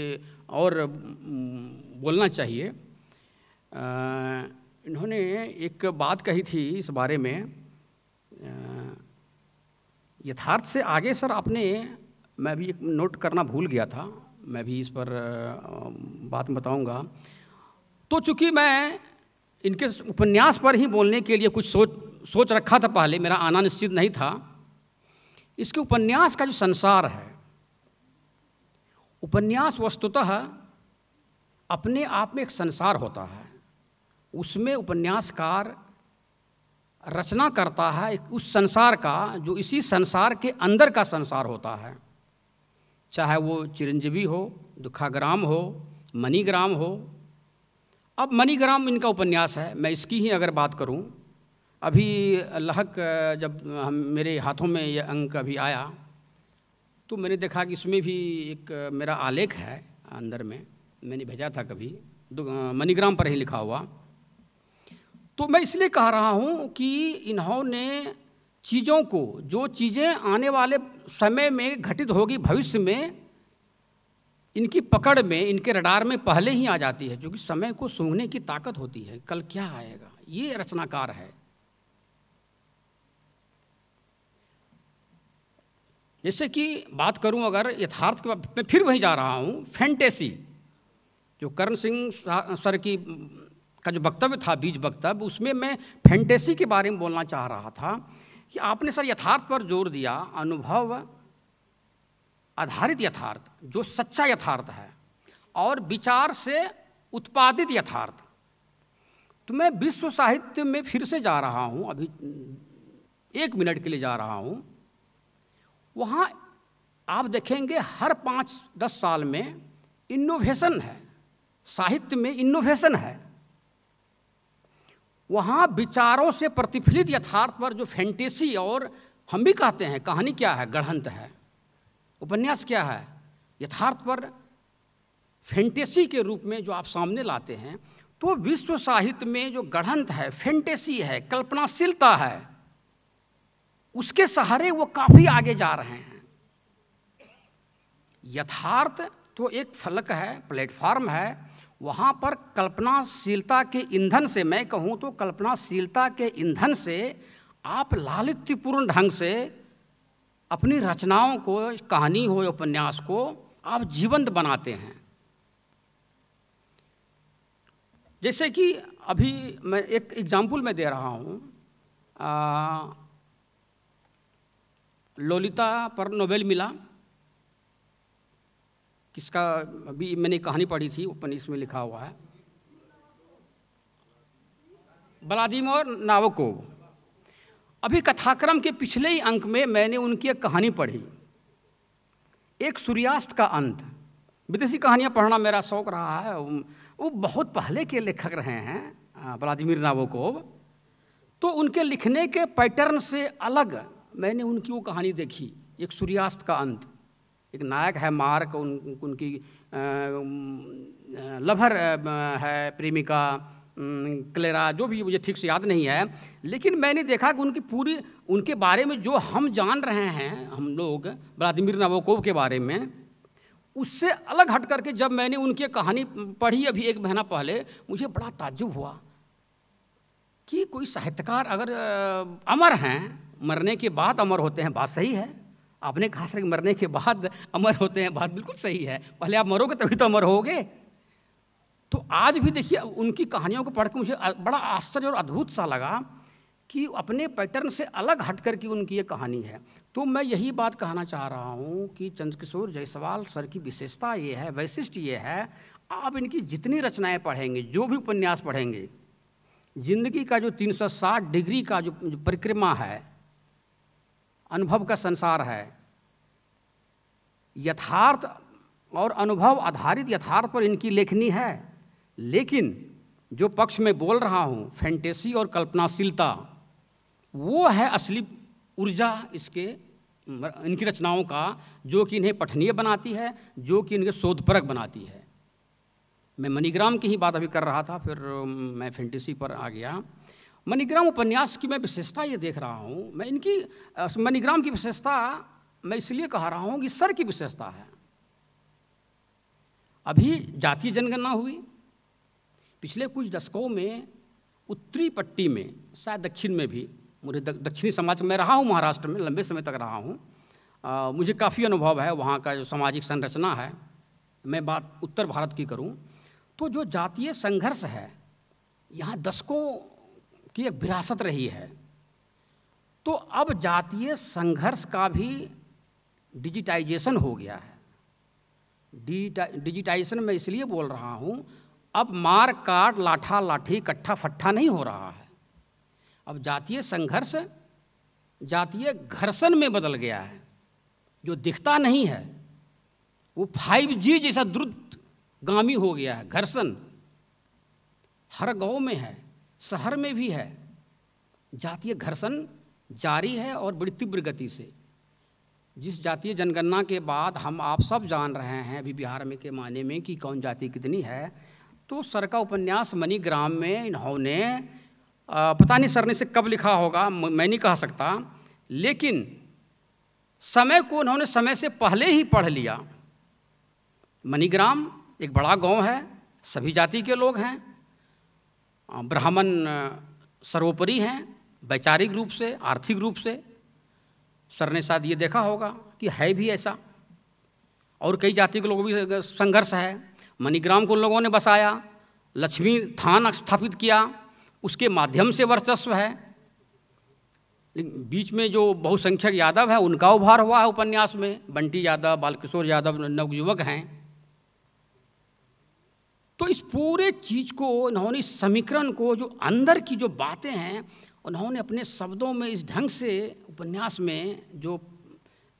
और बोलना चाहिए इन्होंने एक बात कही थी इस बारे में यथार्थ से आगे सर आपने मैं भी एक नोट करना भूल गया था मैं भी इस पर बात बताऊंगा तो चूंकि मैं इनके उपन्यास पर ही बोलने के लिए कुछ सोच सोच रखा था पहले मेरा आना निश्चित नहीं था इसके उपन्यास का जो संसार है उपन्यास वस्तुतः अपने आप में एक संसार होता है उसमें उपन्यासकार रचना करता है उस संसार का जो इसी संसार के अंदर का संसार होता है चाहे वो चिरंजीवी हो दुखाग्राम हो मणिग्राम हो अब मणिग्राम इनका उपन्यास है मैं इसकी ही अगर बात करूं अभी लहक जब हम मेरे हाथों में यह अंक अभी आया तो मैंने देखा कि इसमें भी एक मेरा आलेख है अंदर में मैंने भेजा था कभी मणिग्राम पर ही लिखा हुआ तो मैं इसलिए कह रहा हूँ कि इन्होंने चीज़ों को जो चीज़ें आने वाले समय में घटित होगी भविष्य में इनकी पकड़ में इनके रडार में पहले ही आ जाती है क्योंकि समय को सूंघने की ताकत होती है कल क्या आएगा ये रचनाकार है जैसे कि बात करूं अगर यथार्थ मैं फिर वहीं जा रहा हूं फैंटेसी जो करण सिंह सर की का जो वक्तव्य था बीज वक्तव्य उसमें मैं फैंटेसी के बारे में बोलना चाह रहा था कि आपने सर यथार्थ पर जोर दिया अनुभव आधारित यथार्थ जो सच्चा यथार्थ है और विचार से उत्पादित यथार्थ तो मैं विश्व साहित्य में फिर से जा रहा हूँ अभी एक मिनट के लिए जा रहा हूँ वहाँ आप देखेंगे हर पाँच दस साल में इनोवेशन है साहित्य में इनोवेशन है वहाँ विचारों से प्रतिफलित यथार्थ पर जो फैंटेसी और हम भी कहते हैं कहानी क्या है गढ़ंत है उपन्यास क्या है यथार्थ पर फैंटेसी के रूप में जो आप सामने लाते हैं तो विश्व साहित्य में जो गढ़ंत है फैंटेसी है कल्पनाशीलता है उसके सहारे वो काफ़ी आगे जा रहे हैं यथार्थ तो एक फलक है प्लेटफॉर्म है वहाँ पर कल्पनाशीलता के ईंधन से मैं कहूँ तो कल्पनाशीलता के ईंधन से आप लालित्यपूर्ण ढंग से अपनी रचनाओं को कहानी हो उपन्यास को आप जीवंत बनाते हैं जैसे कि अभी मैं एक एग्जाम्पल मैं दे रहा हूँ लोलिता पर नोबेल मिला इसका अभी मैंने कहानी पढ़ी थी उपनिष में लिखा हुआ है व्लादिमोर नावको अभी कथाक्रम के पिछले ही अंक में मैंने उनकी एक कहानी पढ़ी एक सूर्यास्त का अंत विदेशी कहानियाँ पढ़ना मेरा शौक रहा है वो बहुत पहले के लेखक रहे हैं व्लादिमिर नावोकोव तो उनके लिखने के पैटर्न से अलग मैंने उनकी वो कहानी देखी एक सूर्यास्त का अंत एक नायक है मार्क उन, उनकी लभर है प्रेमिका क्लेरा जो भी मुझे ठीक से याद नहीं है लेकिन मैंने देखा कि उनकी पूरी उनके बारे में जो हम जान रहे हैं हम लोग व्लादिमिर नवोकोव के बारे में उससे अलग हट करके जब मैंने उनकी कहानी पढ़ी अभी एक महीना पहले मुझे बड़ा ताज्जुब हुआ कि कोई साहित्यकार अगर अमर हैं मरने के बाद अमर होते हैं बात सही है आपने घास सड़क मरने के बाद अमर होते हैं बात बिल्कुल सही है पहले आप मरोगे तभी तो अमर होगे तो आज भी देखिए उनकी कहानियों को पढ़कर मुझे बड़ा आश्चर्य और अद्भुत सा लगा कि अपने पैटर्न से अलग हट कर की उनकी ये कहानी है तो मैं यही बात कहना चाह रहा हूँ कि चंद्रकिशोर जायसवाल सर की विशेषता ये है वैशिष्ट ये है आप इनकी जितनी रचनाएं पढ़ेंगे जो भी उपन्यास पढ़ेंगे जिंदगी का जो 360 डिग्री का जो परिक्रमा है अनुभव का संसार है यथार्थ और अनुभव आधारित यथार्थ पर इनकी लेखनी है लेकिन जो पक्ष में बोल रहा हूँ फैंटेसी और कल्पनाशीलता वो है असली ऊर्जा इसके इनकी रचनाओं का जो कि इन्हें पठनीय बनाती है जो कि इनके शोधपरक बनाती है मैं मनीग्राम की ही बात अभी कर रहा था फिर मैं फैंटेसी पर आ गया मणिग्राम उपन्यास की मैं विशेषता ये देख रहा हूँ मैं इनकी मणिग्राम की विशेषता मैं इसलिए कह रहा हूँ कि सर की विशेषता है अभी जातीय जनगणना हुई पिछले कुछ दशकों में उत्तरी पट्टी में शायद दक्षिण में भी मुझे दक्षिणी समाज में रहा हूँ महाराष्ट्र में लंबे समय तक रहा हूँ मुझे काफ़ी अनुभव है वहाँ का जो सामाजिक संरचना है मैं बात उत्तर भारत की करूँ तो जो जातीय संघर्ष है यहाँ दशकों की एक विरासत रही है तो अब जातीय संघर्ष का भी डिजिटाइजेशन हो गया है डिजिटाइजेशन मैं इसलिए बोल रहा हूँ अब मार काट लाठा लाठी कट्ठा फट्ठा नहीं हो रहा है अब जातीय संघर्ष जातीय घर्षण में बदल गया है जो दिखता नहीं है वो फाइव जी जैसा द्रुत गामी हो गया है घर्षण हर गांव में है शहर में भी है जातीय घर्षण जारी है और बड़ी तीव्र गति से जिस जातीय जनगणना के बाद हम आप सब जान रहे हैं अभी बिहार में के माने में कि कौन जाति कितनी है तो सर का उपन्यास मणिग्राम में इन्होंने पता नहीं सर ने से कब लिखा होगा मैं नहीं कह सकता लेकिन समय को उन्होंने समय से पहले ही पढ़ लिया मणिग्राम एक बड़ा गांव है सभी जाति के लोग हैं ब्राह्मण सर्वोपरि हैं वैचारिक रूप से आर्थिक रूप से सर ने शायद ये देखा होगा कि है भी ऐसा और कई जाति के लोगों भी संघर्ष है मणिग्राम को लोगों ने बसाया लक्ष्मी थान स्थापित किया उसके माध्यम से वर्चस्व है लेकिन बीच में जो बहुसंख्यक यादव हैं उनका उभार हुआ है उपन्यास में बंटी यादव बालकिशोर यादव नवयुवक हैं तो इस पूरे चीज़ को इन्होंने समीकरण को जो अंदर की जो बातें हैं उन्होंने अपने शब्दों में इस ढंग से उपन्यास में जो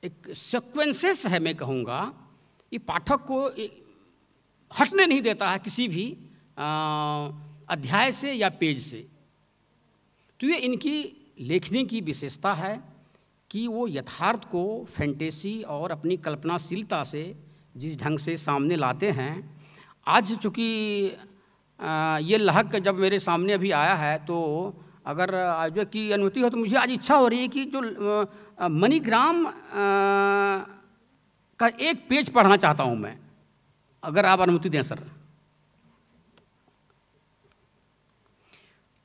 एक सिक्वेंसेस है मैं कहूँगा ये पाठक को हटने नहीं देता है किसी भी अध्याय से या पेज से तो ये इनकी लेखने की विशेषता है कि वो यथार्थ को फैंटेसी और अपनी कल्पनाशीलता से जिस ढंग से सामने लाते हैं आज चूँकि ये लहक जब मेरे सामने अभी आया है तो अगर जो की अनुमति हो तो मुझे आज इच्छा हो रही है कि जो मनीग्राम का एक पेज पढ़ना चाहता हूँ मैं अगर आप अनुमति दें सर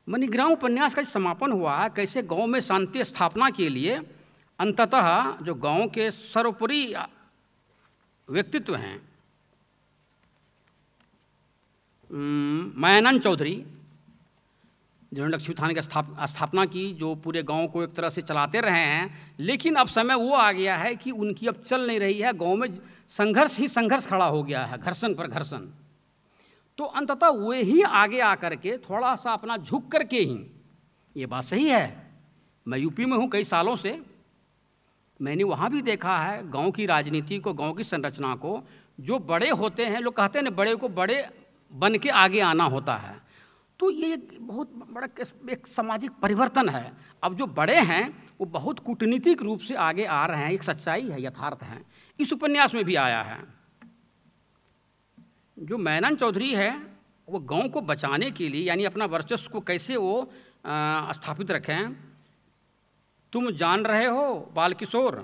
मनीग्राम उपन्यास का समापन हुआ कैसे गांव में शांति स्थापना के लिए अंततः जो गांव के सर्वोपरि व्यक्तित्व हैं मायानंद चौधरी जिन्होंने लक्ष्मी उत्थान की स्थाप स्थापना की जो पूरे गांव को एक तरह से चलाते रहे हैं लेकिन अब समय वो आ गया है कि उनकी अब चल नहीं रही है गांव में संघर्ष ही संघर्ष खड़ा हो गया है घर्षण पर घर्षण तो अंततः वे ही आगे आकर के थोड़ा सा अपना झुक करके ही ये बात सही है मैं यूपी में हूँ कई सालों से मैंने वहाँ भी देखा है गांव की राजनीति को गांव की संरचना को जो बड़े होते हैं लोग कहते हैं बड़े को बड़े बन के आगे आना होता है तो ये एक बहुत बड़ा एक सामाजिक परिवर्तन है अब जो बड़े हैं वो बहुत कूटनीतिक रूप से आगे आ रहे हैं एक सच्चाई है यथार्थ है इस उपन्यास में भी आया है जो मैनन चौधरी है वो गांव को बचाने के लिए यानी अपना वर्चस्व को कैसे वो आ, स्थापित रखें तुम जान रहे हो बालकिशोर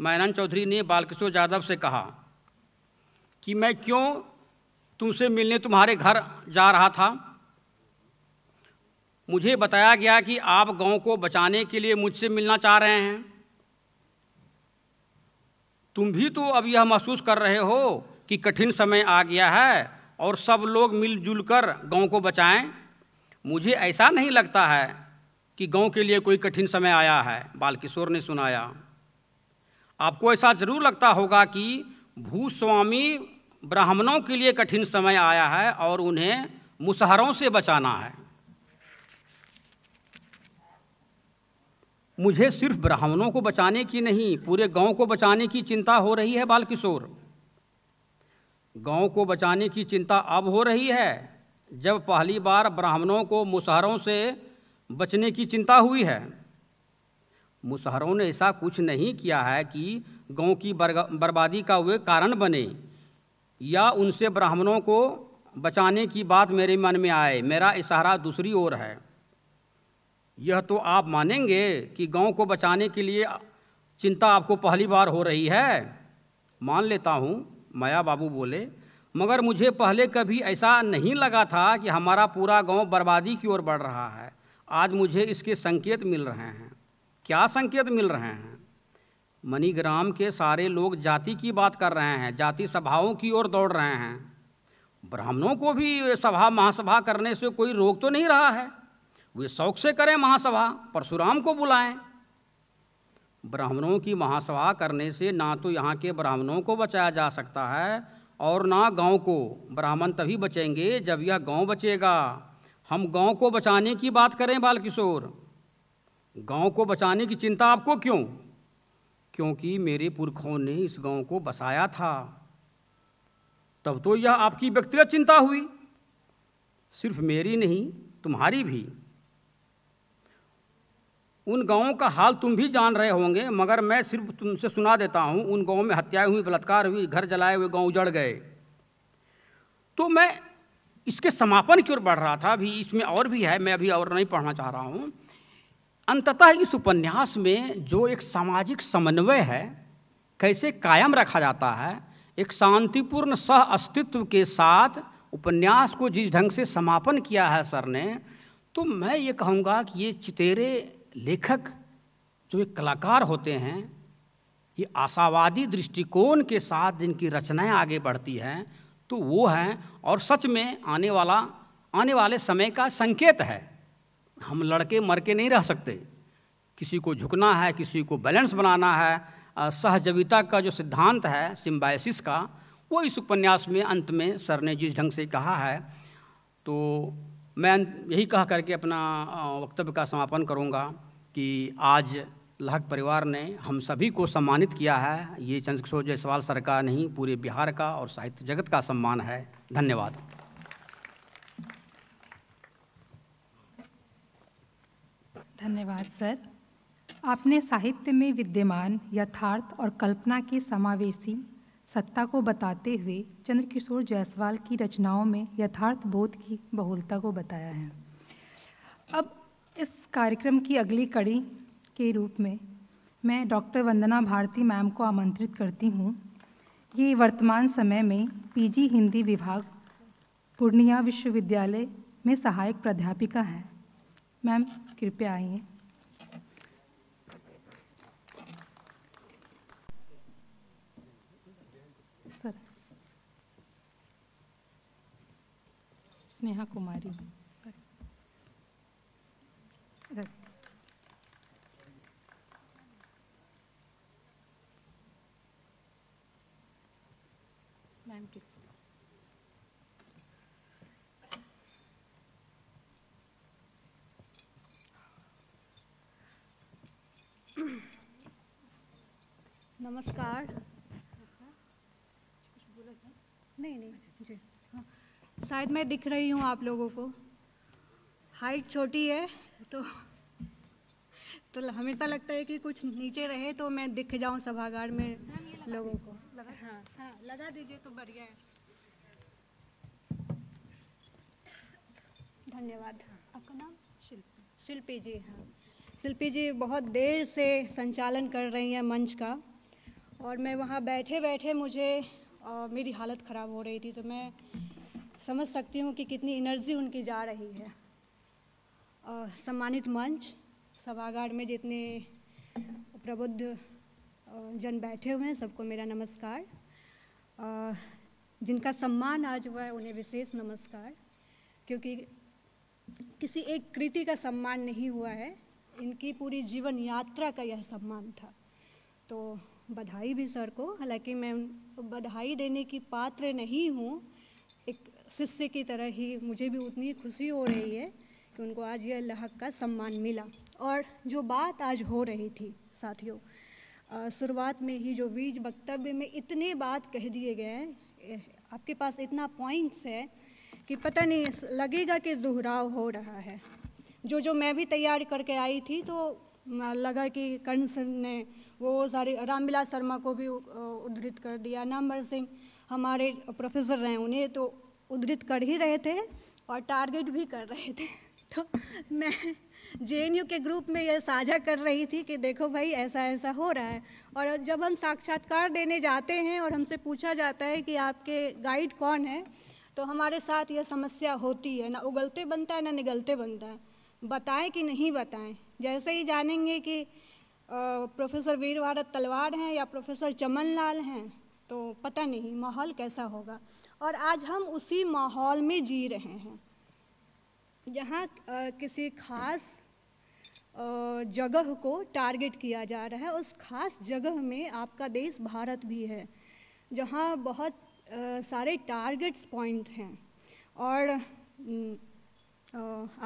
मैनन चौधरी ने बालकिशोर यादव से कहा कि मैं क्यों तुमसे मिलने तुम्हारे घर जा रहा था मुझे बताया गया कि आप गांव को बचाने के लिए मुझसे मिलना चाह रहे हैं तुम भी तो अब यह महसूस कर रहे हो कि कठिन समय आ गया है और सब लोग मिलजुल कर गाँव को बचाएं मुझे ऐसा नहीं लगता है कि गांव के लिए कोई कठिन समय आया है बालकिशोर ने सुनाया आपको ऐसा जरूर लगता होगा कि भूस्वामी ब्राह्मणों के लिए कठिन समय आया है और उन्हें मुसहरों से बचाना है मुझे सिर्फ ब्राह्मणों को बचाने की नहीं पूरे गांव को बचाने की चिंता हो रही है बालकिशोर गांव को बचाने की चिंता अब हो रही है जब पहली बार ब्राह्मणों को मुसहरों से बचने की चिंता हुई है मुसहरों ने ऐसा कुछ नहीं किया है कि गांव की बर्बादी का वे कारण बने या उनसे ब्राह्मणों को बचाने की बात मेरे मन में आए मेरा इशारा दूसरी ओर है यह तो आप मानेंगे कि गांव को बचाने के लिए चिंता आपको पहली बार हो रही है मान लेता हूँ माया बाबू बोले मगर मुझे पहले कभी ऐसा नहीं लगा था कि हमारा पूरा गांव बर्बादी की ओर बढ़ रहा है आज मुझे इसके संकेत मिल रहे हैं क्या संकेत मिल रहे हैं मनीग्राम के सारे लोग जाति की बात कर रहे हैं जाति सभाओं की ओर दौड़ रहे हैं ब्राह्मणों को भी सभा महासभा करने से कोई रोक तो नहीं रहा है वे शौक से करें महासभा परशुराम को बुलाएं ब्राह्मणों की महासभा करने से ना तो यहाँ के ब्राह्मणों को बचाया जा सकता है और ना गांव को ब्राह्मण तभी बचेंगे जब यह गांव बचेगा हम गांव को बचाने की बात करें बालकिशोर गांव को बचाने की चिंता आपको क्यों क्योंकि मेरे पुरखों ने इस गांव को बसाया था तब तो यह आपकी व्यक्तिगत चिंता हुई सिर्फ मेरी नहीं तुम्हारी भी उन गांवों का हाल तुम भी जान रहे होंगे मगर मैं सिर्फ तुमसे सुना देता हूं उन गांवों में हत्याएं हुई बलात्कार हुई घर जलाए हुए गांव उजड़ गए तो मैं इसके समापन की ओर बढ़ रहा था अभी इसमें और भी है मैं अभी और नहीं पढ़ना चाह रहा हूँ अंततः इस उपन्यास में जो एक सामाजिक समन्वय है कैसे कायम रखा जाता है एक शांतिपूर्ण सह अस्तित्व के साथ उपन्यास को जिस ढंग से समापन किया है सर ने तो मैं ये कहूँगा कि ये चितेरे लेखक जो एक कलाकार होते हैं ये आशावादी दृष्टिकोण के साथ जिनकी रचनाएं आगे बढ़ती हैं तो वो हैं और सच में आने वाला आने वाले समय का संकेत है हम लड़के मर के नहीं रह सकते किसी को झुकना है किसी को बैलेंस बनाना है सहजविता का जो सिद्धांत है सिम्बायसिस का वो इस उपन्यास में अंत में सर ने जिस ढंग से कहा है तो मैं अं, यही कह करके अपना वक्तव्य का समापन करूँगा कि आज लहक परिवार ने हम सभी को सम्मानित किया है ये चंद्रकिशोर जायसवाल सर का नहीं पूरे बिहार का और साहित्य जगत का सम्मान है धन्यवाद धन्यवाद सर आपने साहित्य में विद्यमान यथार्थ और कल्पना की समावेशी सत्ता को बताते हुए चंद्रकिशोर जायसवाल की रचनाओं में यथार्थ बोध की बहुलता को बताया है अब इस कार्यक्रम की अगली कड़ी के रूप में मैं डॉक्टर वंदना भारती मैम को आमंत्रित करती हूँ ये वर्तमान समय में पीजी हिंदी विभाग पूर्णिया विश्वविद्यालय में सहायक प्राध्यापिका हैं मैम कृपया आइए सर स्नेहा कुमारी नमस्कार नहीं नहीं जी अच्छा, हाँ। शायद मैं दिख रही हूँ आप लोगों को हाइट छोटी है तो तो हमेशा लगता है कि कुछ नीचे रहे तो मैं दिख जाऊँ सभागार में लोगों को लगा हाँ।, हाँ लगा दीजिए तो बढ़िया है धन्यवाद आपका नाम शिल्पी शिल्पी जी हाँ शिल्पी जी बहुत देर से संचालन कर रही हैं मंच का और मैं वहाँ बैठे बैठे मुझे आ, मेरी हालत ख़राब हो रही थी तो मैं समझ सकती हूँ कि कितनी एनर्जी उनकी जा रही है सम्मानित मंच सभागार में जितने प्रबुद्ध जन बैठे हुए हैं सबको मेरा नमस्कार आ, जिनका सम्मान आज हुआ है उन्हें विशेष नमस्कार क्योंकि किसी एक कृति का सम्मान नहीं हुआ है इनकी पूरी जीवन यात्रा का यह सम्मान था तो बधाई भी सर को हालांकि मैं बधाई देने की पात्र नहीं हूँ एक शिष्य की तरह ही मुझे भी उतनी खुशी हो रही है कि उनको आज यह लहक का सम्मान मिला और जो बात आज हो रही थी साथियों शुरुआत में ही जो बीज वक्तव्य में इतने बात कह दिए गए हैं आपके पास इतना पॉइंट्स है कि पता नहीं लगेगा कि दोहराव हो रहा है जो जो मैं भी तैयार करके आई थी तो लगा कि कंस ने वो सारे रामविलास शर्मा को भी उद्धृत कर दिया नामवर सिंह हमारे प्रोफेसर रहे उन्हें तो उद्धृत कर ही रहे थे और टारगेट भी कर रहे थे तो मैं जे के ग्रुप में यह साझा कर रही थी कि देखो भाई ऐसा ऐसा हो रहा है और जब हम साक्षात्कार देने जाते हैं और हमसे पूछा जाता है कि आपके गाइड कौन है तो हमारे साथ यह समस्या होती है ना उगलते बनता है ना निगलते बनता है बताएं कि नहीं बताएं जैसे ही जानेंगे कि प्रोफेसर वीरवार तलवार हैं या प्रोफेसर चमन लाल हैं तो पता नहीं माहौल कैसा होगा और आज हम उसी माहौल में जी रहे हैं यहाँ किसी खास जगह को टारगेट किया जा रहा है उस खास जगह में आपका देश भारत भी है जहाँ बहुत सारे टारगेट्स पॉइंट हैं और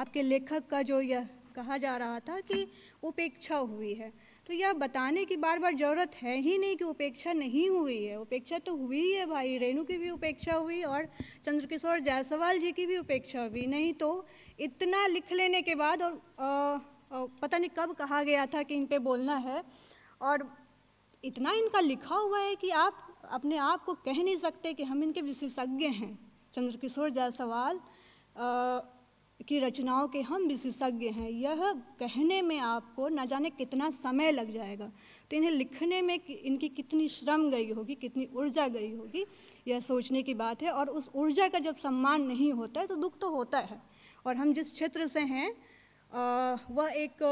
आपके लेखक का जो यह कहा जा रहा था कि उपेक्षा हुई है तो यह बताने की बार बार ज़रूरत है ही नहीं कि उपेक्षा नहीं हुई है उपेक्षा तो हुई है भाई रेणु की भी उपेक्षा हुई और चंद्रकिशोर जायसवाल जी की भी उपेक्षा हुई नहीं तो इतना लिख लेने के बाद और आ, आ, पता नहीं कब कहा गया था कि इन पर बोलना है और इतना इनका लिखा हुआ है कि आप अपने आप को कह नहीं सकते कि हम इनके विशेषज्ञ हैं चंद्रकिशोर जायसवाल की रचनाओं के हम विशेषज्ञ हैं यह कहने में आपको न जाने कितना समय लग जाएगा तो इन्हें लिखने में इनकी कितनी श्रम गई होगी कितनी ऊर्जा गई होगी यह सोचने की बात है और उस ऊर्जा का जब सम्मान नहीं होता है तो दुख तो होता है और हम जिस क्षेत्र से हैं वह एक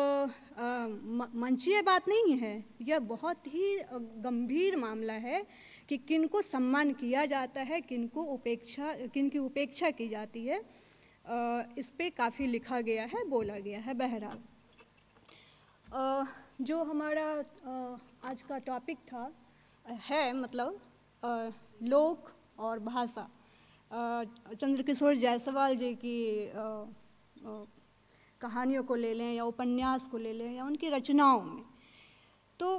मंचीय बात नहीं है यह बहुत ही गंभीर मामला है कि किन को सम्मान किया जाता है किनको उपेक्षा किन की उपेक्षा की जाती है इस पर काफ़ी लिखा गया है बोला गया है बहरहाल जो हमारा आज का टॉपिक था है मतलब लोक और भाषा चंद्रकिशोर जायसवाल जी की कहानियों को ले लें या उपन्यास को ले लें या उनकी रचनाओं में तो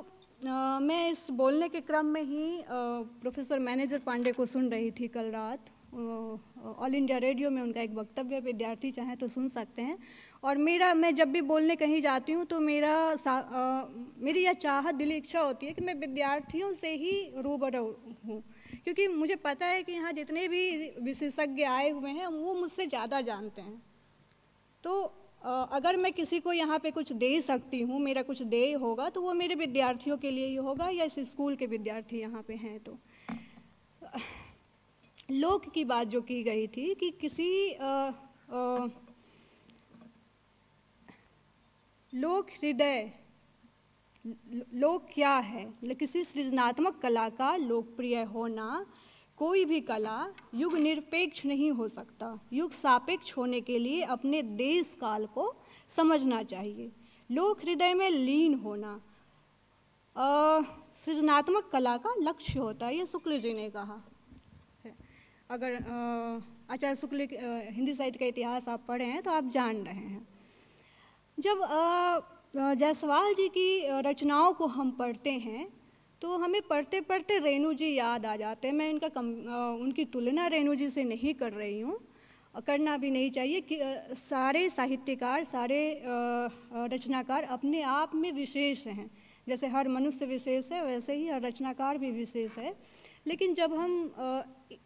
आ, मैं इस बोलने के क्रम में ही प्रोफेसर मैनेजर पांडे को सुन रही थी कल रात ऑल इंडिया रेडियो में उनका एक वक्तव्य विद्यार्थी चाहें तो सुन सकते हैं और मेरा मैं जब भी बोलने कहीं जाती हूँ तो मेरा आ, मेरी यह चाहत दिली इच्छा होती है कि मैं विद्यार्थियों से ही रूबरू हूँ क्योंकि मुझे पता है कि यहाँ जितने भी विशेषज्ञ आए हुए हैं वो मुझसे ज़्यादा जानते हैं तो आ, अगर मैं किसी को यहाँ पे कुछ दे सकती हूँ मेरा कुछ दे होगा तो वो मेरे विद्यार्थियों के लिए ही होगा या इस स्कूल के विद्यार्थी यहाँ पे हैं तो लोक की बात जो की गई थी कि किसी आ, आ, लोक हृदय लोक क्या है मतलब किसी सृजनात्मक कला का लोकप्रिय होना कोई भी कला युग निरपेक्ष नहीं हो सकता युग सापेक्ष होने के लिए अपने देश काल को समझना चाहिए लोक हृदय में लीन होना सृजनात्मक कला का लक्ष्य होता है ये शुक्ल जी ने कहा अगर आचार्य शुक्ल हिंदी साहित्य का इतिहास आप पढ़े हैं तो आप जान रहे हैं जब जायसवाल जी की रचनाओं को हम पढ़ते हैं तो हमें पढ़ते पढ़ते रेणु जी याद आ जाते हैं मैं इनका कम उनकी तुलना रेणु जी से नहीं कर रही हूँ करना भी नहीं चाहिए कि सारे साहित्यकार सारे रचनाकार अपने आप में विशेष हैं जैसे हर मनुष्य विशेष है वैसे ही हर रचनाकार भी विशेष है लेकिन जब हम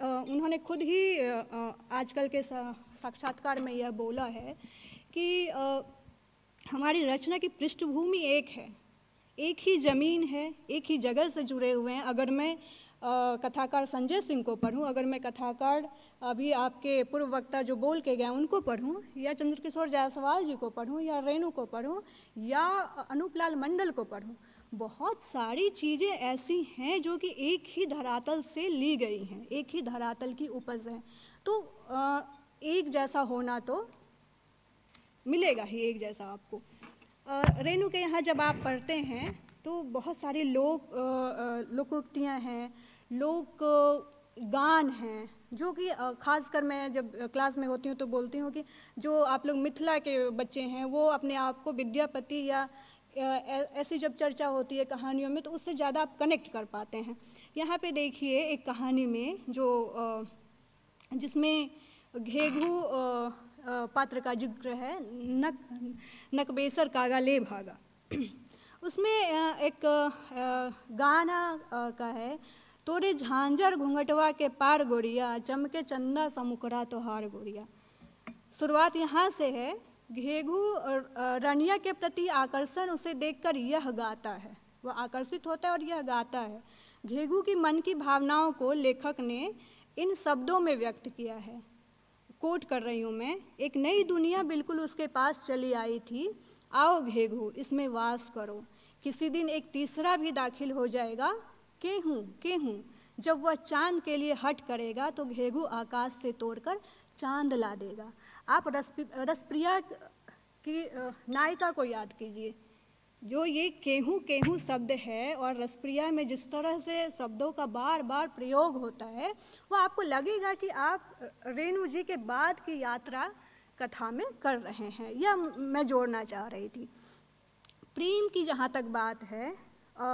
उन्होंने खुद ही आजकल के साक्षात्कार में यह बोला है कि हमारी रचना की पृष्ठभूमि एक है एक ही ज़मीन है एक ही जगह से जुड़े हुए हैं अगर मैं कथाकार संजय सिंह को पढ़ूं अगर मैं कथाकार अभी आपके पूर्व वक्ता जो बोल के गए उनको पढ़ूं या चंद्रकिशोर जायसवाल जी को पढ़ूं या रेणु को पढ़ूं या अनूपलाल मंडल को पढ़ूं बहुत सारी चीज़ें ऐसी हैं जो कि एक ही धरातल से ली गई हैं एक ही धरातल की उपज है तो आ, एक जैसा होना तो मिलेगा ही एक जैसा आपको रेणु के यहाँ जब आप पढ़ते हैं तो बहुत सारे लोक लोकोक्तियाँ हैं लोक गान हैं जो कि खासकर मैं जब क्लास में होती हूँ तो बोलती हूँ कि जो आप लोग मिथिला के बच्चे हैं वो अपने आप को विद्यापति या ऐसी जब चर्चा होती है कहानियों में तो उससे ज़्यादा आप कनेक्ट कर पाते हैं यहाँ पे देखिए एक कहानी में जो जिसमें घेघू पात्र का जिक्र है नक नकबेसर कागा ले भागा उसमें एक गाना का है तोरे झांझर घुंघटवा के पार गोरिया चमके चंदा समुकरा तो हार गोरिया शुरुआत यहाँ से है घेघू रनिया के प्रति आकर्षण उसे देखकर यह गाता है वह आकर्षित होता है और यह गाता है घेघू की मन की भावनाओं को लेखक ने इन शब्दों में व्यक्त किया है कोट कर रही हूँ मैं एक नई दुनिया बिल्कुल उसके पास चली आई थी आओ घेघू इसमें वास करो किसी दिन एक तीसरा भी दाखिल हो जाएगा के हूँ के हूँ जब वह चांद के लिए हट करेगा तो घेघू आकाश से तोड़कर चांद ला देगा आप रस रसप्रिया की नायिका को याद कीजिए जो ये केहूँ केहूँ शब्द है और रसप्रिया में जिस तरह से शब्दों का बार बार प्रयोग होता है वो आपको लगेगा कि आप रेणु जी के बाद की यात्रा कथा में कर रहे हैं यह मैं जोड़ना चाह रही थी प्रेम की जहाँ तक बात है आ,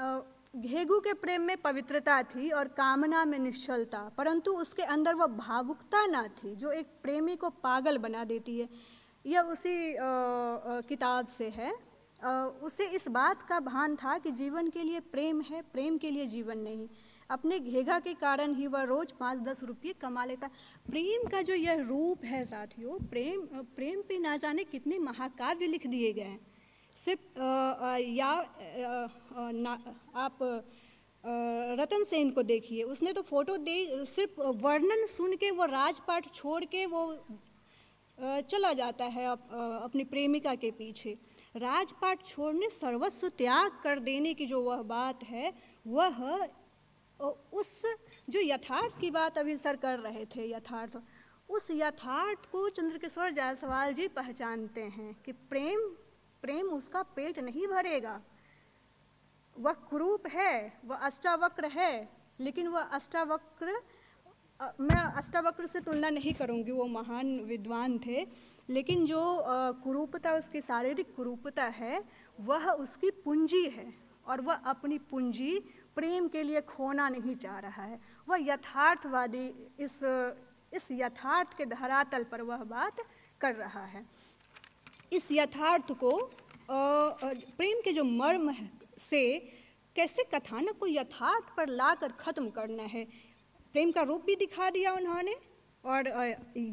आ, घेगू के प्रेम में पवित्रता थी और कामना में निश्चलता परंतु उसके अंदर वह भावुकता ना थी जो एक प्रेमी को पागल बना देती है यह उसी आ, आ, किताब से है आ, उसे इस बात का भान था कि जीवन के लिए प्रेम है प्रेम के लिए जीवन नहीं अपने घेगा के कारण ही वह रोज पाँच दस रुपये कमा लेता प्रेम का जो यह रूप है साथियों प्रेम प्रेम पे ना जाने कितने महाकाव्य लिख दिए गए हैं सिर्फ या आप रतन सेन को देखिए उसने तो फोटो दे सिर्फ वर्णन सुन के वो राजपाट छोड़ के वो चला जाता है अप, अपनी प्रेमिका के पीछे राजपाट छोड़ने सर्वस्व त्याग कर देने की जो वह बात है वह उस जो यथार्थ की बात अभी सर कर रहे थे यथार्थ उस यथार्थ को चंद्रकिशोर जायसवाल जी पहचानते हैं कि प्रेम प्रेम उसका पेट नहीं भरेगा वह क्रूप है वह अष्टावक्र है लेकिन वह अष्टावक्र मैं अष्टावक्र से तुलना नहीं करूँगी वो महान विद्वान थे लेकिन जो कुरूपता उसकी शारीरिक कुरूपता है वह उसकी पूंजी है और वह अपनी पूंजी प्रेम के लिए खोना नहीं चाह रहा है वह यथार्थवादी इस इस यथार्थ के धरातल पर वह बात कर रहा है इस यथार्थ को प्रेम के जो मर्म है से कैसे कथानक को यथार्थ पर लाकर ख़त्म करना है प्रेम का रूप भी दिखा दिया उन्होंने और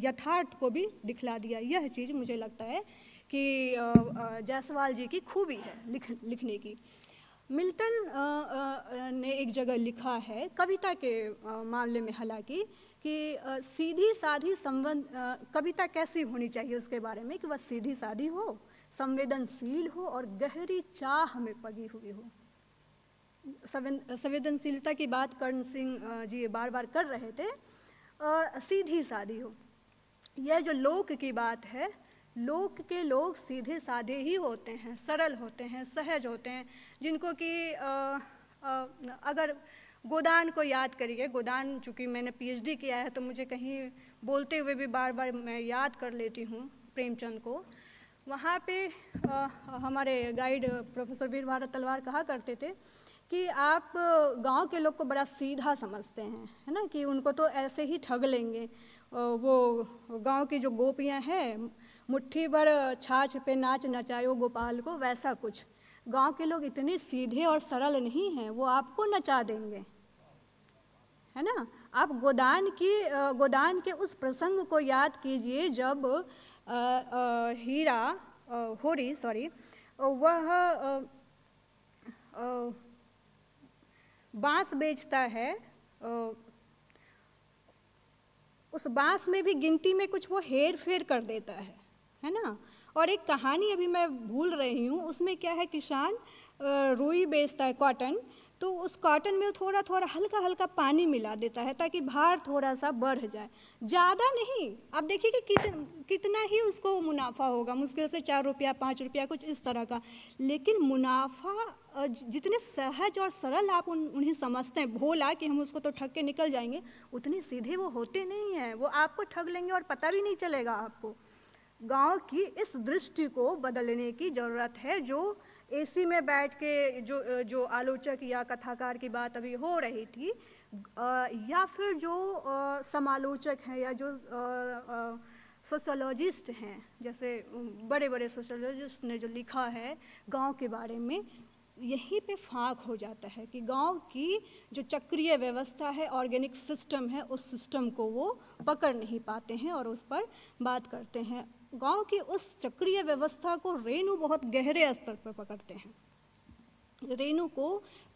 यथार्थ को भी दिखला दिया यह चीज़ मुझे लगता है कि जायसवाल जी की खूबी है लिख लिखने की मिल्टन ने एक जगह लिखा है कविता के मामले में हालांकि कि सीधी साधी संबंध कविता कैसी होनी चाहिए उसके बारे में कि वह सीधी साधी हो संवेदनशील हो और गहरी चाह में पगी हुई हो संवेदनशीलता की बात कर्ण सिंह जी बार बार कर रहे थे आ, सीधी साधी हो यह जो लोक की बात है लोक के लोग सीधे साधे ही होते हैं सरल होते हैं सहज होते हैं जिनको कि अगर गोदान को याद करिए गोदान चूँकि मैंने पीएचडी किया है तो मुझे कहीं बोलते हुए भी बार बार मैं याद कर लेती हूँ प्रेमचंद को वहाँ पे आ, हमारे गाइड प्रोफेसर वीर भारत तलवार कहा करते थे कि आप गांव के लोग को बड़ा सीधा समझते हैं है ना कि उनको तो ऐसे ही ठग लेंगे वो गांव की जो गोपियाँ हैं मुट्ठी भर छाछ पे नाच नचायो गोपाल को वैसा कुछ गांव के लोग इतने सीधे और सरल नहीं हैं वो आपको नचा देंगे है ना आप गोदान की गोदान के उस प्रसंग को याद कीजिए जब आ, आ, हीरा हो होरी सॉरी वह बांस बेचता है उस बांस में भी गिनती में कुछ वो हेर फेर कर देता है है ना और एक कहानी अभी मैं भूल रही हूँ उसमें क्या है किसान रुई बेचता है कॉटन तो उस कॉटन में थोड़ा थोड़ा हल्का हल्का पानी मिला देता है ताकि भार थोड़ा सा बढ़ जाए ज़्यादा नहीं आप देखिए कि कित, कितना ही उसको मुनाफा होगा मुश्किल से चार रुपया पाँच रुपया कुछ इस तरह का लेकिन मुनाफा जितने सहज और सरल आप उन उन्हें समझते हैं भोला कि हम उसको तो ठग के निकल जाएंगे उतने सीधे वो होते नहीं हैं वो आपको ठग लेंगे और पता भी नहीं चलेगा आपको गांव की इस दृष्टि को बदलने की ज़रूरत है जो एसी में बैठ के जो जो आलोचक या कथाकार की बात अभी हो रही थी या फिर जो समालोचक हैं या जो सोशोलॉजिस्ट हैं जैसे बड़े बड़े सोशोलॉजिस्ट ने जो लिखा है गांव के बारे में यहीं पे फाँक हो जाता है कि गांव की जो चक्रीय व्यवस्था है ऑर्गेनिक सिस्टम है उस सिस्टम को वो पकड़ नहीं पाते हैं और उस पर बात करते हैं गांव की उस चक्रीय व्यवस्था को रेणु बहुत गहरे स्तर पर पकड़ते हैं रेणु को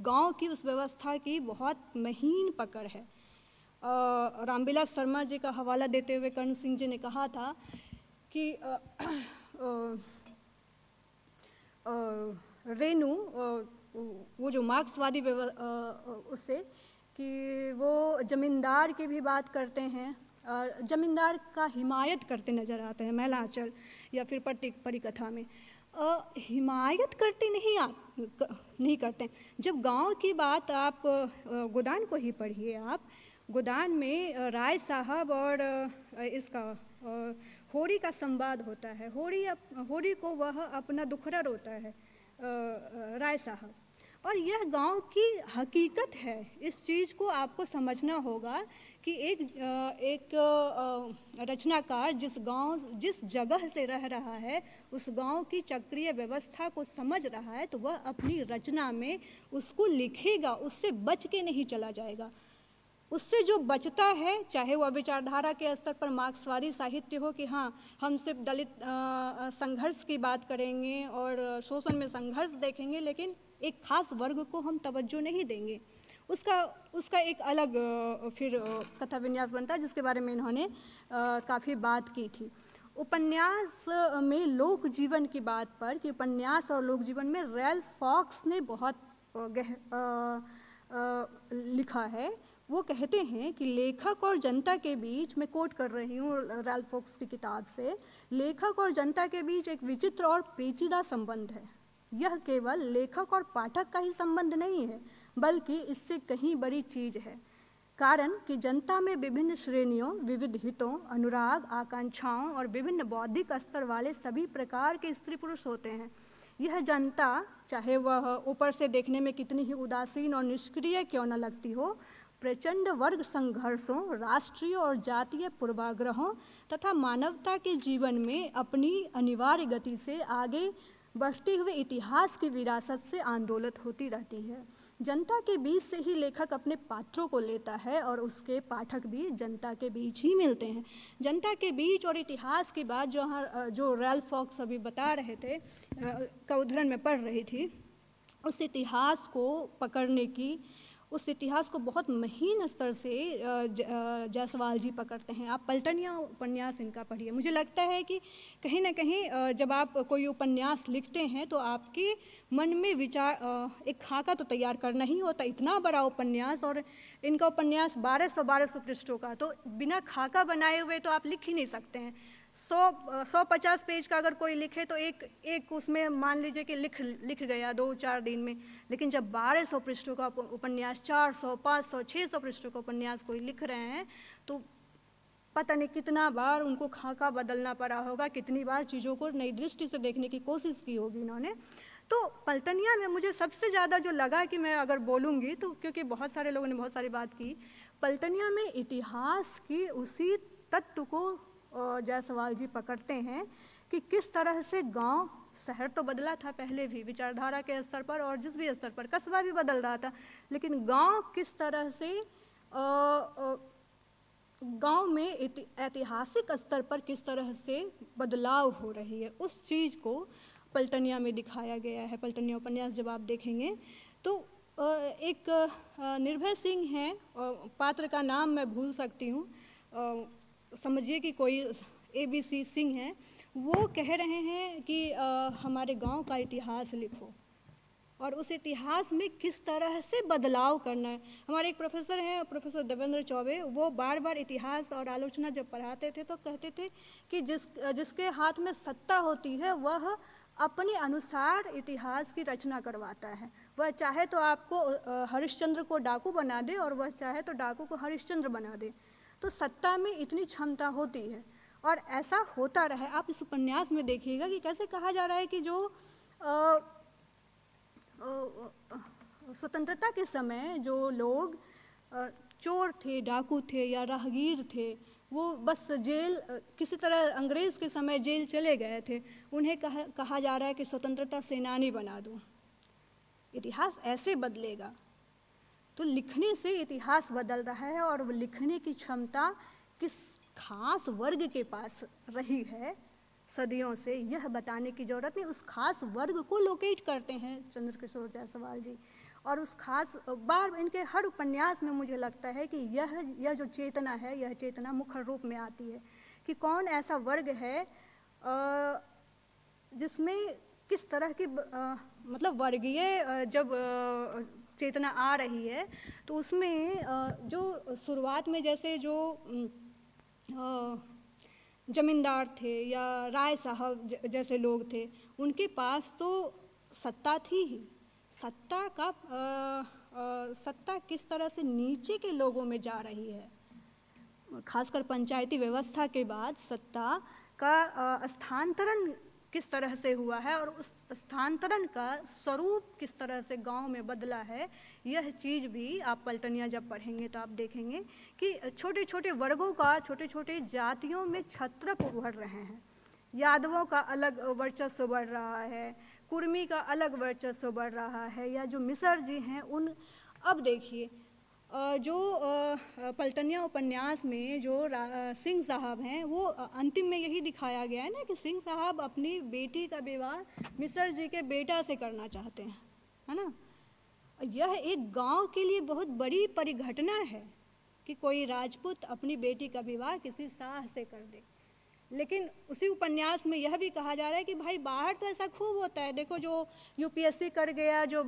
गांव की उस व्यवस्था की बहुत महीन पकड़ है रामबिलास शर्मा जी का हवाला देते हुए कर्ण सिंह जी ने कहा था कि रेणु वो जो मार्क्सवादी उससे कि वो ज़मींदार की भी बात करते हैं ज़मींदार का हिमायत करते नजर आते हैं मैलाचल या फिर पटिक परिकथा में हिमायत करते नहीं आप नहीं करते जब गांव की बात आप गोदान को ही पढ़िए आप गोदान में राय साहब और इसका होरी का संवाद होता है होरी होरी को वह अपना दुखरा रोता है राय साहब और यह गांव की हकीकत है इस चीज़ को आपको समझना होगा कि एक एक रचनाकार जिस गांव जिस जगह से रह रहा है उस गांव की चक्रीय व्यवस्था को समझ रहा है तो वह अपनी रचना में उसको लिखेगा उससे बच के नहीं चला जाएगा उससे जो बचता है चाहे वह विचारधारा के स्तर पर मार्क्सवादी साहित्य हो कि हाँ हम सिर्फ दलित संघर्ष की बात करेंगे और शोषण में संघर्ष देखेंगे लेकिन एक खास वर्ग को हम तवज्जो नहीं देंगे उसका उसका एक अलग फिर कथा विन्यास बनता है जिसके बारे में इन्होंने काफ़ी बात की थी उपन्यास में लोक जीवन की बात पर कि उपन्यास और लोक जीवन में रेल फॉक्स ने बहुत गह, लिखा है वो कहते हैं कि लेखक और जनता के बीच मैं कोट कर रही हूँ रेल फॉक्स की किताब से लेखक और जनता के बीच एक विचित्र और पेचीदा संबंध है यह केवल लेखक और पाठक का ही संबंध नहीं है बल्कि इससे कहीं बड़ी चीज है कारण कि जनता में विभिन्न श्रेणियों विविध हितों अनुराग आकांक्षाओं और विभिन्न बौद्धिक स्तर वाले सभी प्रकार के स्त्री पुरुष होते हैं यह जनता चाहे वह ऊपर से देखने में कितनी ही उदासीन और निष्क्रिय क्यों न लगती हो प्रचंड वर्ग संघर्षों राष्ट्रीय और जातीय पूर्वाग्रहों तथा मानवता के जीवन में अपनी अनिवार्य गति से आगे बढ़ते हुए इतिहास की विरासत से आंदोलित होती रहती है जनता के बीच से ही लेखक अपने पात्रों को लेता है और उसके पाठक भी जनता के बीच ही मिलते हैं जनता के बीच और इतिहास की बात जो हाँ जो रैल फॉक्स अभी बता रहे थे का उदाहरण में पढ़ रही थी उस इतिहास को पकड़ने की उस इतिहास को बहुत महीन स्तर से जायसवाल जी पकड़ते हैं आप पलटनिया उपन्यास इनका पढ़िए मुझे लगता है कि कहीं ना कहीं जब आप कोई उपन्यास लिखते हैं तो आपके मन में विचार एक खाका तो तैयार करना ही होता इतना बड़ा उपन्यास और इनका उपन्यास बारह सौ बारह सौ पृष्ठों का तो बिना खाका बनाए हुए तो आप लिख ही नहीं सकते हैं सौ सौ पचास पेज का अगर कोई लिखे तो एक एक उसमें मान लीजिए कि लिख लिख गया दो चार दिन में लेकिन जब बारह सौ पृष्ठों का उपन्यास चार सौ पाँच सौ छः सौ पृष्ठों का उपन्यास कोई लिख रहे हैं तो पता नहीं कितना बार उनको खाका बदलना पड़ा होगा कितनी बार चीज़ों को नई दृष्टि से देखने की कोशिश की होगी इन्होंने तो पलटनिया में मुझे सबसे ज़्यादा जो लगा कि मैं अगर बोलूँगी तो क्योंकि बहुत सारे लोगों ने बहुत सारी बात की पलटनिया में इतिहास की उसी तत्व को जायसवाल जी पकड़ते हैं कि किस तरह से गांव शहर तो बदला था पहले भी विचारधारा के स्तर पर और जिस भी स्तर पर कस्बा भी बदल रहा था लेकिन गांव किस तरह से गांव में ऐतिहासिक स्तर पर किस तरह से बदलाव हो रही है उस चीज़ को पलटनिया में दिखाया गया है पलटनिया उपन्यास जब आप देखेंगे तो एक निर्भय सिंह हैं पात्र का नाम मैं भूल सकती हूँ समझिए कि कोई ए बी सी सिंह हैं वो कह रहे हैं कि आ, हमारे गांव का इतिहास लिखो और उस इतिहास में किस तरह से बदलाव करना है हमारे एक प्रोफेसर हैं प्रोफेसर देवेंद्र चौबे वो बार बार इतिहास और आलोचना जब पढ़ाते थे तो कहते थे कि जिस जिसके हाथ में सत्ता होती है वह अपने अनुसार इतिहास की रचना करवाता है वह चाहे तो आपको हरिश्चंद्र को डाकू बना दे और वह चाहे तो डाकू को हरिश्चंद्र बना दे तो सत्ता में इतनी क्षमता होती है और ऐसा होता रहा आप इस उपन्यास में देखिएगा कि कैसे कहा जा रहा है कि जो स्वतंत्रता के समय जो लोग आ, चोर थे डाकू थे या राहगीर थे वो बस जेल किसी तरह अंग्रेज़ के समय जेल चले गए थे उन्हें कहा कहा जा रहा है कि स्वतंत्रता सेनानी बना दो इतिहास ऐसे बदलेगा तो लिखने से इतिहास बदल रहा है और लिखने की क्षमता किस खास वर्ग के पास रही है सदियों से यह बताने की ज़रूरत नहीं उस खास वर्ग को लोकेट करते हैं चंद्रकिशोर जायसवाल जी और उस खास बार इनके हर उपन्यास में मुझे लगता है कि यह यह जो चेतना है यह चेतना मुख्य रूप में आती है कि कौन ऐसा वर्ग है जिसमें किस तरह की मतलब वर्गीय जब चेतना आ रही है तो उसमें जो शुरुआत में जैसे जो जमींदार थे या राय साहब जैसे लोग थे उनके पास तो सत्ता थी ही सत्ता का आ, आ, सत्ता किस तरह से नीचे के लोगों में जा रही है खासकर पंचायती व्यवस्था के बाद सत्ता का स्थानांतरण किस तरह से हुआ है और उस स्थानांतरण का स्वरूप किस तरह से गांव में बदला है यह चीज़ भी आप पलटनिया जब पढ़ेंगे तो आप देखेंगे कि छोटे छोटे वर्गों का छोटे छोटे जातियों में छत्रक उभर रहे हैं यादवों का अलग वर्चस्व बढ़ रहा है कुर्मी का अलग वर्चस्व बढ़ रहा है या जो मिसर जी हैं उन अब देखिए जो पलटनिया उपन्यास में जो सिंह साहब हैं वो अंतिम में यही दिखाया गया है ना कि सिंह साहब अपनी बेटी का विवाह मिसर जी के बेटा से करना चाहते हैं है ना यह एक गांव के लिए बहुत बड़ी परिघटना है कि कोई राजपूत अपनी बेटी का विवाह किसी साह से कर दे लेकिन उसी उपन्यास में यह भी कहा जा रहा है कि भाई बाहर तो ऐसा खूब होता है देखो जो यूपीएससी कर गया जो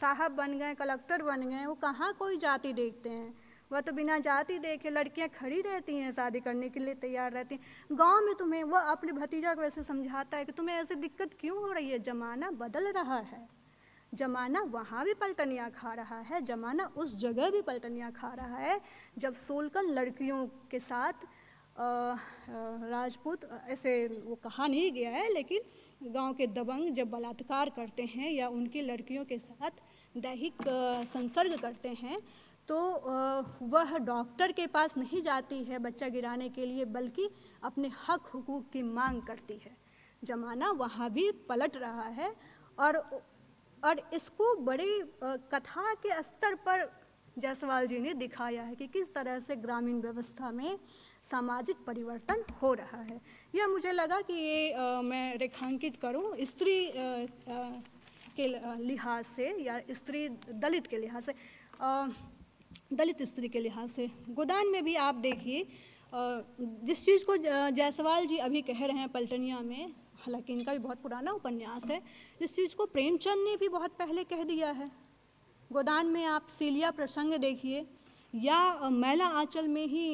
साहब बन गए कलेक्टर बन गए वो कहाँ कोई जाति देखते हैं वह तो बिना जाति देखे लड़कियां खड़ी रहती हैं शादी करने के लिए तैयार रहती हैं गांव में तुम्हें वह अपने भतीजा को ऐसे समझाता है कि तुम्हें ऐसी दिक्कत क्यों हो रही है जमाना बदल रहा है जमाना वहाँ भी पलटनियाँ खा रहा है जमाना उस जगह भी पलटनियाँ खा रहा है जब सोलकन लड़कियों के साथ राजपूत ऐसे वो कहा नहीं गया है लेकिन गांव के दबंग जब बलात्कार करते हैं या उनकी लड़कियों के साथ दैहिक संसर्ग करते हैं तो वह डॉक्टर के पास नहीं जाती है बच्चा गिराने के लिए बल्कि अपने हक हुकूक की मांग करती है जमाना वहाँ भी पलट रहा है और और इसको बड़ी कथा के स्तर पर जायसवाल जी ने दिखाया है कि किस तरह से ग्रामीण व्यवस्था में सामाजिक परिवर्तन हो रहा है यह मुझे लगा कि ये आ, मैं रेखांकित करूं स्त्री के लिहाज से या स्त्री दलित के लिहाज से आ, दलित स्त्री के लिहाज से गोदान में भी आप देखिए जिस चीज़ को जायसवाल जी अभी कह रहे हैं पलटनिया में हालांकि इनका भी बहुत पुराना उपन्यास है जिस चीज़ को प्रेमचंद ने भी बहुत पहले कह दिया है गोदान में आप सीलिया प्रसंग देखिए या मैला आंचल में ही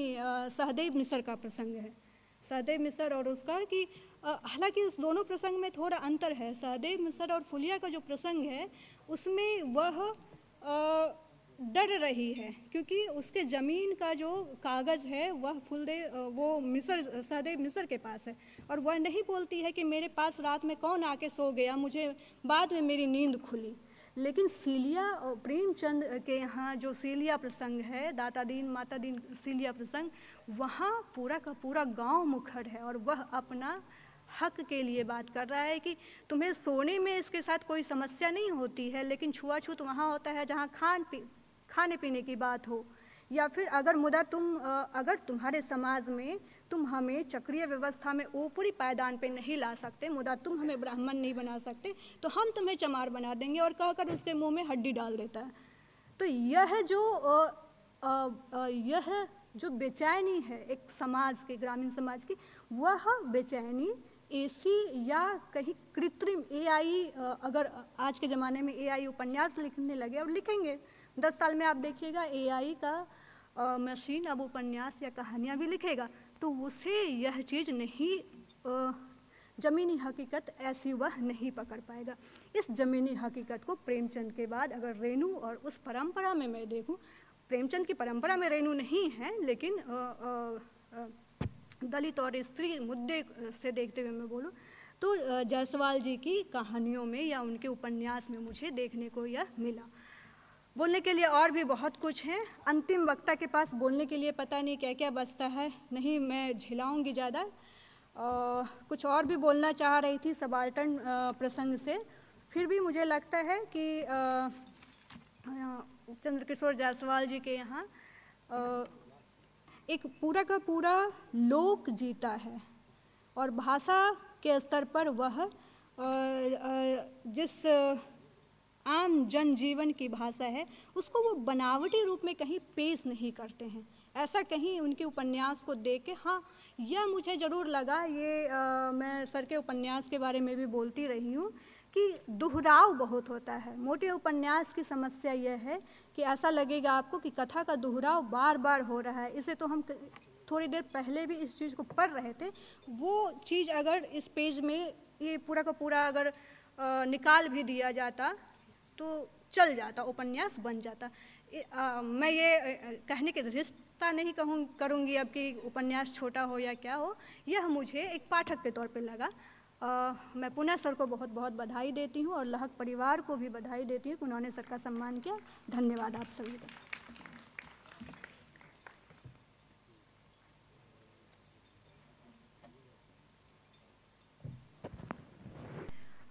सहदेव मिसर का प्रसंग है सहदेव मिसर और उसका कि हालांकि उस दोनों प्रसंग में थोड़ा अंतर है सहदेव मिसर और फुलिया का जो प्रसंग है उसमें वह डर रही है क्योंकि उसके ज़मीन का जो कागज़ है वह फुलदे वो मिसर सहदेव मिसर के पास है और वह नहीं बोलती है कि मेरे पास रात में कौन आके सो गया मुझे बाद में मेरी नींद खुली लेकिन सीलिया प्रेमचंद के यहाँ जो सीलिया प्रसंग है दाता दीन माता दीन सीलिया प्रसंग वहाँ पूरा का पूरा गांव मुखर है और वह अपना हक के लिए बात कर रहा है कि तुम्हें सोने में इसके साथ कोई समस्या नहीं होती है लेकिन छुआछूत वहाँ होता है जहाँ खान पी खाने पीने की बात हो या फिर अगर मुदा तुम अगर तुम्हारे समाज में तुम हमें चक्रीय व्यवस्था में ऊपरी पायदान पे नहीं ला सकते मुदा तुम हमें ब्राह्मण नहीं बना सकते तो हम तुम्हें चमार बना देंगे और कहकर उसके मुंह में हड्डी डाल देता है तो यह जो आ, आ, आ, यह जो बेचैनी है एक समाज के ग्रामीण समाज की वह बेचैनी एसी या कहीं कृत्रिम एआई अगर आज के ज़माने में एआई उपन्यास लिखने लगे और लिखेंगे दस साल में आप देखिएगा एआई का मशीन अब उपन्यास या कहानियाँ भी लिखेगा तो उसे यह चीज़ नहीं ज़मीनी हकीकत ऐसी वह नहीं पकड़ पाएगा इस ज़मीनी हकीकत को प्रेमचंद के बाद अगर रेणु और उस परंपरा में मैं देखूं प्रेमचंद की परंपरा में रेणु नहीं है लेकिन दलित और स्त्री मुद्दे से देखते हुए मैं बोलूँ तो जायसवाल जी की कहानियों में या उनके उपन्यास में मुझे देखने को यह मिला बोलने के लिए और भी बहुत कुछ है अंतिम वक्ता के पास बोलने के लिए पता नहीं क्या क्या बचता है नहीं मैं झिलाऊंगी ज़्यादा कुछ और भी बोलना चाह रही थी सबाल्टन प्रसंग से फिर भी मुझे लगता है कि चंद्रकिशोर जायसवाल जी के यहाँ एक पूरा का पूरा लोक जीता है और भाषा के स्तर पर वह जिस आम जनजीवन की भाषा है उसको वो बनावटी रूप में कहीं पेश नहीं करते हैं ऐसा कहीं उनके उपन्यास को देख के हाँ यह मुझे ज़रूर लगा ये आ, मैं सर के उपन्यास के बारे में भी बोलती रही हूँ कि दोहराव बहुत होता है मोटे उपन्यास की समस्या यह है कि ऐसा लगेगा आपको कि कथा का दोहराव बार बार हो रहा है इसे तो हम थोड़ी देर पहले भी इस चीज़ को पढ़ रहे थे वो चीज़ अगर इस पेज में ये पूरा का पूरा अगर निकाल भी दिया जाता तो चल जाता उपन्यास बन जाता आ, मैं ये कहने के दृष्टता नहीं कहूँ करूँगी अब कि उपन्यास छोटा हो या क्या हो यह मुझे एक पाठक के तौर पे लगा आ, मैं पुनः सर को बहुत बहुत बधाई देती हूँ और लहक परिवार को भी बधाई देती हूँ कि उन्होंने सर का सम्मान किया धन्यवाद आप सभी का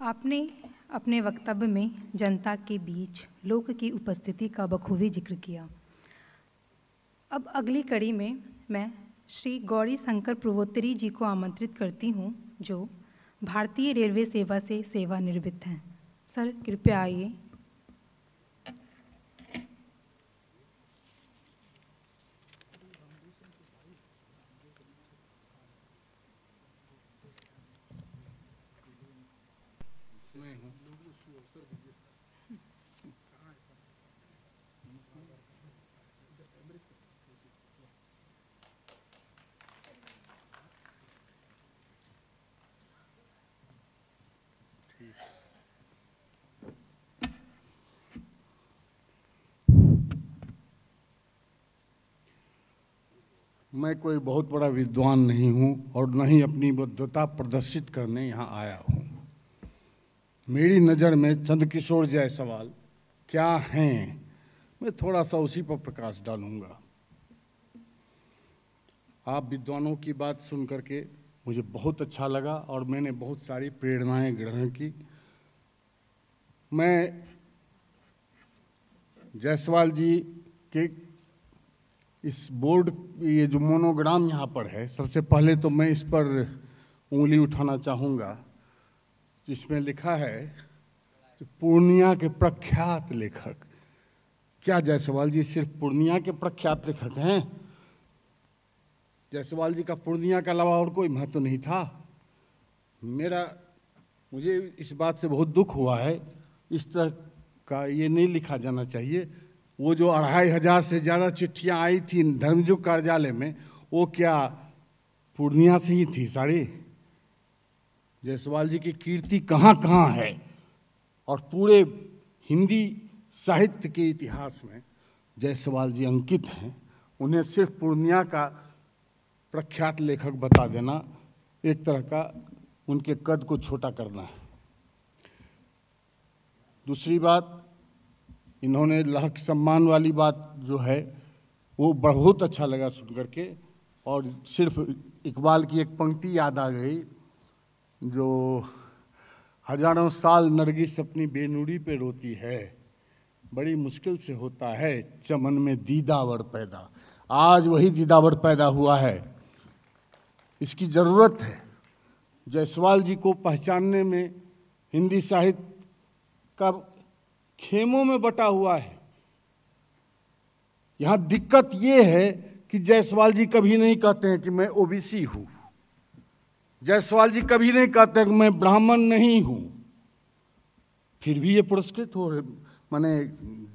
आपने अपने वक्तव्य में जनता के बीच लोक की उपस्थिति का बखूबी जिक्र किया अब अगली कड़ी में मैं श्री गौरी शंकर पूर्वोत्तरी जी को आमंत्रित करती हूँ जो भारतीय रेलवे सेवा से सेवानिवृत्त हैं सर कृपया आइए मैं कोई बहुत बड़ा विद्वान नहीं हूं और न ही अपनी बद्धता प्रदर्शित करने यहाँ आया हूं मेरी नज़र में चंद्रकिशोर जय सवाल क्या हैं मैं थोड़ा सा उसी पर प्रकाश डालूंगा आप विद्वानों की बात सुन करके मुझे बहुत अच्छा लगा और मैंने बहुत सारी प्रेरणाएं ग्रहण की मैं जयसवाल जी के इस बोर्ड ये जो मोनोग्राम यहाँ पर है सबसे पहले तो मैं इस पर उंगली उठाना चाहूँगा जिसमें लिखा है कि पूर्णिया के प्रख्यात लेखक क्या जायसवाल जी सिर्फ पूर्णिया के प्रख्यात लेखक हैं जायसवाल जी का पूर्णिया के अलावा और कोई महत्व तो नहीं था मेरा मुझे इस बात से बहुत दुख हुआ है इस तरह का ये नहीं लिखा जाना चाहिए वो जो अढ़ाई हज़ार से ज़्यादा चिट्ठियाँ आई थी धर्मयुग कार्यालय में वो क्या पूर्णिया से ही थी सारी जयसवाल जी की कीर्ति कहाँ कहाँ है और पूरे हिंदी साहित्य के इतिहास में जायसवाल जी अंकित हैं उन्हें सिर्फ पूर्णिया का प्रख्यात लेखक बता देना एक तरह का उनके कद को छोटा करना है दूसरी बात इन्होंने लाख सम्मान वाली बात जो है वो बहुत अच्छा लगा सुन करके और सिर्फ इकबाल की एक पंक्ति याद आ गई जो हजारों साल नरगिस अपनी बेनूरी पे रोती है बड़ी मुश्किल से होता है चमन में दीदावर पैदा आज वही दीदावर पैदा हुआ है इसकी ज़रूरत है जायसवाल जी को पहचानने में हिंदी साहित्य का खेमों में बटा हुआ है यहां दिक्कत यह है कि जायसवाल जी कभी नहीं कहते हैं कि मैं ओबीसी हूं जायसवाल जी कभी नहीं कहते कि मैं ब्राह्मण नहीं हूं फिर भी ये पुरस्कृत हो रहे माने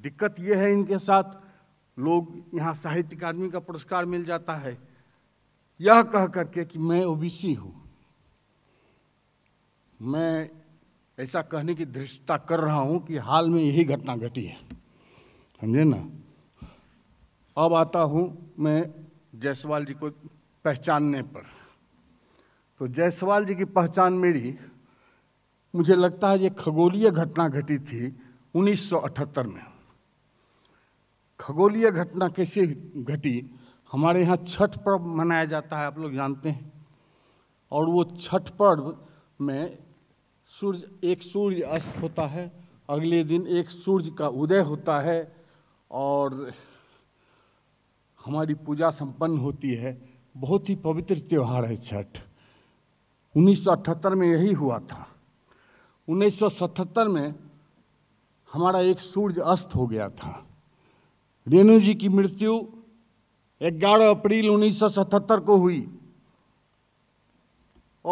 दिक्कत ये है इनके साथ लोग यहाँ साहित्य अकादमी का पुरस्कार मिल जाता है यह कह करके कि मैं ओबीसी हूं मैं ऐसा कहने की दृष्टता कर रहा हूँ कि हाल में यही घटना घटी है समझे ना अब आता हूँ मैं जायसवाल जी को पहचानने पर तो जायसवाल जी की पहचान मेरी मुझे लगता है ये खगोलीय घटना घटी थी 1978 में खगोलीय घटना कैसे घटी हमारे यहाँ छठ पर्व मनाया जाता है आप लोग जानते हैं और वो छठ पर्व में सूर्य एक सूर्य अस्त होता है अगले दिन एक सूर्य का उदय होता है और हमारी पूजा संपन्न होती है बहुत ही पवित्र त्यौहार है छठ 1978 में यही हुआ था 1977 में हमारा एक सूर्य अस्त हो गया था रेणु जी की मृत्यु 11 अप्रैल 1977 को हुई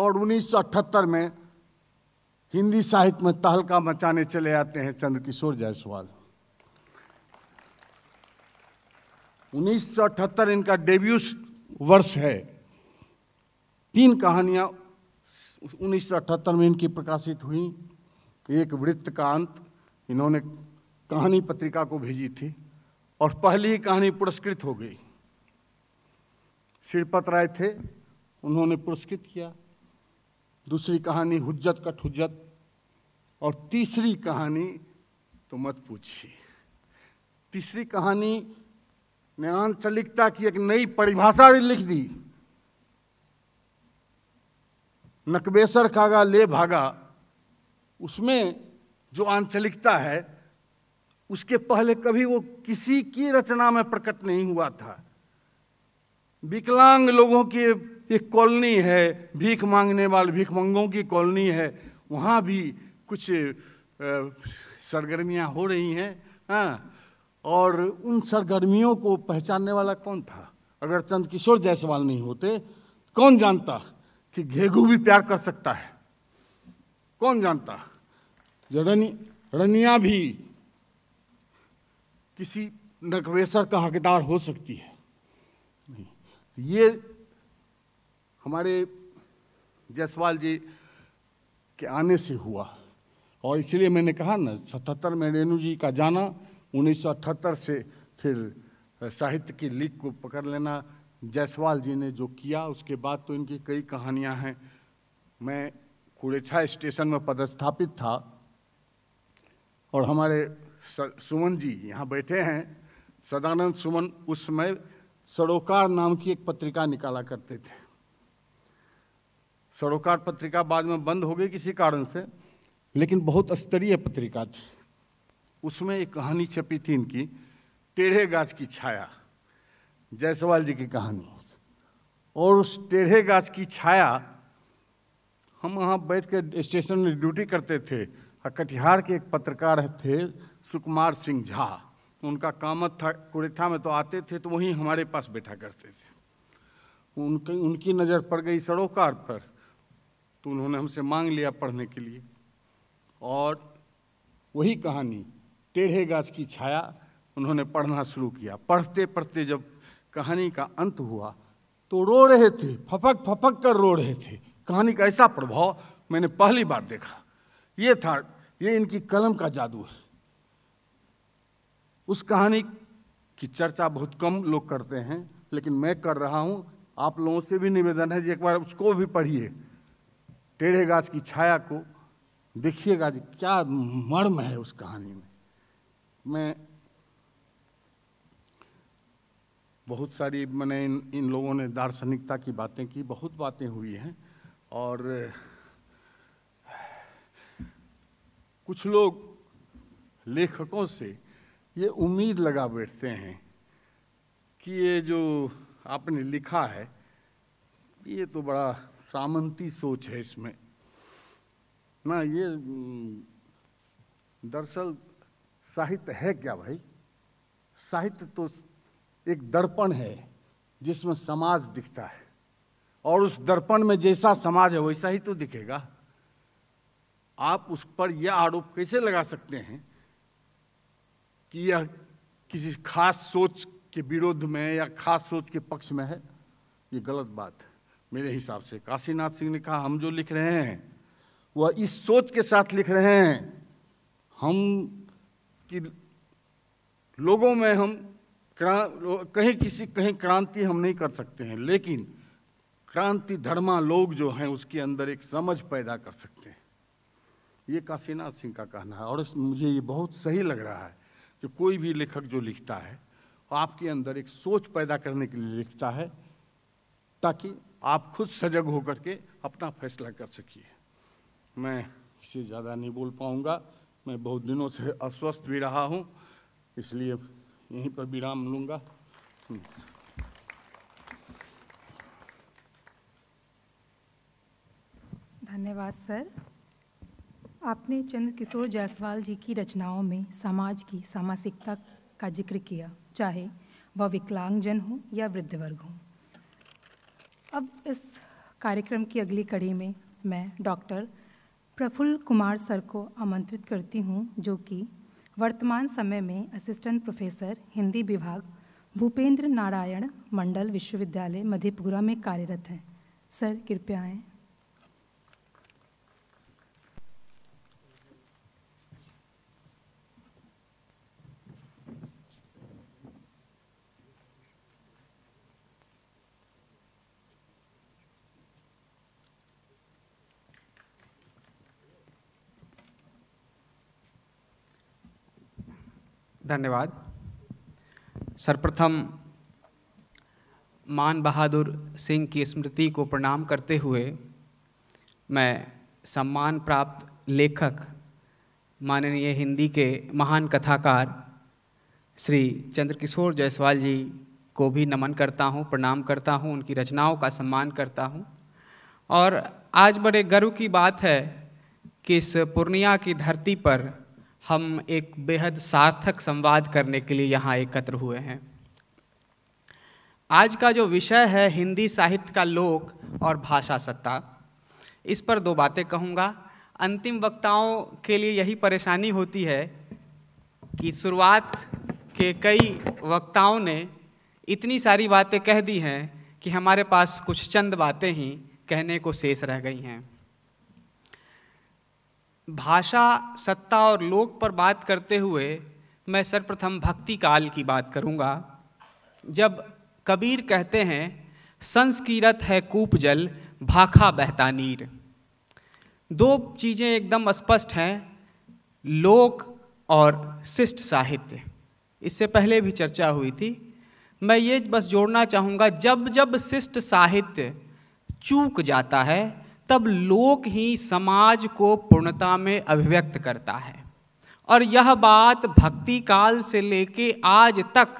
और 1978 में हिंदी साहित्य में तहलका मचाने चले आते हैं चंद्रकिशोर जायसवाल 1978 इनका डेब्यू वर्ष है तीन कहानियां 1978 में इनकी प्रकाशित हुई एक वृत्त अंत इन्होंने कहानी पत्रिका को भेजी थी और पहली कहानी पुरस्कृत हो गई श्रीपत राय थे उन्होंने पुरस्कृत किया दूसरी कहानी हुज्जत कट हुज्जत और तीसरी कहानी तो मत पूछिए तीसरी कहानी ने आंचलिकता की एक नई परिभाषा लिख दी नकबेसर कागा ले भागा उसमें जो आंचलिकता है उसके पहले कभी वो किसी की रचना में प्रकट नहीं हुआ था विकलांग लोगों की एक कॉलोनी है भीख मांगने वाले भीख मंगों की कॉलोनी है वहाँ भी कुछ सरगर्मियां हो रही हैं हाँ और उन सरगर्मियों को पहचानने वाला कौन था अगर चंद किशोर जायसवाल नहीं होते कौन जानता कि घेघू भी प्यार कर सकता है कौन जानता रनि रनिया भी किसी नकवेसर का हकदार हो सकती है तो ये हमारे जायसवाल जी के आने से हुआ और इसलिए मैंने कहा ना सतहत्तर में रेणु जी का जाना उन्नीस से फिर साहित्य की लीक को पकड़ लेना जायसवाल जी ने जो किया उसके बाद तो इनकी कई कहानियां हैं मैं कुरेछा स्टेशन में पदस्थापित था और हमारे सुमन जी यहाँ बैठे हैं सदानंद सुमन उस समय सरोकार नाम की एक पत्रिका निकाला करते थे सरोकार पत्रिका बाद में बंद हो गई किसी कारण से लेकिन बहुत स्तरीय पत्रिका थी उसमें एक कहानी छपी थी इनकी टेढ़े गाछ की छाया जायसवाल जी की कहानी और उस टेढ़े गाछ की छाया हम वहाँ बैठ कर स्टेशन में ड्यूटी करते थे और कटिहार के एक पत्रकार थे सुकुमार सिंह झा उनका कामत था कुरेठा में तो आते थे तो वहीं हमारे पास बैठा करते थे उनकी उनकी नज़र पड़ गई सड़ोकार पर तो उन्होंने हमसे मांग लिया पढ़ने के लिए और वही कहानी टेढ़े गाछ की छाया उन्होंने पढ़ना शुरू किया पढ़ते पढ़ते जब कहानी का अंत हुआ तो रो रहे थे फपक फपक कर रो रहे थे कहानी का ऐसा प्रभाव मैंने पहली बार देखा ये था ये इनकी कलम का जादू है उस कहानी की चर्चा बहुत कम लोग करते हैं लेकिन मैं कर रहा हूँ आप लोगों से भी निवेदन है कि एक बार उसको भी पढ़िए टेढ़े गाछ की छाया को देखिएगा जी क्या मर्म है उस कहानी में मैं बहुत सारी मैंने इन इन लोगों ने दार्शनिकता की बातें की बहुत बातें हुई हैं और कुछ लोग लेखकों से ये उम्मीद लगा बैठते हैं कि ये जो आपने लिखा है ये तो बड़ा सामंती सोच है इसमें ना ये हम्म, दरअसल साहित्य है क्या भाई साहित्य तो एक दर्पण है जिसमें समाज दिखता है और उस दर्पण में जैसा समाज है वैसा ही तो दिखेगा आप उस पर यह आरोप कैसे लगा सकते हैं कि यह किसी खास सोच के विरोध में या खास सोच के पक्ष में है ये गलत बात है मेरे हिसाब से काशीनाथ सिंह ने कहा हम जो लिख रहे हैं वह इस सोच के साथ लिख रहे हैं हम कि लोगों में हम कहीं किसी कहीं क्रांति हम नहीं कर सकते हैं लेकिन क्रांति धर्मा लोग जो हैं उसके अंदर एक समझ पैदा कर सकते हैं ये काशीनाथ सिंह का कहना है और मुझे ये बहुत सही लग रहा है कि कोई भी लेखक जो लिखता है आपके अंदर एक सोच पैदा करने के लिए लिखता है ताकि आप खुद सजग होकर के अपना फैसला कर सकिए मैं इससे ज़्यादा नहीं बोल पाऊँगा मैं बहुत दिनों से अस्वस्थ भी रहा हूँ इसलिए यहीं पर विराम लूँगा हम्म। धन्यवाद सर आपने चंद्र किशोर जायसवाल जी की रचनाओं में समाज की सामासिकता का जिक्र किया चाहे वह विकलांगजन हो या वृद्ध वर्ग हो अब इस कार्यक्रम की अगली कड़ी में मैं डॉक्टर प्रफुल्ल कुमार सर को आमंत्रित करती हूँ जो कि वर्तमान समय में असिस्टेंट प्रोफेसर हिंदी विभाग भूपेंद्र नारायण मंडल विश्वविद्यालय मधेपुरा में कार्यरत हैं सर कृपया आएँ धन्यवाद सर्वप्रथम मान बहादुर सिंह की स्मृति को प्रणाम करते हुए मैं सम्मान प्राप्त लेखक माननीय हिंदी के महान कथाकार श्री चंद्रकिशोर जायसवाल जी को भी नमन करता हूँ प्रणाम करता हूँ उनकी रचनाओं का सम्मान करता हूँ और आज बड़े गर्व की बात है कि इस पूर्णिया की धरती पर हम एक बेहद सार्थक संवाद करने के लिए यहाँ एकत्र हुए हैं आज का जो विषय है हिंदी साहित्य का लोक और भाषा सत्ता इस पर दो बातें कहूँगा अंतिम वक्ताओं के लिए यही परेशानी होती है कि शुरुआत के कई वक्ताओं ने इतनी सारी बातें कह दी हैं कि हमारे पास कुछ चंद बातें ही कहने को शेष रह गई हैं भाषा सत्ता और लोक पर बात करते हुए मैं सर्वप्रथम भक्ति काल की बात करूंगा जब कबीर कहते हैं संस्कीरत है कूप जल भाखा बहता नीर दो चीज़ें एकदम स्पष्ट हैं लोक और शिष्ट साहित्य इससे पहले भी चर्चा हुई थी मैं ये बस जोड़ना चाहूँगा जब जब शिष्ट साहित्य चूक जाता है तब लोक ही समाज को पूर्णता में अभिव्यक्त करता है और यह बात भक्ति काल से लेके आज तक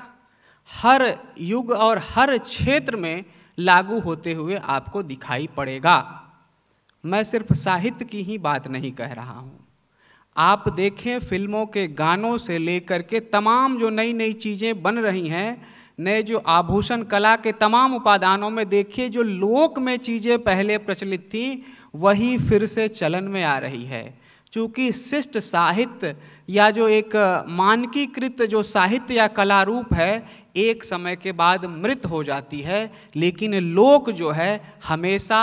हर युग और हर क्षेत्र में लागू होते हुए आपको दिखाई पड़ेगा मैं सिर्फ साहित्य की ही बात नहीं कह रहा हूँ आप देखें फिल्मों के गानों से लेकर के तमाम जो नई नई चीज़ें बन रही हैं ने जो आभूषण कला के तमाम उपादानों में देखिए जो लोक में चीज़ें पहले प्रचलित थी वही फिर से चलन में आ रही है चूँकि शिष्ट साहित्य या जो एक मानकीकृत जो साहित्य या कला रूप है एक समय के बाद मृत हो जाती है लेकिन लोक जो है हमेशा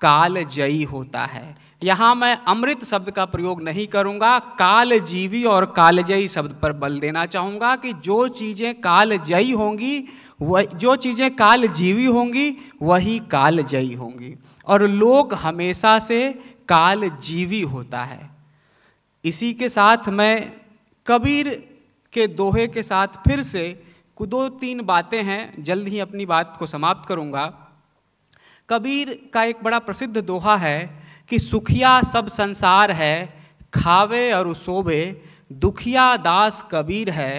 कालजयी होता है यहाँ मैं अमृत शब्द का प्रयोग नहीं करूँगा कालजीवी और कालजयी शब्द पर बल देना चाहूँगा कि जो चीज़ें कालजयी होंगी वह जो चीज़ें कालजीवी होंगी वही कालजयी होंगी और लोक हमेशा से कालजीवी होता है इसी के साथ मैं कबीर के दोहे के साथ फिर से दो तीन बातें हैं जल्द ही अपनी बात को समाप्त करूँगा कबीर का एक बड़ा प्रसिद्ध दोहा है कि सुखिया सब संसार है खावे और सोबे दुखिया दास कबीर है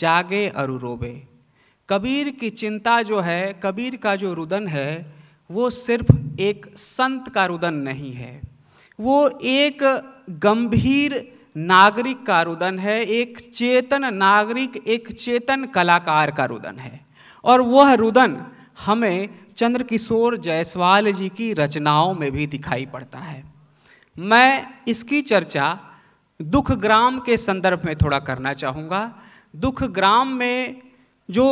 जागे और रोबे कबीर की चिंता जो है कबीर का जो रुदन है वो सिर्फ एक संत का रुदन नहीं है वो एक गंभीर नागरिक का रुदन है एक चेतन नागरिक एक चेतन कलाकार का रुदन है और वह रुदन हमें चंद्र किशोर जायसवाल जी की रचनाओं में भी दिखाई पड़ता है मैं इसकी चर्चा दुख ग्राम के संदर्भ में थोड़ा करना चाहूँगा दुख ग्राम में जो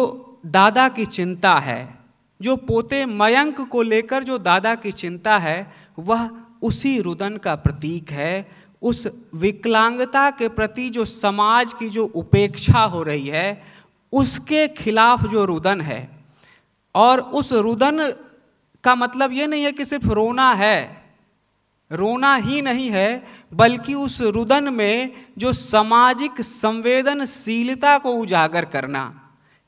दादा की चिंता है जो पोते मयंक को लेकर जो दादा की चिंता है वह उसी रुदन का प्रतीक है उस विकलांगता के प्रति जो समाज की जो उपेक्षा हो रही है उसके खिलाफ जो रुदन है और उस रुदन का मतलब ये नहीं है कि सिर्फ रोना है रोना ही नहीं है बल्कि उस रुदन में जो सामाजिक संवेदनशीलता को उजागर करना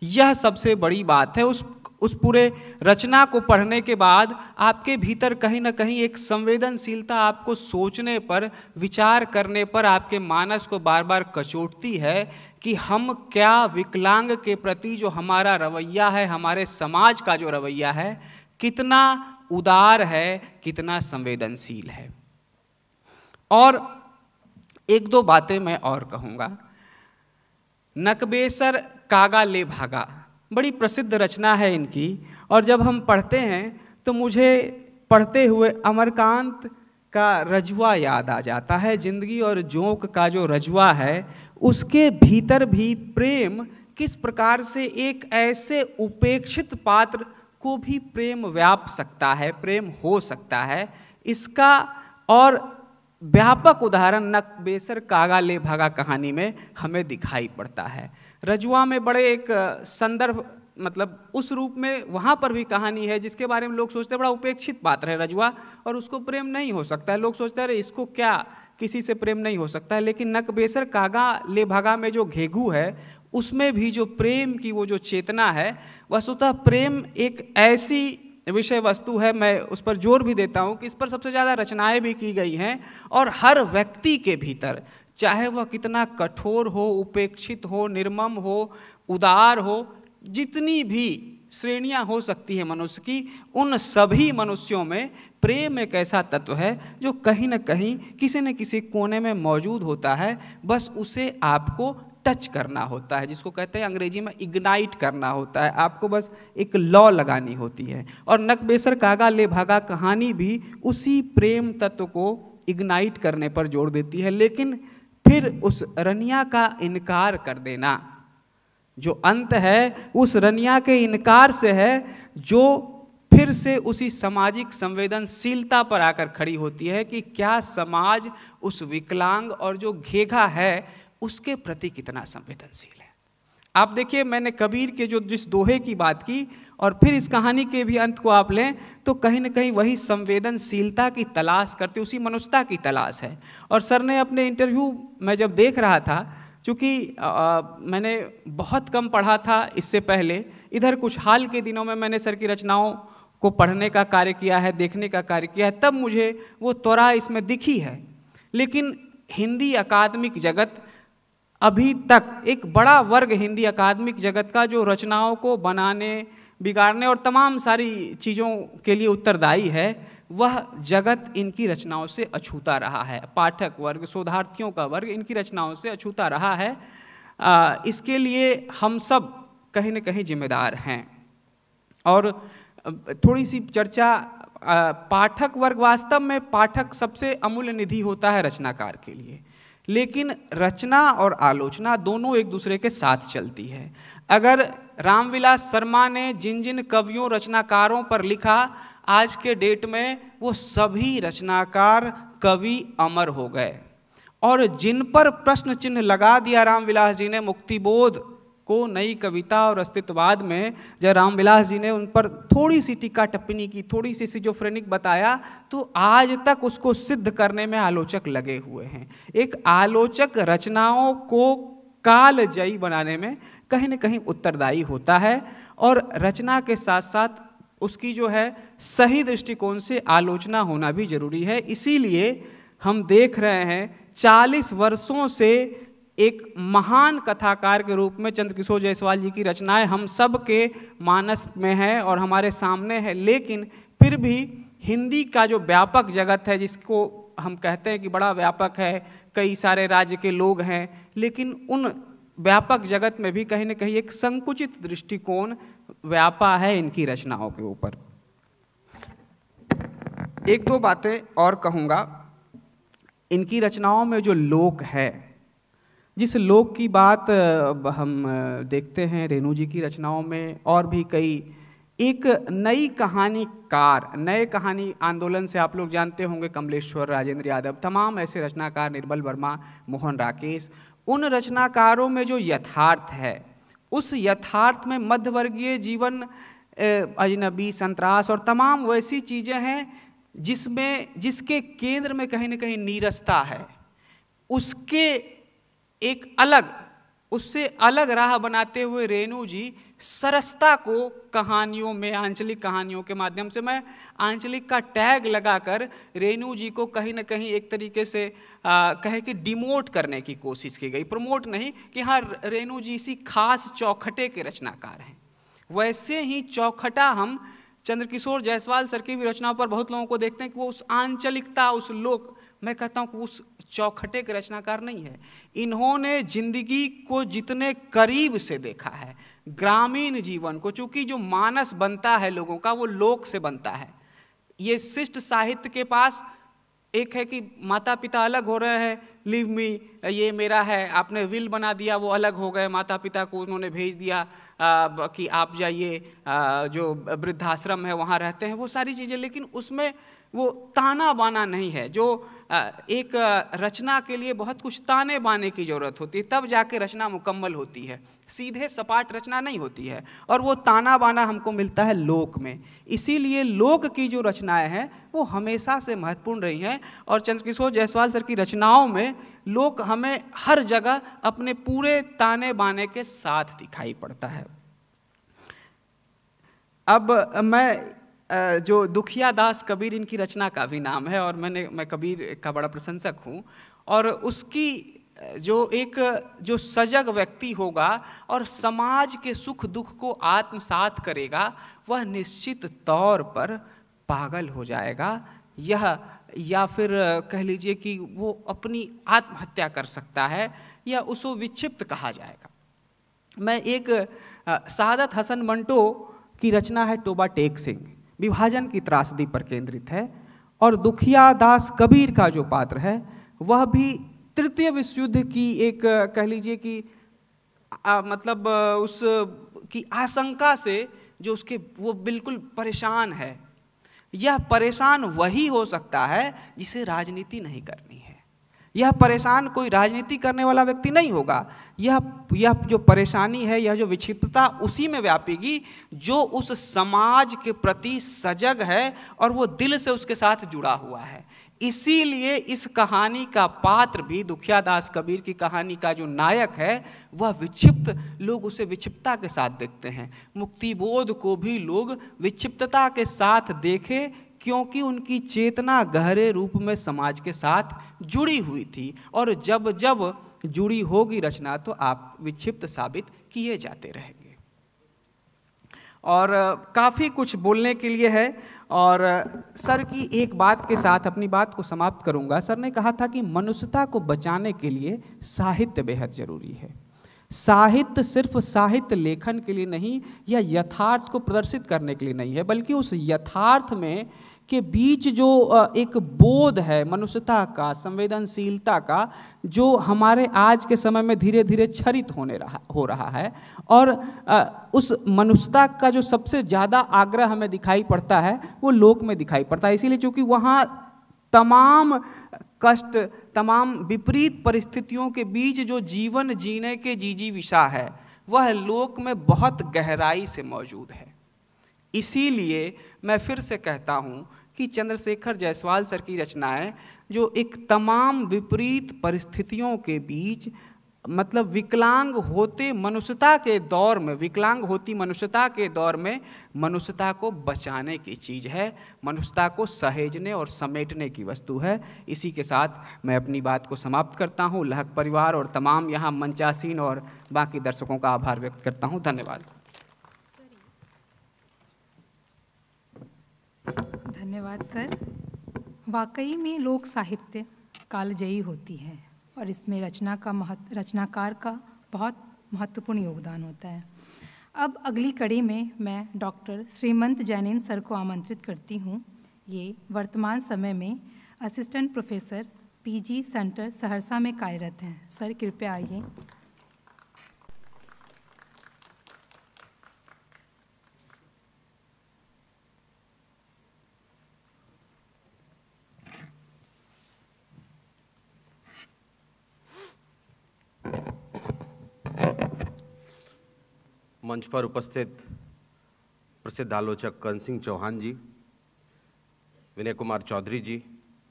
यह सबसे बड़ी बात है उस उस पूरे रचना को पढ़ने के बाद आपके भीतर कहीं ना कहीं एक संवेदनशीलता आपको सोचने पर विचार करने पर आपके मानस को बार बार कचोटती है कि हम क्या विकलांग के प्रति जो हमारा रवैया है हमारे समाज का जो रवैया है कितना उदार है कितना संवेदनशील है और एक दो बातें मैं और कहूँगा नकबेसर कागा ले भागा बड़ी प्रसिद्ध रचना है इनकी और जब हम पढ़ते हैं तो मुझे पढ़ते हुए अमरकांत का रजवा याद आ जाता है जिंदगी और जोंक का जो रजवा है उसके भीतर भी प्रेम किस प्रकार से एक ऐसे उपेक्षित पात्र को भी प्रेम व्याप सकता है प्रेम हो सकता है इसका और व्यापक उदाहरण नक बेसर कागा ले भागा कहानी में हमें दिखाई पड़ता है रजुआ में बड़े एक संदर्भ मतलब उस रूप में वहाँ पर भी कहानी है जिसके बारे में लोग सोचते हैं बड़ा उपेक्षित पात्र है रजुआ और उसको प्रेम नहीं हो सकता है लोग सोचते हैं अरे इसको क्या किसी से प्रेम नहीं हो सकता है लेकिन नकबेसर कागा ले भागा में जो घेघू है उसमें भी जो प्रेम की वो जो चेतना है वस्तुतः प्रेम एक ऐसी विषय वस्तु है मैं उस पर जोर भी देता हूँ कि इस पर सबसे ज़्यादा रचनाएँ भी की गई हैं और हर व्यक्ति के भीतर चाहे वह कितना कठोर हो उपेक्षित हो निर्मम हो उदार हो जितनी भी श्रेणियां हो सकती है मनुष्य की उन सभी मनुष्यों में प्रेम एक ऐसा तत्व है जो कहीं ना कहीं किसी न किसी कोने में मौजूद होता है बस उसे आपको टच करना होता है जिसको कहते हैं अंग्रेजी में इग्नाइट करना होता है आपको बस एक लॉ लगानी होती है और नकबेसर कागा ले भागा कहानी भी उसी प्रेम तत्व को इग्नाइट करने पर जोड़ देती है लेकिन फिर उस रनिया का इनकार कर देना जो अंत है उस रनिया के इनकार से है जो फिर से उसी सामाजिक संवेदनशीलता पर आकर खड़ी होती है कि क्या समाज उस विकलांग और जो घेघा है उसके प्रति कितना संवेदनशील है आप देखिए मैंने कबीर के जो जिस दोहे की बात की और फिर इस कहानी के भी अंत को आप लें तो कहीं ना कहीं वही संवेदनशीलता की तलाश करते उसी मनुष्यता की तलाश है और सर ने अपने इंटरव्यू में जब देख रहा था चूँकि मैंने बहुत कम पढ़ा था इससे पहले इधर कुछ हाल के दिनों में मैंने सर की रचनाओं को पढ़ने का कार्य किया है देखने का कार्य किया है तब मुझे वो त्वरा इसमें दिखी है लेकिन हिंदी अकादमिक जगत अभी तक एक बड़ा वर्ग हिंदी अकादमिक जगत का जो रचनाओं को बनाने बिगाड़ने और तमाम सारी चीज़ों के लिए उत्तरदायी है वह जगत इनकी रचनाओं से अछूता रहा है पाठक वर्ग शोधार्थियों का वर्ग इनकी रचनाओं से अछूता रहा है आ, इसके लिए हम सब कहीं ना कहीं जिम्मेदार हैं और थोड़ी सी चर्चा आ, पाठक वर्ग वास्तव में पाठक सबसे अमूल्य निधि होता है रचनाकार के लिए लेकिन रचना और आलोचना दोनों एक दूसरे के साथ चलती है अगर रामविलास शर्मा ने जिन जिन कवियों रचनाकारों पर लिखा आज के डेट में वो सभी रचनाकार कवि अमर हो गए और जिन पर प्रश्न चिन्ह लगा दिया रामविलास जी ने मुक्तिबोध को नई कविता और अस्तित्ववाद में जब रामविलास जी ने उन पर थोड़ी सी टीका टिप्पणी की थोड़ी सी सिजोफ्रेनिक बताया तो आज तक उसको सिद्ध करने में आलोचक लगे हुए हैं एक आलोचक रचनाओं को कालजयी बनाने में कहीं ना कहीं उत्तरदायी होता है और रचना के साथ साथ उसकी जो है सही दृष्टिकोण से आलोचना होना भी जरूरी है इसीलिए हम देख रहे हैं 40 वर्षों से एक महान कथाकार के रूप में चंद्रकिशोर जायसवाल जी की रचनाएं हम सब के मानस में है और हमारे सामने है लेकिन फिर भी हिंदी का जो व्यापक जगत है जिसको हम कहते हैं कि बड़ा व्यापक है कई सारे राज्य के लोग हैं लेकिन उन व्यापक जगत में भी कहीं ना कहीं एक संकुचित दृष्टिकोण व्यापा है इनकी रचनाओं के ऊपर एक दो बातें और कहूँगा इनकी रचनाओं में जो लोक है जिस लोक की बात हम देखते हैं रेणु जी की रचनाओं में और भी कई एक नई कहानीकार नए कहानी आंदोलन से आप लोग जानते होंगे कमलेश्वर राजेंद्र यादव तमाम ऐसे रचनाकार निर्मल वर्मा मोहन राकेश उन रचनाकारों में जो यथार्थ है उस यथार्थ में मध्यवर्गीय जीवन अजनबी संतरास और तमाम वैसी चीज़ें हैं जिसमें जिसके केंद्र में कहीं ना कहीं नीरसता है उसके एक अलग उससे अलग राह बनाते हुए रेणु जी सरसता को कहानियों में आंचलिक कहानियों के माध्यम से मैं आंचलिक का टैग लगाकर रेणु जी को कहीं ना कहीं एक तरीके से कहे कि डिमोट करने की कोशिश की गई प्रमोट नहीं कि हाँ रेणु जी इसी खास चौखटे के रचनाकार हैं वैसे ही चौखटा हम चंद्रकिशोर जायसवाल सर की भी रचनाओं पर बहुत लोगों को देखते हैं कि वो उस आंचलिकता उस लोक मैं कहता हूँ कि उस चौखटे के रचनाकार नहीं है इन्होंने जिंदगी को जितने करीब से देखा है ग्रामीण जीवन को चूंकि जो मानस बनता है लोगों का वो लोक से बनता है ये शिष्ट साहित्य के पास एक है कि माता पिता अलग हो रहे हैं लिव मी ये मेरा है आपने विल बना दिया वो अलग हो गए माता पिता को उन्होंने भेज दिया आ, कि आप जाइए जो वृद्धाश्रम है वहाँ रहते हैं वो सारी चीज़ें लेकिन उसमें वो ताना बाना नहीं है जो एक रचना के लिए बहुत कुछ ताने बाने की ज़रूरत होती है तब जाके रचना मुकम्मल होती है सीधे सपाट रचना नहीं होती है और वो ताना बाना हमको मिलता है लोक में इसीलिए लोक की जो रचनाएं हैं वो हमेशा से महत्वपूर्ण रही हैं और चंद्रकिशोर जायसवाल सर की रचनाओं में लोक हमें हर जगह अपने पूरे ताने बाने के साथ दिखाई पड़ता है अब मैं जो दुखिया दास कबीर इनकी रचना का भी नाम है और मैंने मैं कबीर का बड़ा प्रशंसक हूँ और उसकी जो एक जो सजग व्यक्ति होगा और समाज के सुख दुख को आत्मसात करेगा वह निश्चित तौर पर पागल हो जाएगा यह या फिर कह लीजिए कि वो अपनी आत्महत्या कर सकता है या उसको विक्षिप्त कहा जाएगा मैं एक सादत हसन मंटो की रचना है टोबा टेक सिंह विभाजन की त्रासदी पर केंद्रित है और दुखिया दास कबीर का जो पात्र है वह भी तृतीय विश्व युद्ध की एक कह लीजिए कि आ, मतलब उस की आशंका से जो उसके वो बिल्कुल परेशान है यह परेशान वही हो सकता है जिसे राजनीति नहीं करनी यह परेशान कोई राजनीति करने वाला व्यक्ति नहीं होगा यह यह जो परेशानी है यह जो विक्षिप्तता उसी में व्यापेगी जो उस समाज के प्रति सजग है और वो दिल से उसके साथ जुड़ा हुआ है इसीलिए इस कहानी का पात्र भी दुखिया दास कबीर की कहानी का जो नायक है वह विक्षिप्त लोग उसे विक्षिप्तता के साथ देखते हैं मुक्तिबोध को भी लोग विक्षिप्तता के साथ देखे क्योंकि उनकी चेतना गहरे रूप में समाज के साथ जुड़ी हुई थी और जब जब जुड़ी होगी रचना तो आप विक्षिप्त साबित किए जाते रहेंगे और काफ़ी कुछ बोलने के लिए है और सर की एक बात के साथ अपनी बात को समाप्त करूंगा सर ने कहा था कि मनुष्यता को बचाने के लिए साहित्य बेहद ज़रूरी है साहित्य सिर्फ साहित्य लेखन के लिए नहीं या यथार्थ को प्रदर्शित करने के लिए नहीं है बल्कि उस यथार्थ में के बीच जो एक बोध है मनुष्यता का संवेदनशीलता का जो हमारे आज के समय में धीरे धीरे क्षरित होने रहा हो रहा है और उस मनुष्यता का जो सबसे ज़्यादा आग्रह हमें दिखाई पड़ता है वो लोक में दिखाई पड़ता है इसीलिए चूँकि वहाँ तमाम कष्ट तमाम विपरीत परिस्थितियों के बीच जो जीवन जीने के जीजी विषा है वह लोक में बहुत गहराई से मौजूद है इसीलिए मैं फिर से कहता हूँ कि चंद्रशेखर जायसवाल सर की रचनाएं जो एक तमाम विपरीत परिस्थितियों के बीच मतलब विकलांग होते मनुष्यता के दौर में विकलांग होती मनुष्यता के दौर में मनुष्यता को बचाने की चीज़ है मनुष्यता को सहेजने और समेटने की वस्तु है इसी के साथ मैं अपनी बात को समाप्त करता हूँ लहक परिवार और तमाम यहाँ मंचासीन और बाकी दर्शकों का आभार व्यक्त करता हूँ धन्यवाद धन्यवाद सर वाकई में लोक साहित्य कालजयी होती है और इसमें रचना का महत्व रचनाकार का बहुत महत्वपूर्ण योगदान होता है अब अगली कड़ी में मैं डॉक्टर श्रीमंत जैनिन सर को आमंत्रित करती हूँ ये वर्तमान समय में assistant professor PG centre Saharsa में कार्यरत हैं सर कृपया आइए मंच पर उपस्थित प्रसिद्ध आलोचक करण सिंह चौहान जी विनय कुमार चौधरी जी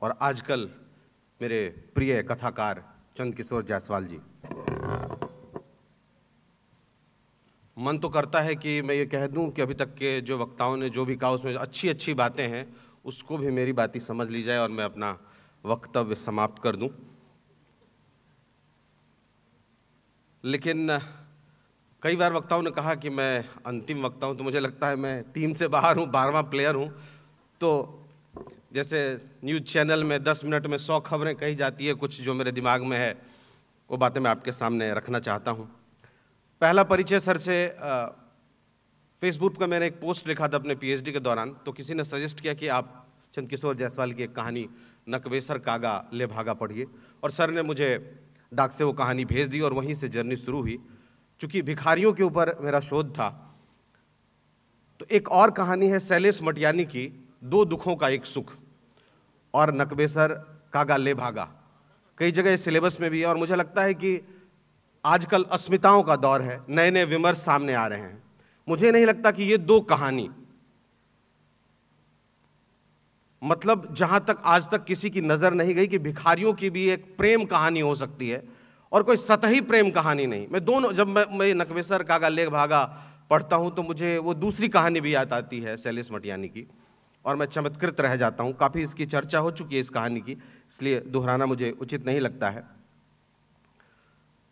और आजकल मेरे प्रिय कथाकार चंदकिशोर जायसवाल जी मन तो करता है कि मैं ये कह दूं कि अभी तक के जो वक्ताओं ने जो भी कहा उसमें अच्छी अच्छी बातें हैं उसको भी मेरी बातें समझ ली जाए और मैं अपना वक्तव्य समाप्त कर दूं लेकिन कई बार वक्ताओं ने कहा कि मैं अंतिम वक्ता हूँ तो मुझे लगता है मैं टीम से बाहर हूँ बारवा प्लेयर हूँ तो जैसे न्यूज़ चैनल में दस मिनट में सौ खबरें कही जाती है कुछ जो मेरे दिमाग में है वो बातें मैं आपके सामने रखना चाहता हूँ पहला परिचय सर से फेसबुक पर मैंने एक पोस्ट लिखा था अपने पीएचडी के दौरान तो किसी ने सजेस्ट किया कि आप किशोर जायसवाल की एक कहानी नकवेसर कागा ले भागा पढ़िए और सर ने मुझे डाक से वो कहानी भेज दी और वहीं से जर्नी शुरू हुई चूंकि भिखारियों के ऊपर मेरा शोध था तो एक और कहानी है शैलेश मटियानी की दो दुखों का एक सुख और नकबेसर कागा ले भागा कई जगह सिलेबस में भी है और मुझे लगता है कि आजकल अस्मिताओं का दौर है नए नए विमर्श सामने आ रहे हैं मुझे नहीं लगता कि ये दो कहानी मतलब जहाँ तक आज तक किसी की नज़र नहीं गई कि भिखारियों की भी एक प्रेम कहानी हो सकती है और कोई सतही प्रेम कहानी नहीं मैं दोनों जब मैं मैं नकवेसर कागा लेख भागा पढ़ता हूँ तो मुझे वो दूसरी कहानी भी याद आती है शैलेश मटियानी की और मैं चमत्कृत रह जाता हूँ काफ़ी इसकी चर्चा हो चुकी है इस कहानी की इसलिए दोहराना मुझे उचित नहीं लगता है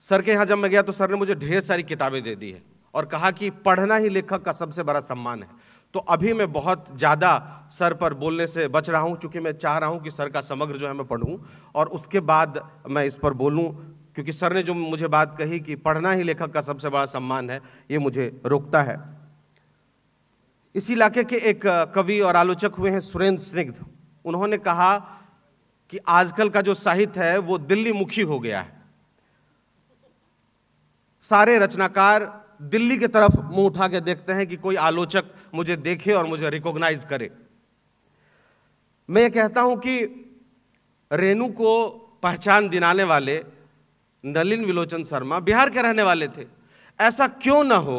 सर के यहाँ जब मैं गया तो सर ने मुझे ढेर सारी किताबें दे दी है और कहा कि पढ़ना ही लेखक का सबसे बड़ा सम्मान है तो अभी मैं बहुत ज़्यादा सर पर बोलने से बच रहा हूँ क्योंकि मैं चाह रहा हूँ कि सर का समग्र जो है मैं पढ़ूँ और उसके बाद मैं इस पर बोलूँ क्योंकि सर ने जो मुझे बात कही कि पढ़ना ही लेखक का सबसे बड़ा सम्मान है ये मुझे रोकता है इस इलाके के एक कवि और आलोचक हुए हैं सुरेंद्र स्निग्ध उन्होंने कहा कि आजकल का जो साहित्य है वो दिल्ली मुखी हो गया है सारे रचनाकार दिल्ली की तरफ मुंह उठा के देखते हैं कि कोई आलोचक मुझे देखे और मुझे रिकॉग्नाइज करे मैं कहता हूं कि रेणु को पहचान दिलाने वाले नलिन विलोचन शर्मा बिहार के रहने वाले थे ऐसा क्यों ना हो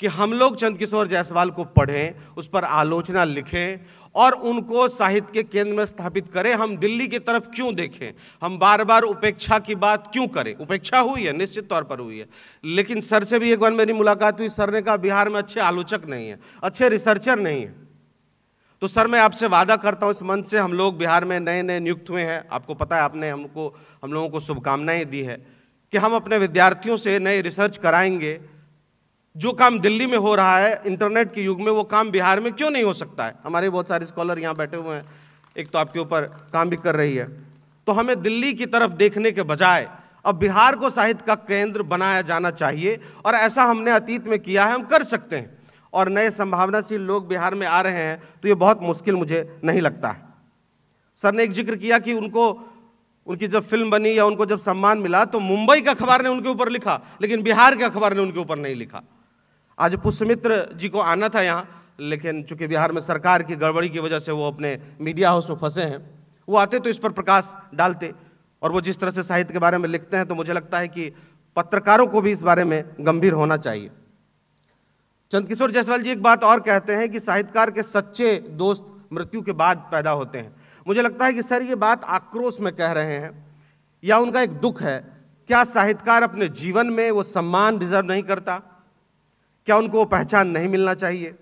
कि हम लोग चंद्रकिशोर जायसवाल को पढ़ें उस पर आलोचना लिखें और उनको साहित्य के केंद्र में स्थापित करें हम दिल्ली की तरफ क्यों देखें हम बार बार उपेक्षा की बात क्यों करें उपेक्षा हुई है निश्चित तौर पर हुई है लेकिन सर से भी एक बार मेरी मुलाकात हुई सर ने कहा बिहार में अच्छे आलोचक नहीं हैं अच्छे रिसर्चर नहीं है तो सर मैं आपसे वादा करता हूँ इस मंच से हम लोग बिहार में नए नए नियुक्त हुए हैं आपको पता है आपने हमको हम लोगों को शुभकामनाएँ दी है कि हम अपने विद्यार्थियों से नए रिसर्च कराएंगे जो काम दिल्ली में हो रहा है इंटरनेट के युग में वो काम बिहार में क्यों नहीं हो सकता है हमारे बहुत सारे स्कॉलर यहाँ बैठे हुए हैं एक तो आपके ऊपर काम भी कर रही है तो हमें दिल्ली की तरफ देखने के बजाय अब बिहार को साहित्य का केंद्र बनाया जाना चाहिए और ऐसा हमने अतीत में किया है हम कर सकते हैं और नए संभावनाशील लोग बिहार में आ रहे हैं तो ये बहुत मुश्किल मुझे नहीं लगता है सर ने एक जिक्र किया कि उनको उनकी जब फिल्म बनी या उनको जब सम्मान मिला तो मुंबई का अखबार ने उनके ऊपर लिखा लेकिन बिहार के अखबार ने उनके ऊपर नहीं लिखा आज पुष्यमित्र जी को आना था यहाँ लेकिन चूंकि बिहार में सरकार की गड़बड़ी की वजह से वो अपने मीडिया हाउस में फंसे हैं वो आते तो इस पर प्रकाश डालते और वो जिस तरह से साहित्य के बारे में लिखते हैं तो मुझे लगता है कि पत्रकारों को भी इस बारे में गंभीर होना चाहिए चंदकिशोर जायसवाल जी एक बात और कहते हैं कि साहित्यकार के सच्चे दोस्त मृत्यु के बाद पैदा होते हैं मुझे लगता है कि सर ये बात आक्रोश में कह रहे हैं या उनका एक दुख है क्या साहित्यकार अपने जीवन में वो सम्मान डिजर्व नहीं करता क्या उनको पहचान नहीं मिलना चाहिए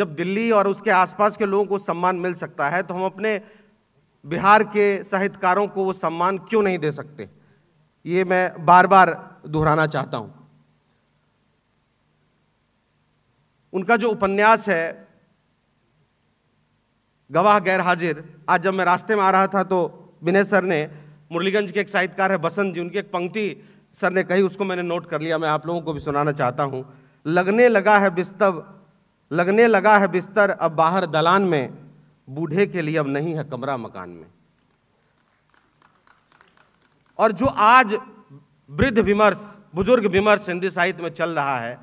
जब दिल्ली और उसके आसपास के लोगों को सम्मान मिल सकता है तो हम अपने बिहार के साहित्यकारों को वो सम्मान क्यों नहीं दे सकते ये मैं बार बार दोहराना चाहता हूँ उनका जो उपन्यास है गवाह गैर हाजिर आज जब मैं रास्ते में आ रहा था तो विनय सर ने मुरलीगंज के एक साहित्यकार है बसंत जी उनकी एक पंक्ति सर ने कही उसको मैंने नोट कर लिया मैं आप लोगों को भी सुनाना चाहता हूँ लगने लगा है बिस्तर लगने लगा है बिस्तर अब बाहर दलान में बूढ़े के लिए अब नहीं है कमरा मकान में और जो आज वृद्ध विमर्श बुजुर्ग विमर्श हिंदी साहित्य में चल रहा है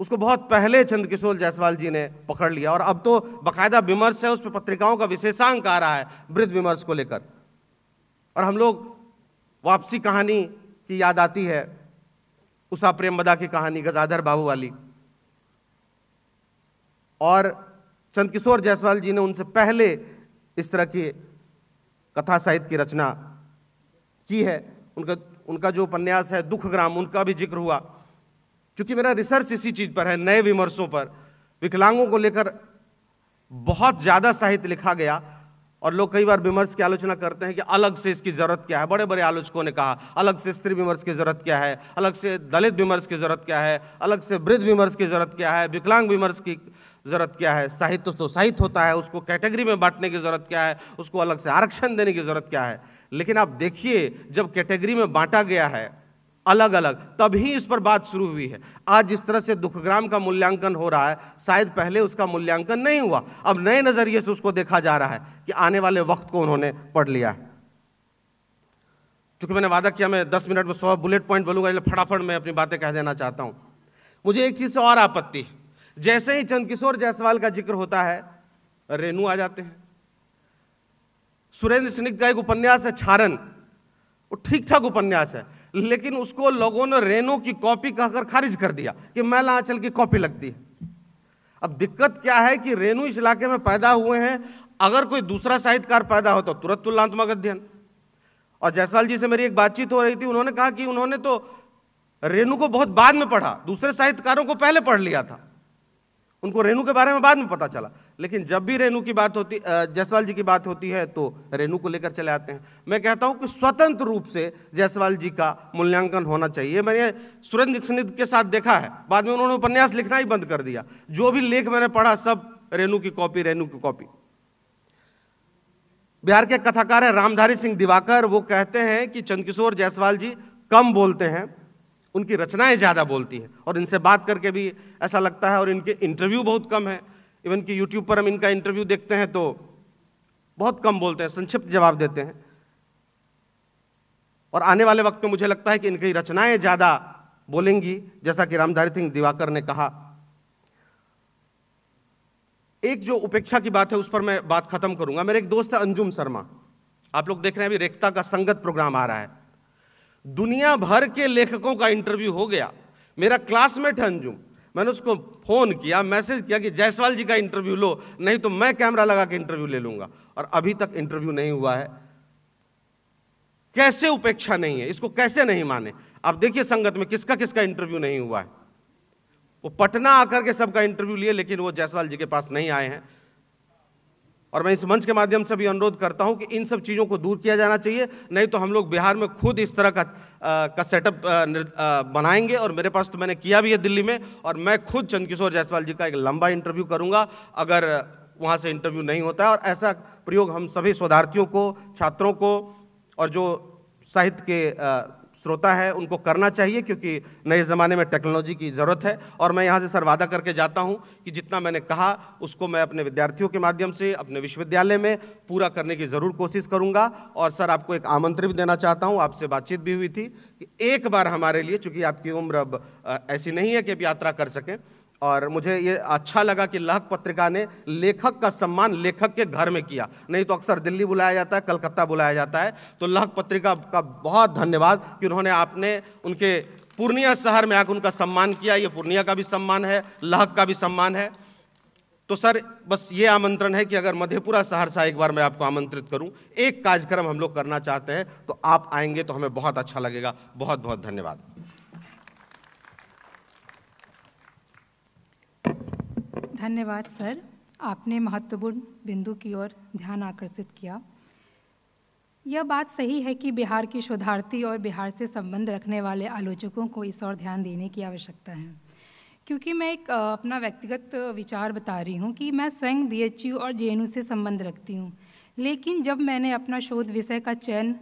उसको बहुत पहले चंद्र किशोर जायसवाल जी ने पकड़ लिया और अब तो बाकायदा विमर्श है उस पर पत्रिकाओं का विशेषांक आ रहा है वृद्ध विमर्श को लेकर और हम लोग वापसी कहानी की याद आती है उषा प्रेमदा की कहानी गजाधर बाबू वाली और चंदकिशोर जायसवाल जी ने उनसे पहले इस तरह की कथा साहित्य की रचना की है उनका उनका जो उपन्यास है दुख ग्राम उनका भी जिक्र हुआ क्योंकि मेरा रिसर्च इसी चीज़ पर है नए विमर्शों पर विकलांगों को लेकर बहुत ज़्यादा साहित्य लिखा गया और लोग कई बार विमर्श की आलोचना करते हैं कि अलग से इसकी ज़रूरत क्या है बड़े बड़े आलोचकों ने कहा अलग से स्त्री विमर्श की ज़रूरत क्या है अलग से दलित विमर्श की ज़रूरत क्या है अलग से वृद्ध विमर्श की ज़रूरत क्या है विकलांग विमर्श की ज़रूरत क्या है साहित्य तो साहित्य होता है उसको कैटेगरी में बांटने की ज़रूरत क्या है उसको अलग से आरक्षण देने की ज़रूरत क्या है लेकिन आप देखिए जब कैटेगरी में बांटा गया है अलग अलग तभी इस पर बात शुरू हुई है आज जिस तरह से दुखग्राम का मूल्यांकन हो रहा है शायद पहले उसका मूल्यांकन नहीं हुआ अब नए नज़रिए से उसको देखा जा रहा है कि आने वाले वक्त को उन्होंने पढ़ लिया है चूंकि मैंने वादा किया मैं दस मिनट में सौ बुलेट पॉइंट बोलूंगा इसलिए फटाफट मैं अपनी बातें कह देना चाहता हूं मुझे एक चीज़ से और आपत्ति जैसे ही चंदकिशोर जायसवाल का जिक्र होता है रेणु आ जाते हैं सुरेंद्र सिंह का एक उपन्यास है छारन वो ठीक ठाक उपन्यास है लेकिन उसको लोगों ने रेनो की कॉपी कहकर खारिज कर दिया कि मैला आंचल की कॉपी लगती है अब दिक्कत क्या है कि रेणु इस इलाके में पैदा हुए हैं अगर कोई दूसरा साहित्यकार पैदा हो तो तुरंत तुलनात्मक अध्ययन और जयसवाल जी से मेरी एक बातचीत हो रही थी उन्होंने कहा कि उन्होंने तो रेणु को बहुत बाद में पढ़ा दूसरे साहित्यकारों को पहले पढ़ लिया था उनको रेणु के बारे में बाद में पता चला लेकिन जब भी रेणु की बात होती जायसवाल जी की बात होती है तो रेणु को लेकर चले आते हैं मैं कहता हूं कि स्वतंत्र रूप से जयसवाल जी का मूल्यांकन होना चाहिए मैंने सुरेंद्र दीक्षित के साथ देखा है बाद में उन्होंने उपन्यास लिखना ही बंद कर दिया जो भी लेख मैंने पढ़ा सब रेणु की कॉपी रेणु की कॉपी बिहार के कथाकार है रामधारी सिंह दिवाकर वो कहते हैं कि चंदकिशोर जायसवाल जी कम बोलते हैं उनकी रचनाएं ज़्यादा बोलती हैं और इनसे बात करके भी ऐसा लगता है और इनके इंटरव्यू बहुत कम है इवन कि यूट्यूब पर हम इनका इंटरव्यू देखते हैं तो बहुत कम बोलते हैं संक्षिप्त जवाब देते हैं और आने वाले वक्त में मुझे लगता है कि इनकी रचनाएं ज़्यादा बोलेंगी जैसा कि रामधारी सिंह दिवाकर ने कहा एक जो उपेक्षा की बात है उस पर मैं बात खत्म करूंगा मेरे एक दोस्त है अंजुम शर्मा आप लोग देख रहे हैं अभी रेखता का संगत प्रोग्राम आ रहा है दुनिया भर के लेखकों का इंटरव्यू हो गया मेरा क्लासमेट है अंजुम मैंने उसको फ़ोन किया मैसेज किया कि जायसवाल जी का इंटरव्यू लो नहीं तो मैं कैमरा लगा के इंटरव्यू ले लूंगा और अभी तक इंटरव्यू नहीं हुआ है कैसे उपेक्षा नहीं है इसको कैसे नहीं माने आप देखिए संगत में किसका किसका इंटरव्यू नहीं हुआ है वो पटना आकर के सबका इंटरव्यू लिए लेकिन वो जायसवाल जी के पास नहीं आए हैं और मैं इस मंच के माध्यम से भी अनुरोध करता हूं कि इन सब चीज़ों को दूर किया जाना चाहिए नहीं तो हम लोग बिहार में खुद इस तरह का आ, का सेटअप बनाएंगे और मेरे पास तो मैंने किया भी है दिल्ली में और मैं खुद चंदकिशोर जायसवाल जी का एक लंबा इंटरव्यू करूँगा अगर वहाँ से इंटरव्यू नहीं होता है और ऐसा प्रयोग हम सभी शोधार्थियों को छात्रों को और जो साहित्य के श्रोता है उनको करना चाहिए क्योंकि नए ज़माने में टेक्नोलॉजी की ज़रूरत है और मैं यहाँ से सर वादा करके जाता हूँ कि जितना मैंने कहा उसको मैं अपने विद्यार्थियों के माध्यम से अपने विश्वविद्यालय में पूरा करने की ज़रूर कोशिश करूँगा और सर आपको एक आमंत्रण भी देना चाहता हूँ आपसे बातचीत भी हुई थी कि एक बार हमारे लिए चूँकि आपकी उम्र अब ऐसी नहीं है कि अब यात्रा कर सकें और मुझे ये अच्छा लगा कि लहक पत्रिका ने लेखक का सम्मान लेखक के घर में किया नहीं तो अक्सर दिल्ली बुलाया जाता है कलकत्ता बुलाया जाता है तो लहक पत्रिका का बहुत धन्यवाद कि उन्होंने आपने उनके पूर्णिया शहर में आकर उनका सम्मान किया ये पूर्णिया का भी सम्मान है लहक का भी सम्मान है तो सर बस ये आमंत्रण है कि अगर मधेपुरा सहरसा एक बार मैं आपको आमंत्रित करूं एक कार्यक्रम हम लोग करना चाहते हैं तो आप आएंगे तो हमें बहुत अच्छा लगेगा बहुत बहुत धन्यवाद धन्यवाद सर आपने महत्वपूर्ण बिंदु की ओर ध्यान आकर्षित किया यह बात सही है कि बिहार की शोधार्थी और बिहार से संबंध रखने वाले आलोचकों को इस ओर ध्यान देने की आवश्यकता है क्योंकि मैं एक अपना व्यक्तिगत विचार बता रही हूँ कि मैं स्वयं बी और जे से संबंध रखती हूँ लेकिन जब मैंने अपना शोध विषय का चयन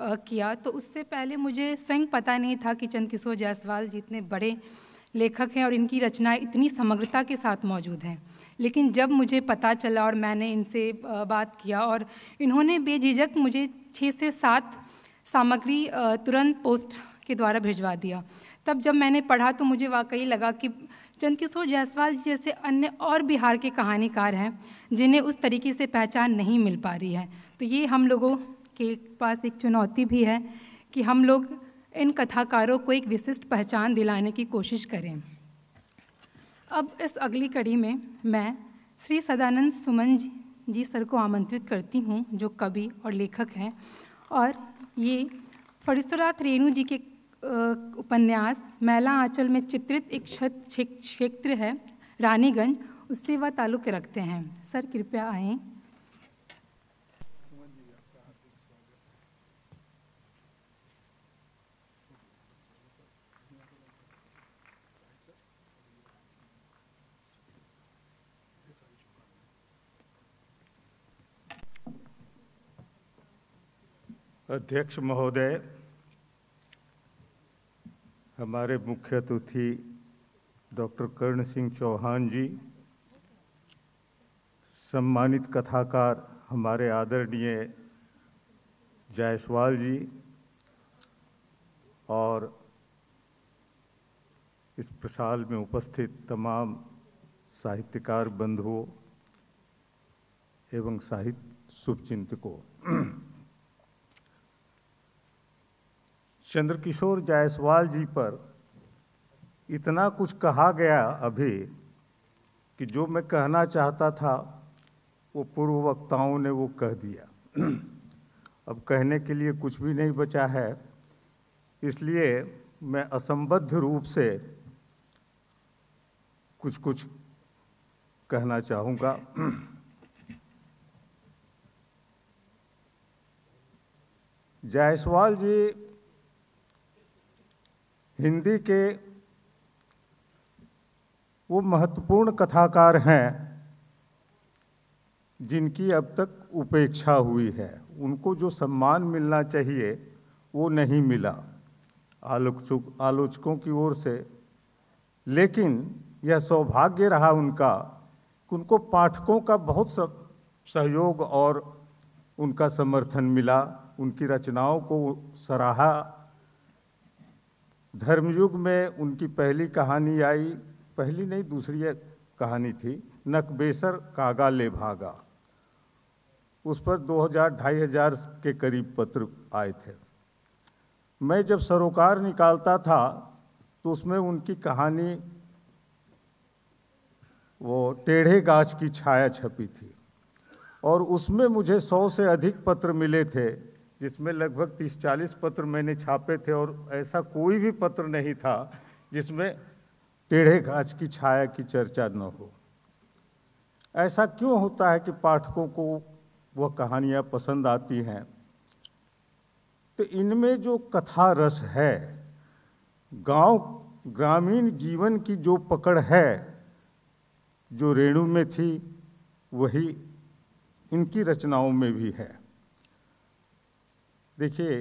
किया तो उससे पहले मुझे स्वयं पता नहीं था कि चंद किशोर जायसवाल जितने बड़े लेखक हैं और इनकी रचनाएं इतनी समग्रता के साथ मौजूद हैं लेकिन जब मुझे पता चला और मैंने इनसे बात किया और इन्होंने बेझिझक मुझे छः से सात सामग्री तुरंत पोस्ट के द्वारा भिजवा दिया तब जब मैंने पढ़ा तो मुझे वाकई लगा कि चंदकिशोर जायसवाल जी जैसे अन्य और बिहार के कहानीकार हैं जिन्हें उस तरीके से पहचान नहीं मिल पा रही है तो ये हम लोगों के पास एक चुनौती भी है कि हम लोग इन कथाकारों को एक विशिष्ट पहचान दिलाने की कोशिश करें अब इस अगली कड़ी में मैं श्री सदानंद सुमन जी, जी सर को आमंत्रित करती हूँ जो कवि और लेखक हैं और ये फणीश्वरनाथ रेणु जी के उपन्यास मैला आंचल में चित्रित एक क्षेत्र है रानीगंज उससे वह ताल्लुक़ रखते हैं सर कृपया आएँ अध्यक्ष महोदय हमारे मुख्य अतिथि डॉक्टर कर्ण सिंह चौहान जी सम्मानित कथाकार हमारे आदरणीय जायसवाल जी और इस प्रसाल में उपस्थित तमाम साहित्यकार बंधुओं एवं साहित्य शुभचिंतकों चंद्रकिशोर जायसवाल जी पर इतना कुछ कहा गया अभी कि जो मैं कहना चाहता था वो पूर्व वक्ताओं ने वो कह दिया अब कहने के लिए कुछ भी नहीं बचा है इसलिए मैं असंबद्ध रूप से कुछ कुछ कहना चाहूँगा जायसवाल जी हिंदी के वो महत्वपूर्ण कथाकार हैं जिनकी अब तक उपेक्षा हुई है उनको जो सम्मान मिलना चाहिए वो नहीं मिला आलोचक आलोचकों की ओर से लेकिन यह सौभाग्य रहा उनका कि उनको पाठकों का बहुत सहयोग और उनका समर्थन मिला उनकी रचनाओं को सराहा धर्मयुग में उनकी पहली कहानी आई पहली नहीं दूसरी कहानी थी नकबेसर कागा ले भागा उस पर दो हज़ार ढाई हज़ार के करीब पत्र आए थे मैं जब सरोकार निकालता था तो उसमें उनकी कहानी वो टेढ़े गाछ की छाया छपी थी और उसमें मुझे सौ से अधिक पत्र मिले थे जिसमें लगभग 30-40 पत्र मैंने छापे थे और ऐसा कोई भी पत्र नहीं था जिसमें टेढ़े घाच की छाया की चर्चा न हो ऐसा क्यों होता है कि पाठकों को वह कहानियाँ पसंद आती हैं तो इनमें जो कथा रस है गांव ग्रामीण जीवन की जो पकड़ है जो रेणु में थी वही इनकी रचनाओं में भी है देखिए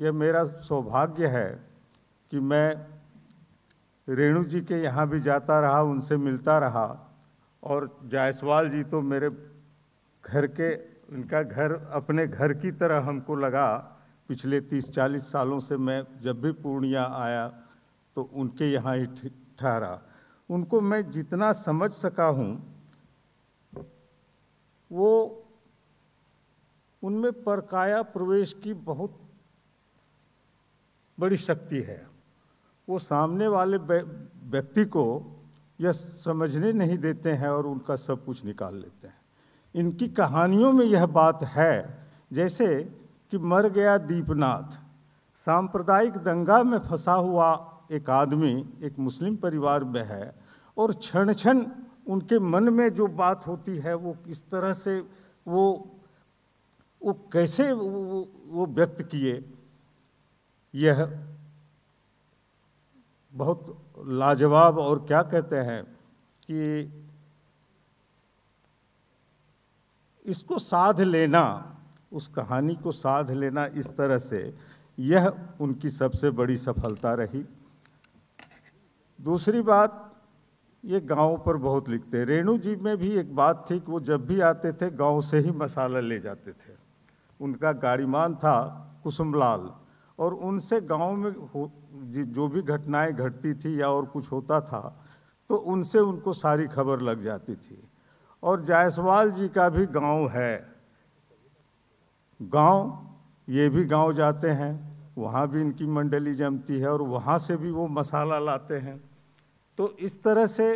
यह मेरा सौभाग्य है कि मैं रेणु जी के यहाँ भी जाता रहा उनसे मिलता रहा और जायसवाल जी तो मेरे घर के उनका घर अपने घर की तरह हमको लगा पिछले तीस चालीस सालों से मैं जब भी पूर्णिया आया तो उनके यहाँ ही ठहरा उनको मैं जितना समझ सका हूँ वो उनमें परकाया प्रवेश की बहुत बड़ी शक्ति है वो सामने वाले व्यक्ति को यह समझने नहीं देते हैं और उनका सब कुछ निकाल लेते हैं इनकी कहानियों में यह बात है जैसे कि मर गया दीपनाथ सांप्रदायिक दंगा में फंसा हुआ एक आदमी एक मुस्लिम परिवार में है और क्षण क्षण उनके मन में जो बात होती है वो किस तरह से वो वो कैसे वो, व्यक्त किए यह बहुत लाजवाब और क्या कहते हैं कि इसको साध लेना उस कहानी को साध लेना इस तरह से यह उनकी सबसे बड़ी सफलता रही दूसरी बात ये गाँव पर बहुत लिखते रेणु जी में भी एक बात थी कि वो जब भी आते थे गांव से ही मसाला ले जाते थे उनका गाड़ीमान था कुसुमलाल और उनसे गांव में हो जो भी घटनाएं घटती थी या और कुछ होता था तो उनसे उनको सारी खबर लग जाती थी और जायसवाल जी का भी गांव है गांव ये भी गांव जाते हैं वहाँ भी इनकी मंडली जमती है और वहाँ से भी वो मसाला लाते हैं तो इस तरह से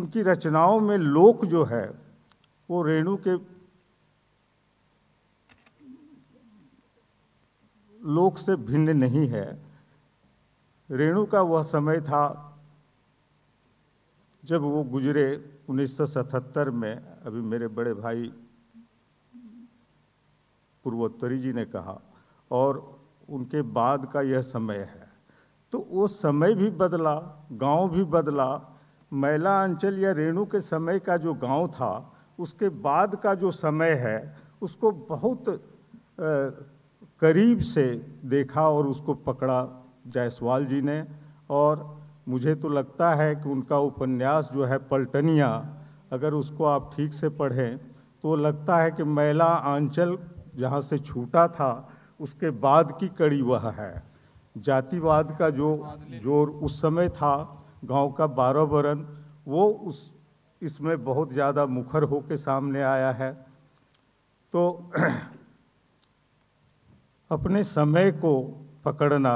उनकी रचनाओं में लोक जो है वो रेणु के लोक से भिन्न नहीं है रेणु का वह समय था जब वो गुजरे 1977 में अभी मेरे बड़े भाई पूर्वोत्तरी जी ने कहा और उनके बाद का यह समय है तो वो समय भी बदला गांव भी बदला मैला अंचल या रेणु के समय का जो गांव था उसके बाद का जो समय है उसको बहुत करीब से देखा और उसको पकड़ा जायसवाल जी ने और मुझे तो लगता है कि उनका उपन्यास जो है पलटनिया अगर उसको आप ठीक से पढ़ें तो लगता है कि मैला आंचल जहाँ से छूटा था उसके बाद की कड़ी वह है जातिवाद का जो जोर उस समय था गांव का बारह बरन वो उस इसमें बहुत ज़्यादा मुखर होकर सामने आया है तो अपने समय को पकड़ना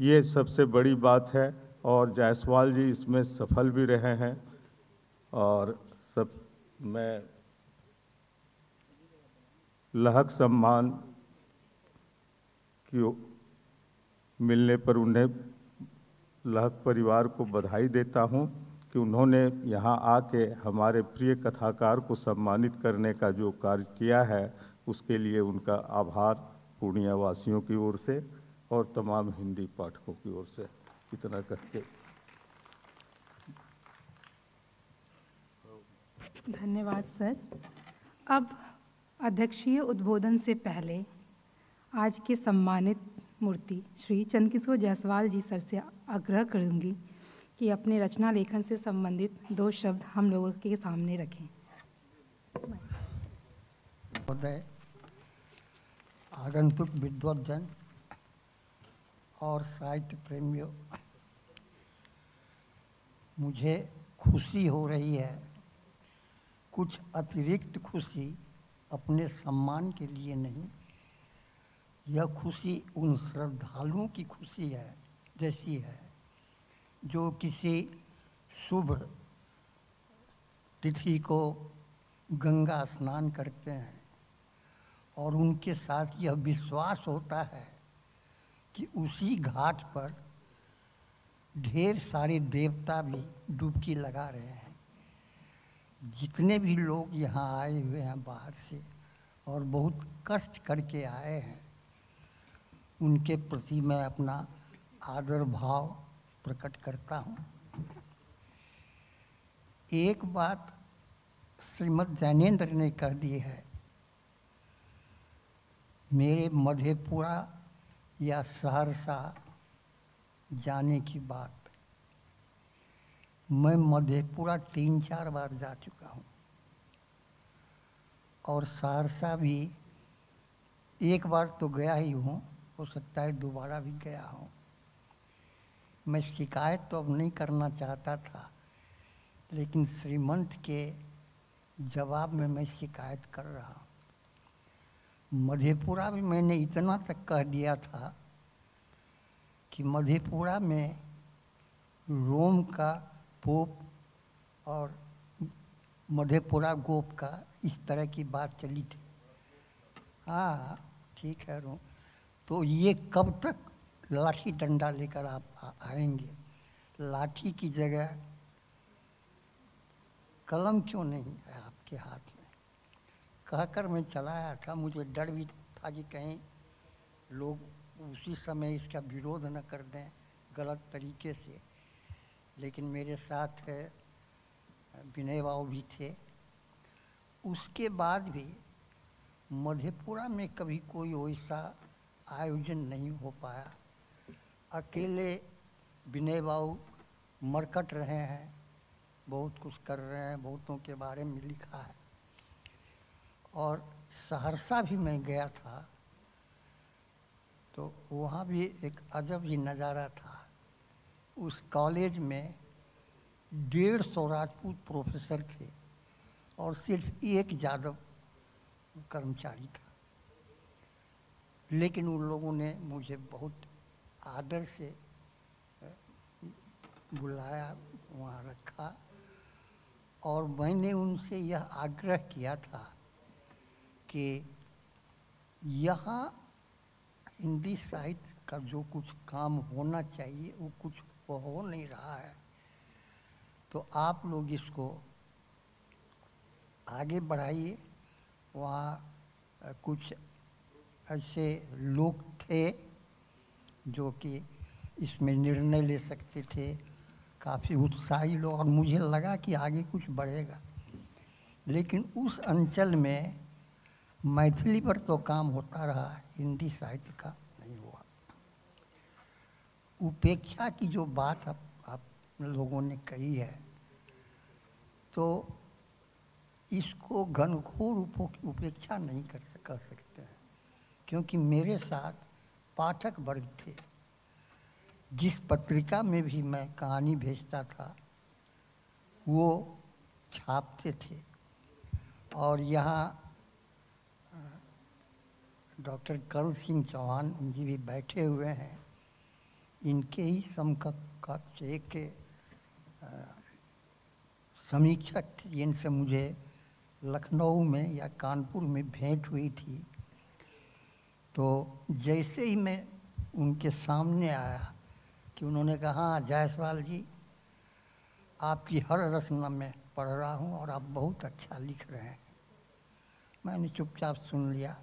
ये सबसे बड़ी बात है और जायसवाल जी इसमें सफल भी रहे हैं और सब मैं लहक सम्मान की मिलने पर उन्हें लहक परिवार को बधाई देता हूं कि उन्होंने यहां आके हमारे प्रिय कथाकार को सम्मानित करने का जो कार्य किया है उसके लिए उनका आभार पूर्णिया वासियों की ओर से और तमाम हिंदी पाठकों की ओर से इतना करके धन्यवाद सर अब अध्यक्षीय उद्बोधन से पहले आज के सम्मानित मूर्ति श्री चंदकिशोर जायसवाल जी सर से आग्रह करूंगी कि अपने रचना लेखन से संबंधित दो शब्द हम लोगों के सामने रखें आगंतुक विद्वजन और साहित्य प्रेमियों मुझे खुशी हो रही है कुछ अतिरिक्त खुशी अपने सम्मान के लिए नहीं यह खुशी उन श्रद्धालुओं की खुशी है जैसी है जो किसी शुभ तिथि को गंगा स्नान करते हैं और उनके साथ यह विश्वास होता है कि उसी घाट पर ढेर सारे देवता भी डुबकी लगा रहे हैं जितने भी लोग यहाँ आए हुए हैं बाहर से और बहुत कष्ट करके आए हैं उनके प्रति मैं अपना आदर भाव प्रकट करता हूँ एक बात श्रीमद जैनेन्द्र ने कह दी है मेरे मधेपुरा या सहरसा जाने की बात मैं मधेपुरा तीन चार बार जा चुका हूँ और सहरसा भी एक बार तो गया ही हूँ हो सकता है दोबारा भी गया हूँ मैं शिकायत तो अब नहीं करना चाहता था लेकिन श्रीमंत के जवाब में मैं शिकायत कर रहा हूँ मधेपुरा भी मैंने इतना तक कह दिया था कि मधेपुरा में रोम का पोप और मधेपुरा गोप का इस तरह की बात चली थी हाँ ठीक है रोम तो ये कब तक लाठी डंडा लेकर आप आएंगे लाठी की जगह कलम क्यों नहीं है आपके हाथ कहकर मैं चला आया था मुझे डर भी था कि कहीं लोग उसी समय इसका विरोध न कर दें गलत तरीके से लेकिन मेरे साथ विनय बाबू भी थे उसके बाद भी मधेपुरा में कभी कोई वैसा आयोजन नहीं हो पाया अकेले विनय बाबू मरकट रहे हैं बहुत कुछ कर रहे हैं बहुतों के बारे में लिखा है और सहरसा भी मैं गया था तो वहाँ भी एक अजब ही नज़ारा था उस कॉलेज में डेढ़ सौ राजपूत प्रोफेसर थे और सिर्फ एक जादव कर्मचारी था लेकिन उन लोगों ने मुझे बहुत आदर से बुलाया वहाँ रखा और मैंने उनसे यह आग्रह किया था कि यहाँ हिंदी साहित्य का जो कुछ काम होना चाहिए वो कुछ हो नहीं रहा है तो आप लोग इसको आगे बढ़ाइए वहाँ कुछ ऐसे लोग थे जो कि इसमें निर्णय ले सकते थे काफ़ी उत्साही लोग और मुझे लगा कि आगे कुछ बढ़ेगा लेकिन उस अंचल में मैथिली पर तो काम होता रहा हिंदी साहित्य का नहीं हुआ उपेक्षा की जो बात आप, आप लोगों ने कही है तो इसको घनघोर उपेक्षा नहीं कर कर सकते हैं क्योंकि मेरे साथ पाठक वर्ग थे जिस पत्रिका में भी मैं कहानी भेजता था वो छापते थे और यहाँ डॉक्टर करण सिंह चौहान जी भी बैठे हुए हैं इनके ही समकक्ष एक समीक्षक थे जिनसे मुझे लखनऊ में या कानपुर में भेंट हुई थी तो जैसे ही मैं उनके सामने आया कि उन्होंने कहा हाँ जायसवाल जी आपकी हर रचना में पढ़ रहा हूँ और आप बहुत अच्छा लिख रहे हैं मैंने चुपचाप सुन लिया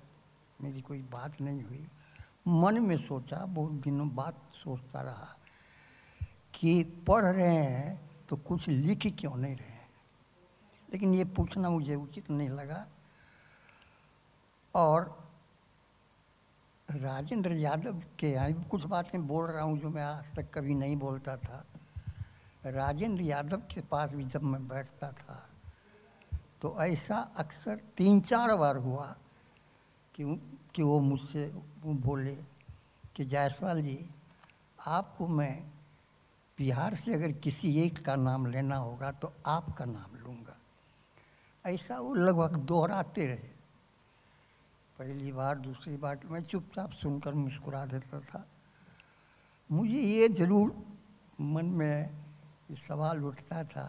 मेरी कोई बात नहीं हुई मन में सोचा बहुत दिनों बाद सोचता रहा कि पढ़ रहे हैं तो कुछ लिख क्यों नहीं रहे हैं लेकिन ये पूछना मुझे उचित नहीं लगा और राजेंद्र यादव के यहाँ कुछ बातें बोल रहा हूँ जो मैं आज तक कभी नहीं बोलता था राजेंद्र यादव के पास भी जब मैं बैठता था तो ऐसा अक्सर तीन चार बार हुआ कि कि वो मुझसे बोले कि जायसवाल जी आपको मैं बिहार से अगर किसी एक का नाम लेना होगा तो आपका नाम लूँगा ऐसा वो लगभग दोहराते रहे पहली बार दूसरी बार तो मैं चुपचाप सुनकर मुस्कुरा देता था मुझे ये ज़रूर मन में सवाल उठता था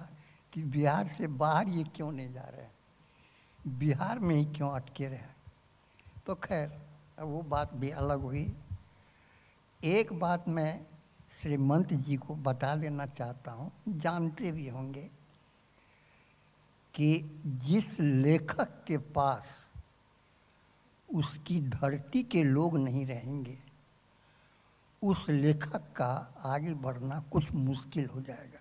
कि बिहार से बाहर ये क्यों नहीं जा रहे हैं बिहार में ही क्यों अटके रहे हैं तो खैर अब वो बात भी अलग हुई एक बात मैं श्रीमंत जी को बता देना चाहता हूँ जानते भी होंगे कि जिस लेखक के पास उसकी धरती के लोग नहीं रहेंगे उस लेखक का आगे बढ़ना कुछ मुश्किल हो जाएगा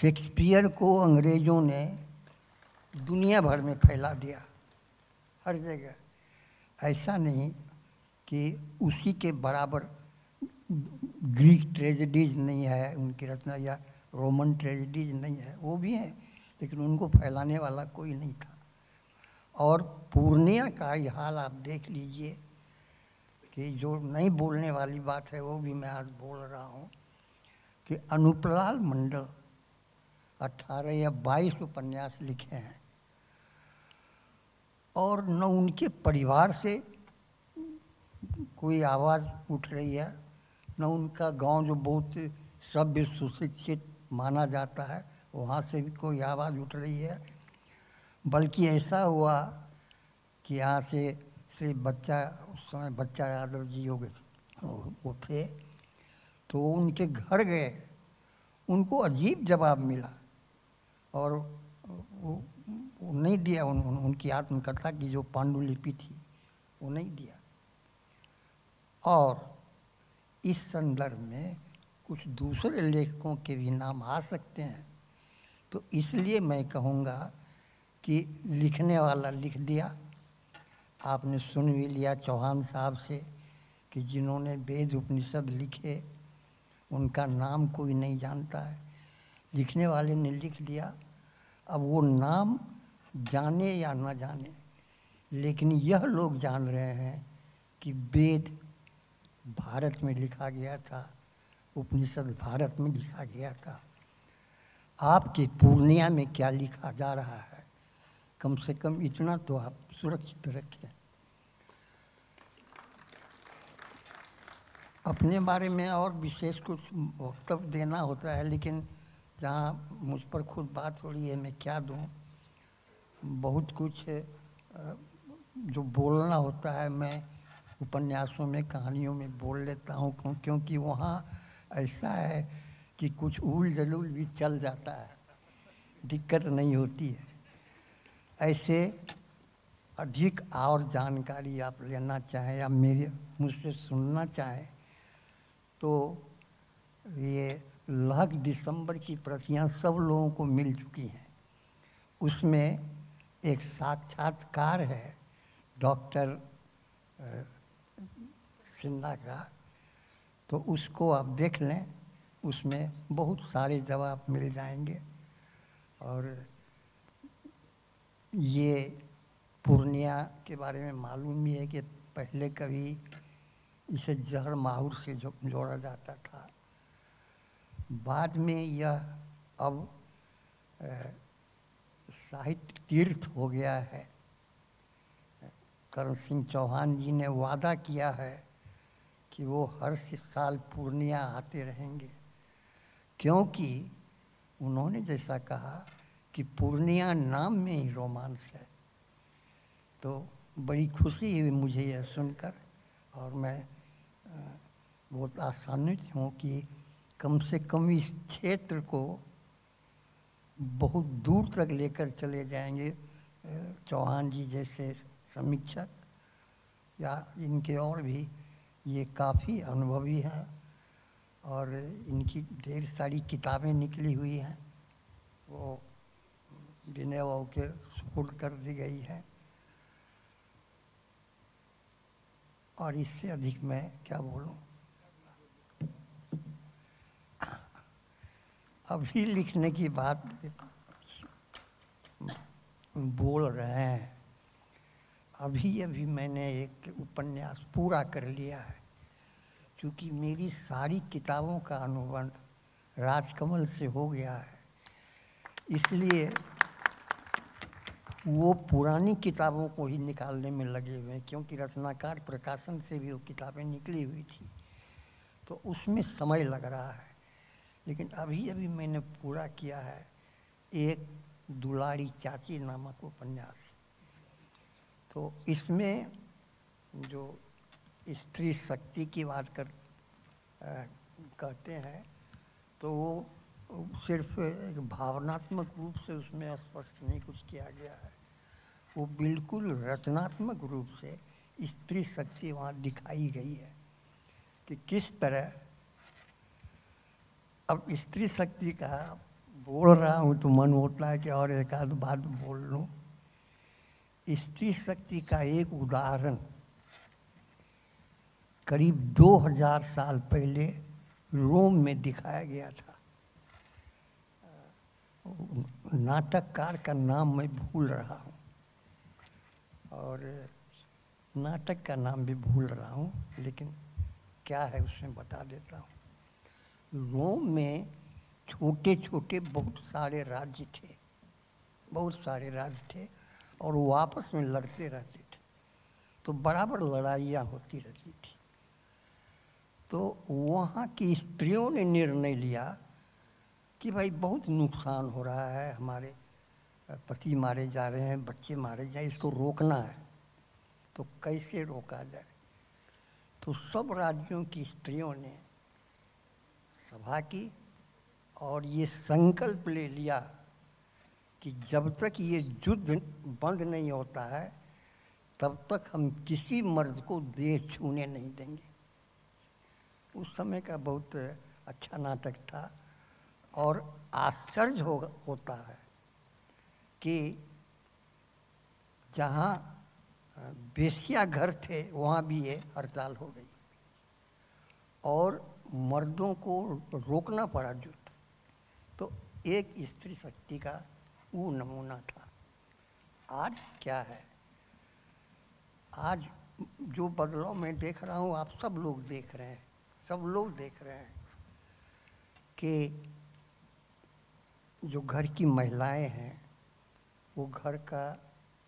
शेक्सपियर को अंग्रेज़ों ने दुनिया भर में फैला दिया हर जगह ऐसा नहीं कि उसी के बराबर ग्रीक ट्रेजिडीज नहीं है उनकी रचना या रोमन ट्रेजिडीज नहीं है वो भी हैं लेकिन उनको फैलाने वाला कोई नहीं था और पूर्णिया का ही हाल आप देख लीजिए कि जो नहीं बोलने वाली बात है वो भी मैं आज बोल रहा हूँ कि अनुपलाल मंडल अट्ठारह या बाईस उपन्यास लिखे हैं और न उनके परिवार से कोई आवाज़ उठ रही है न उनका गांव जो बहुत सभ्य सुशिक्षित माना जाता है वहाँ से भी कोई आवाज़ उठ रही है बल्कि ऐसा हुआ कि यहाँ से श्री बच्चा उस समय बच्चा यादव जी हो गए वो थे तो उनके घर गए उनको अजीब जवाब मिला और वो नहीं दिया उन, उन, उनकी आत्मकथा की जो पांडुलिपि थी वो नहीं दिया और इस संदर्भ में कुछ दूसरे लेखकों के भी नाम आ सकते हैं तो इसलिए मैं कहूँगा कि लिखने वाला लिख दिया आपने सुन भी लिया चौहान साहब से कि जिन्होंने वेद उपनिषद लिखे उनका नाम कोई नहीं जानता है लिखने वाले ने लिख दिया अब वो नाम जाने या ना जाने लेकिन यह लोग जान रहे हैं कि वेद भारत में लिखा गया था उपनिषद भारत में लिखा गया था आपके पूर्णिया में क्या लिखा जा रहा है कम से कम इतना तो आप सुरक्षित रखें अपने बारे में और विशेष कुछ वक्तव्य देना होता है लेकिन जहाँ मुझ पर खुद बात हो रही है मैं क्या दूँ बहुत कुछ जो बोलना होता है मैं उपन्यासों में कहानियों में बोल लेता हूँ क्योंकि वहाँ ऐसा है कि कुछ उल जलूल भी चल जाता है दिक्कत नहीं होती है ऐसे अधिक और जानकारी आप लेना चाहें या मेरे मुझसे सुनना चाहें तो ये लाख दिसंबर की प्रतियाँ सब लोगों को मिल चुकी हैं उसमें एक साक्षात्कार है डॉक्टर सिन्हा का तो उसको आप देख लें उसमें बहुत सारे जवाब मिल जाएंगे और ये पूर्णिया के बारे में मालूम ही है कि पहले कभी इसे जहर माहूर से जो, जोड़ा जाता था बाद में यह अब साहित्य तीर्थ हो गया है करण सिंह चौहान जी ने वादा किया है कि वो हर साल पूर्णिया आते रहेंगे क्योंकि उन्होंने जैसा कहा कि पूर्णिया नाम में ही रोमांस है तो बड़ी खुशी हुई मुझे यह सुनकर और मैं बहुत आसानित हूँ कि कम से कम इस क्षेत्र को बहुत दूर तक लेकर चले जाएंगे चौहान जी जैसे समीक्षक या इनके और भी ये काफ़ी अनुभवी हैं और इनकी ढेर सारी किताबें निकली हुई हैं वो विनय भाव के सुपुर्द कर दी गई है और इससे अधिक मैं क्या बोलूँ अभी लिखने की बात बोल रहे हैं अभी अभी मैंने एक उपन्यास पूरा कर लिया है क्योंकि मेरी सारी किताबों का अनुबंध राजकमल से हो गया है इसलिए वो पुरानी किताबों को ही निकालने में लगे हुए हैं क्योंकि रचनाकार प्रकाशन से भी वो किताबें निकली हुई थी तो उसमें समय लग रहा है लेकिन अभी अभी मैंने पूरा किया है एक दुलारी चाची नामक उपन्यास तो इसमें जो स्त्री शक्ति की बात कर आ, कहते हैं तो वो सिर्फ एक भावनात्मक रूप से उसमें स्पष्ट नहीं कुछ किया गया है वो बिल्कुल रचनात्मक रूप से स्त्री शक्ति वहाँ दिखाई गई है कि किस तरह अब स्त्री शक्ति का बोल रहा हूँ तो मन होता है कि और एक आध बात बोल लूँ स्त्री शक्ति का एक उदाहरण करीब 2000 साल पहले रोम में दिखाया गया था नाटककार का नाम मैं भूल रहा हूँ और नाटक का नाम भी भूल रहा हूँ लेकिन क्या है उसमें बता देता हूँ रोम में छोटे छोटे बहुत सारे राज्य थे बहुत सारे राज्य थे और वो आपस में लड़ते रहते थे तो बराबर लड़ाइयाँ होती रहती थी तो वहाँ की स्त्रियों ने निर्णय लिया कि भाई बहुत नुकसान हो रहा है हमारे पति मारे जा रहे हैं बच्चे मारे जाए इसको रोकना है तो कैसे रोका जाए तो सब राज्यों की स्त्रियों ने सभा की और ये संकल्प ले लिया कि जब तक ये युद्ध बंद नहीं होता है तब तक हम किसी मर्द को देह छूने नहीं देंगे उस समय का बहुत अच्छा नाटक था और आश्चर्य हो होता है कि जहाँ बेसिया घर थे वहाँ भी ये हड़ताल हो गई और मर्दों को रोकना पड़ा युद्ध तो एक स्त्री शक्ति का वो नमूना था आज क्या है आज जो बदलाव मैं देख रहा हूँ आप सब लोग देख रहे हैं सब लोग देख रहे हैं कि जो घर की महिलाएं हैं वो घर का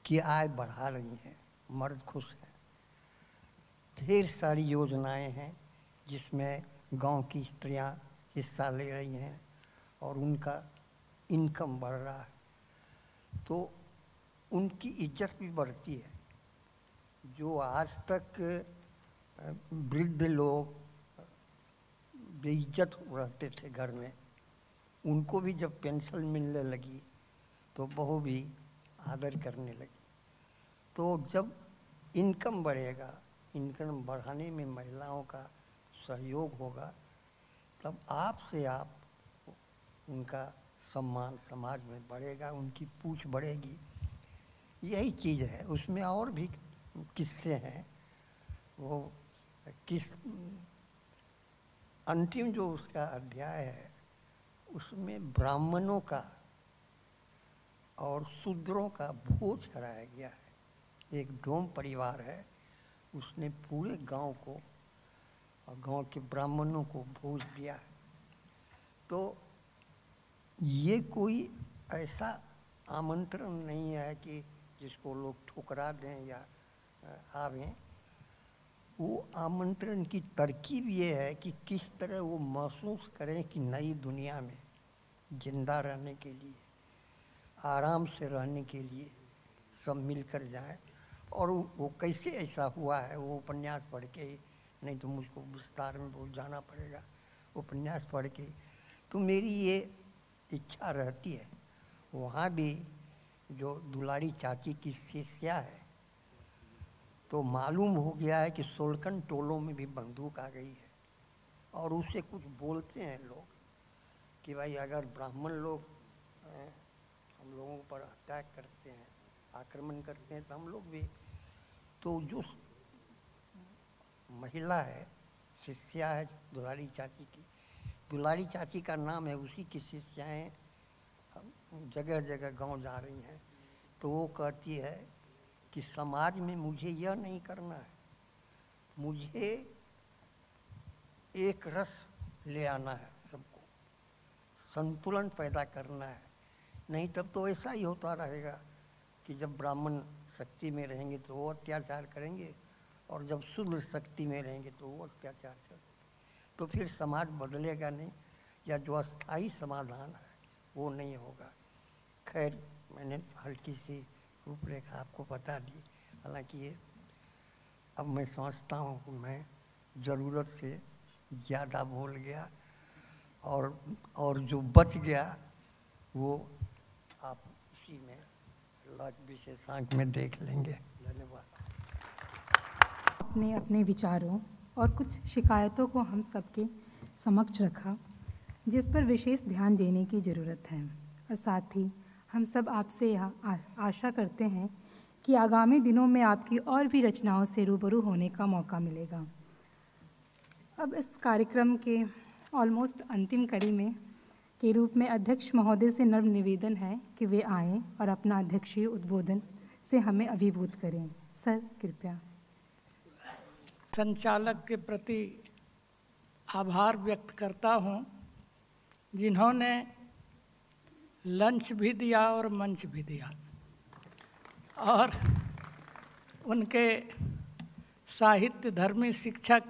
की आय बढ़ा रही हैं मर्द खुश हैं ढेर सारी योजनाएं हैं जिसमें गांव की स्त्रियां हिस्सा ले रही हैं और उनका इनकम बढ़ रहा है तो उनकी इज्जत भी बढ़ती है जो आज तक वृद्ध लोग बेइज्जत रहते थे घर में उनको भी जब पेंशन मिलने लगी तो बहू भी आदर करने लगी तो जब इनकम बढ़ेगा इनकम बढ़ाने में महिलाओं का सहयोग होगा तब आपसे आप उनका सम्मान समाज में बढ़ेगा उनकी पूछ बढ़ेगी यही चीज़ है उसमें और भी किस्से हैं वो किस अंतिम जो उसका अध्याय है उसमें ब्राह्मणों का और शूद्रों का भोज कराया गया है एक डोम परिवार है उसने पूरे गांव को और गांव के ब्राह्मणों को भोज दिया तो ये कोई ऐसा आमंत्रण नहीं है कि जिसको लोग ठुकरा दें या आवें वो आमंत्रण की तरकीब ये है कि किस तरह वो महसूस करें कि नई दुनिया में जिंदा रहने के लिए आराम से रहने के लिए सब मिलकर जाएं और वो कैसे ऐसा हुआ है वो उपन्यास पढ़ के ही नहीं तो मुझको विस्तार में बहुत जाना पड़ेगा उपन्यास पढ़ के तो मेरी ये इच्छा रहती है वहाँ भी जो दुलारी चाची की शिष्या है तो मालूम हो गया है कि सोलकन टोलों में भी बंदूक आ गई है और उसे कुछ बोलते हैं लोग कि भाई अगर ब्राह्मण लोग हम लोगों पर अटैक करते हैं आक्रमण करते हैं तो हम लोग भी तो जो महिला है शिष्या है दुलारी चाची की दुलारी चाची का नाम है उसी की शिष्याएँ जगह जगह गांव जा रही हैं तो वो कहती है कि समाज में मुझे यह नहीं करना है मुझे एक रस ले आना है सबको संतुलन पैदा करना है नहीं तब तो ऐसा ही होता रहेगा कि जब ब्राह्मण शक्ति में रहेंगे तो वो अत्याचार करेंगे और जब शुद्ध शक्ति में रहेंगे तो वो अत्याचार चल तो फिर समाज बदलेगा नहीं या जो अस्थाई समाधान है वो नहीं होगा खैर मैंने हल्की सी रूपरेखा आपको बता दी हालांकि ये अब मैं समझता हूँ कि मैं ज़रूरत से ज़्यादा बोल गया और और जो बच गया वो आप उसी में विशेषांक में देख लेंगे धन्यवाद आपने अपने विचारों और कुछ शिकायतों को हम सबके समक्ष रखा जिस पर विशेष ध्यान देने की ज़रूरत है और साथ ही हम सब आपसे यह आशा करते हैं कि आगामी दिनों में आपकी और भी रचनाओं से रूबरू होने का मौका मिलेगा अब इस कार्यक्रम के ऑलमोस्ट अंतिम कड़ी में के रूप में अध्यक्ष महोदय से नर्म निवेदन है कि वे आएँ और अपना अध्यक्षीय उद्बोधन से हमें अभिभूत करें सर कृपया संचालक के प्रति आभार व्यक्त करता हूँ जिन्होंने लंच भी दिया और मंच भी दिया और उनके साहित्य धर्मी शिक्षक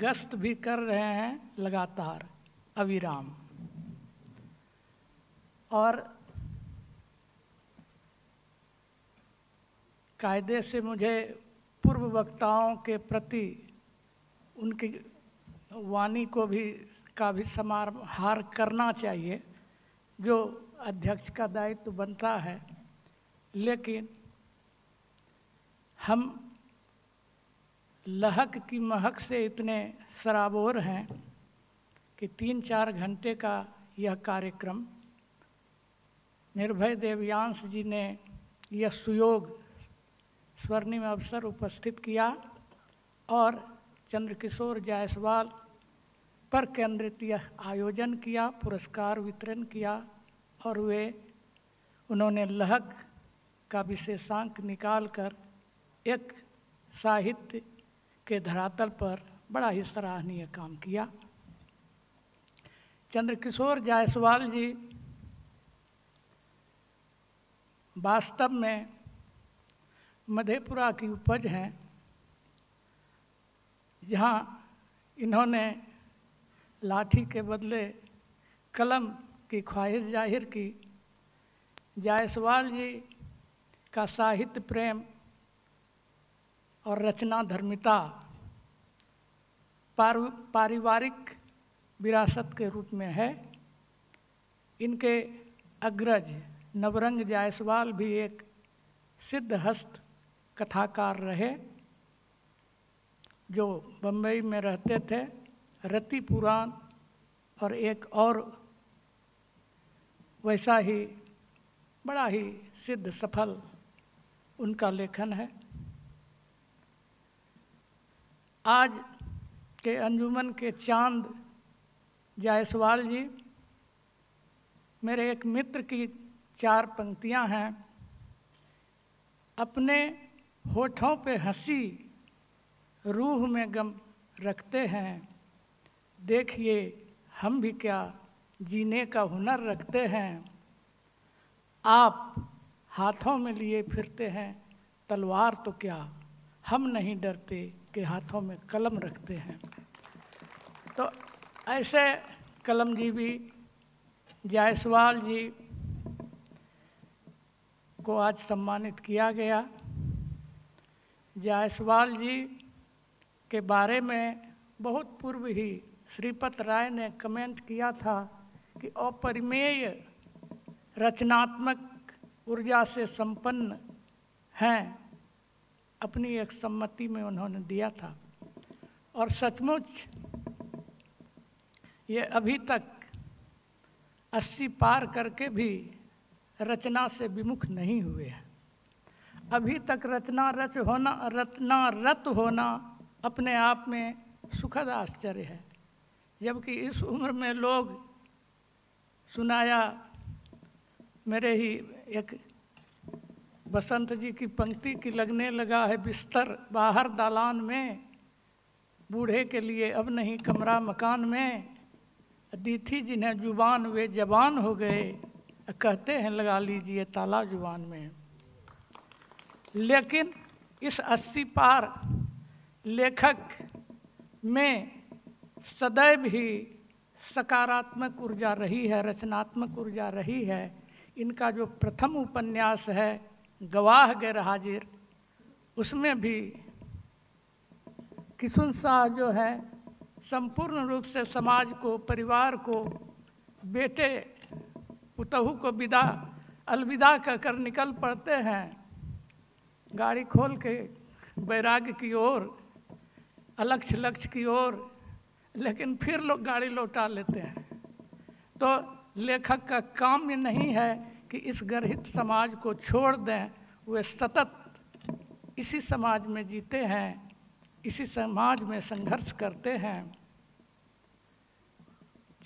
गश्त भी कर रहे हैं लगातार अविराम और कायदे से मुझे पूर्व वक्ताओं के प्रति उनकी वाणी को भी का भी समारहार करना चाहिए जो अध्यक्ष का दायित्व तो बनता है लेकिन हम लहक की महक से इतने शराबोर हैं कि तीन चार घंटे का यह कार्यक्रम निर्भय देवयांश जी ने यह सुयोग स्वर्णिम अवसर उपस्थित किया और चंद्रकिशोर जायसवाल पर केंद्रित यह आयोजन किया पुरस्कार वितरण किया और वे उन्होंने लहक का विशेषांक निकालकर एक साहित्य के धरातल पर बड़ा ही सराहनीय काम किया चंद्रकिशोर जायसवाल जी वास्तव में मधेपुरा की उपज हैं जहाँ इन्होंने लाठी के बदले कलम की ख्वाहिश जाहिर की जायसवाल जी का साहित्य प्रेम और रचना धर्मिता पार पारिवारिक विरासत के रूप में है इनके अग्रज नवरंग जायसवाल भी एक सिद्ध हस्त कथाकार रहे जो बम्बई में रहते थे रति पुराण और एक और वैसा ही बड़ा ही सिद्ध सफल उनका लेखन है आज के अंजुमन के चांद जायसवाल जी मेरे एक मित्र की चार पंक्तियां हैं अपने होठों पे हंसी रूह में गम रखते हैं देखिए हम भी क्या जीने का हुनर रखते हैं आप हाथों में लिए फिरते हैं तलवार तो क्या हम नहीं डरते कि हाथों में कलम रखते हैं तो ऐसे कलम जी भी जायसवाल जी को आज सम्मानित किया गया जायसवाल जी के बारे में बहुत पूर्व ही श्रीपत राय ने कमेंट किया था कि अपरिमेय रचनात्मक ऊर्जा से संपन्न हैं अपनी एक सम्मति में उन्होंने दिया था और सचमुच ये अभी तक अस्सी पार करके भी रचना से विमुख नहीं हुए हैं अभी तक रचना रच होना रत्ना रत होना अपने आप में सुखद आश्चर्य है जबकि इस उम्र में लोग सुनाया मेरे ही एक बसंत जी की पंक्ति की लगने लगा है बिस्तर बाहर दालान में बूढ़े के लिए अब नहीं कमरा मकान में दी थी जिन्हें जुबान वे जबान हो गए कहते हैं लगा लीजिए ताला जुबान में लेकिन इस अस्सी पार लेखक में सदैव ही सकारात्मक ऊर्जा रही है रचनात्मक ऊर्जा रही है इनका जो प्रथम उपन्यास है गवाह गैर हाजिर उसमें भी किशुन शाह जो है संपूर्ण रूप से समाज को परिवार को बेटे पुतहू को विदा अलविदा कहकर निकल पड़ते हैं गाड़ी खोल के बैराग की ओर अलक्ष लक्ष्य की ओर लेकिन फिर लोग गाड़ी लौटा लेते हैं तो लेखक का काम ये नहीं है कि इस गर्हित समाज को छोड़ दें वे सतत इसी समाज में जीते हैं इसी समाज में संघर्ष करते हैं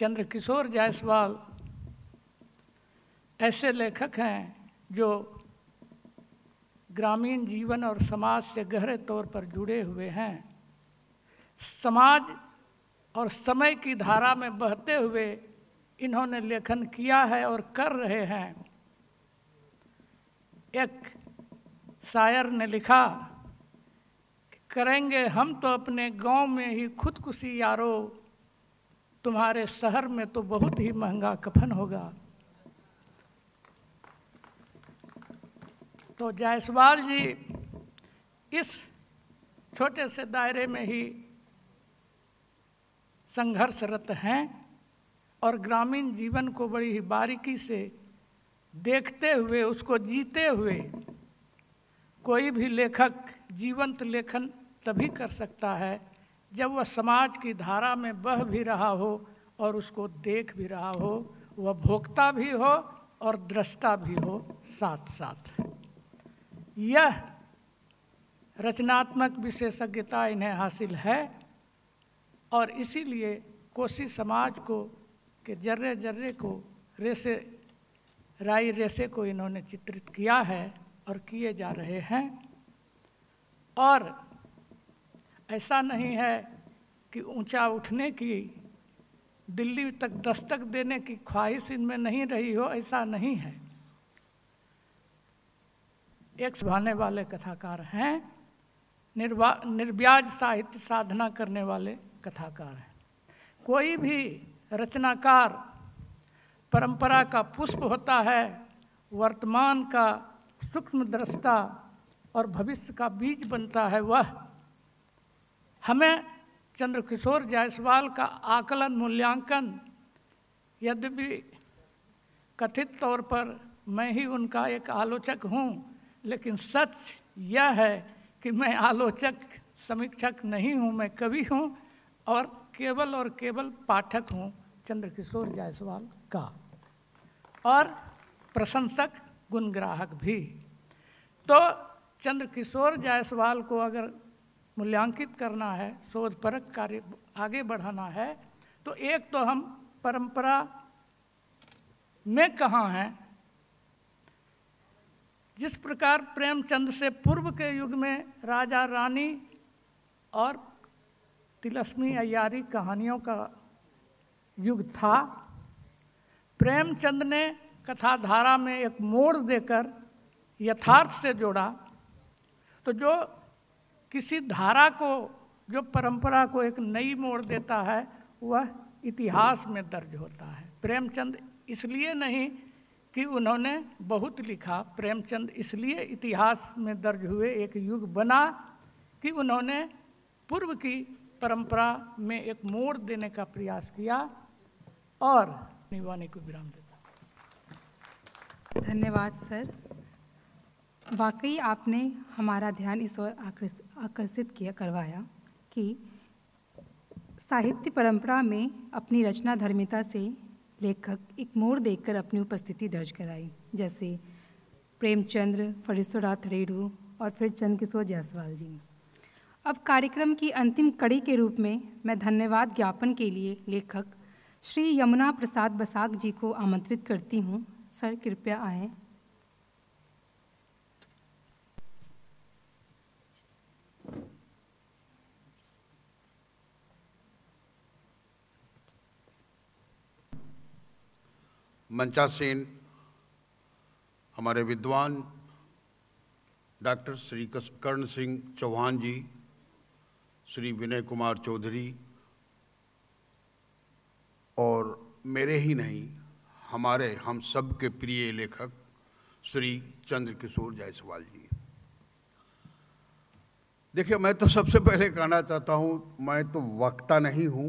चंद्रकिशोर जायसवाल ऐसे लेखक हैं जो ग्रामीण जीवन और समाज से गहरे तौर पर जुड़े हुए हैं समाज और समय की धारा में बहते हुए इन्होंने लेखन किया है और कर रहे हैं एक शायर ने लिखा करेंगे हम तो अपने गांव में ही खुदकुशी यारो तुम्हारे शहर में तो बहुत ही महंगा कफन होगा तो जायसवाल जी इस छोटे से दायरे में ही संघर्षरत हैं और ग्रामीण जीवन को बड़ी ही बारीकी से देखते हुए उसको जीते हुए कोई भी लेखक जीवंत लेखन तभी कर सकता है जब वह समाज की धारा में बह भी रहा हो और उसको देख भी रहा हो वह भोगता भी हो और दृष्टा भी हो साथ साथ यह रचनात्मक विशेषज्ञता इन्हें हासिल है और इसीलिए कोसी समाज को के जर्रे जर्रे को रेसे राई रेसे को इन्होंने चित्रित किया है और किए जा रहे हैं और ऐसा नहीं है कि ऊंचा उठने की दिल्ली तक दस्तक देने की ख्वाहिश इनमें नहीं रही हो ऐसा नहीं है एक सुहाने वाले कथाकार हैं निर्वा निर्व्याज साहित्य साधना करने वाले कथाकार हैं कोई भी रचनाकार परंपरा का पुष्प होता है वर्तमान का सूक्ष्म दृष्टा और भविष्य का बीज बनता है वह हमें चंद्रकिशोर जायसवाल का आकलन मूल्यांकन यद्यपि कथित तौर पर मैं ही उनका एक आलोचक हूँ लेकिन सच यह है कि मैं आलोचक समीक्षक नहीं हूँ मैं कवि हूँ और केवल और केवल पाठक हूँ चंद्रकिशोर जायसवाल का और प्रशंसक गुणग्राहक भी तो चंद्रकिशोर जायसवाल को अगर मूल्यांकित करना है शोध परक कार्य आगे बढ़ाना है तो एक तो हम परंपरा में कहाँ हैं जिस प्रकार प्रेमचंद से पूर्व के युग में राजा रानी और तिलस्मी अयारी कहानियों का युग था प्रेमचंद ने कथाधारा में एक मोड़ देकर यथार्थ से जोड़ा तो जो किसी धारा को जो परंपरा को एक नई मोड़ देता है वह इतिहास में दर्ज होता है प्रेमचंद इसलिए नहीं कि उन्होंने बहुत लिखा प्रेमचंद इसलिए इतिहास में दर्ज हुए एक युग बना कि उन्होंने पूर्व की परंपरा में एक मोड़ देने का प्रयास किया और निवाने को विराम देता धन्यवाद सर वाकई आपने हमारा ध्यान इस ओर आकर्षित किया करवाया कि साहित्य परंपरा में अपनी रचना धर्मिता से लेखक एक मोड़ देखकर अपनी उपस्थिति दर्ज कराई जैसे प्रेमचंद्र फरीसोराथ थरेडू और फिर चंद किशोर जायसवाल जी अब कार्यक्रम की अंतिम कड़ी के रूप में मैं धन्यवाद ज्ञापन के लिए लेखक श्री यमुना प्रसाद बसाक जी को आमंत्रित करती हूँ सर कृपया आएँ मंचा सेन हमारे विद्वान डॉक्टर श्री कर्ण सिंह चौहान जी श्री विनय कुमार चौधरी और मेरे ही नहीं हमारे हम सब के प्रिय लेखक श्री चंद्र किशोर जायसवाल जी देखिए मैं तो सबसे पहले कहना चाहता हूँ मैं तो वक्ता नहीं हूँ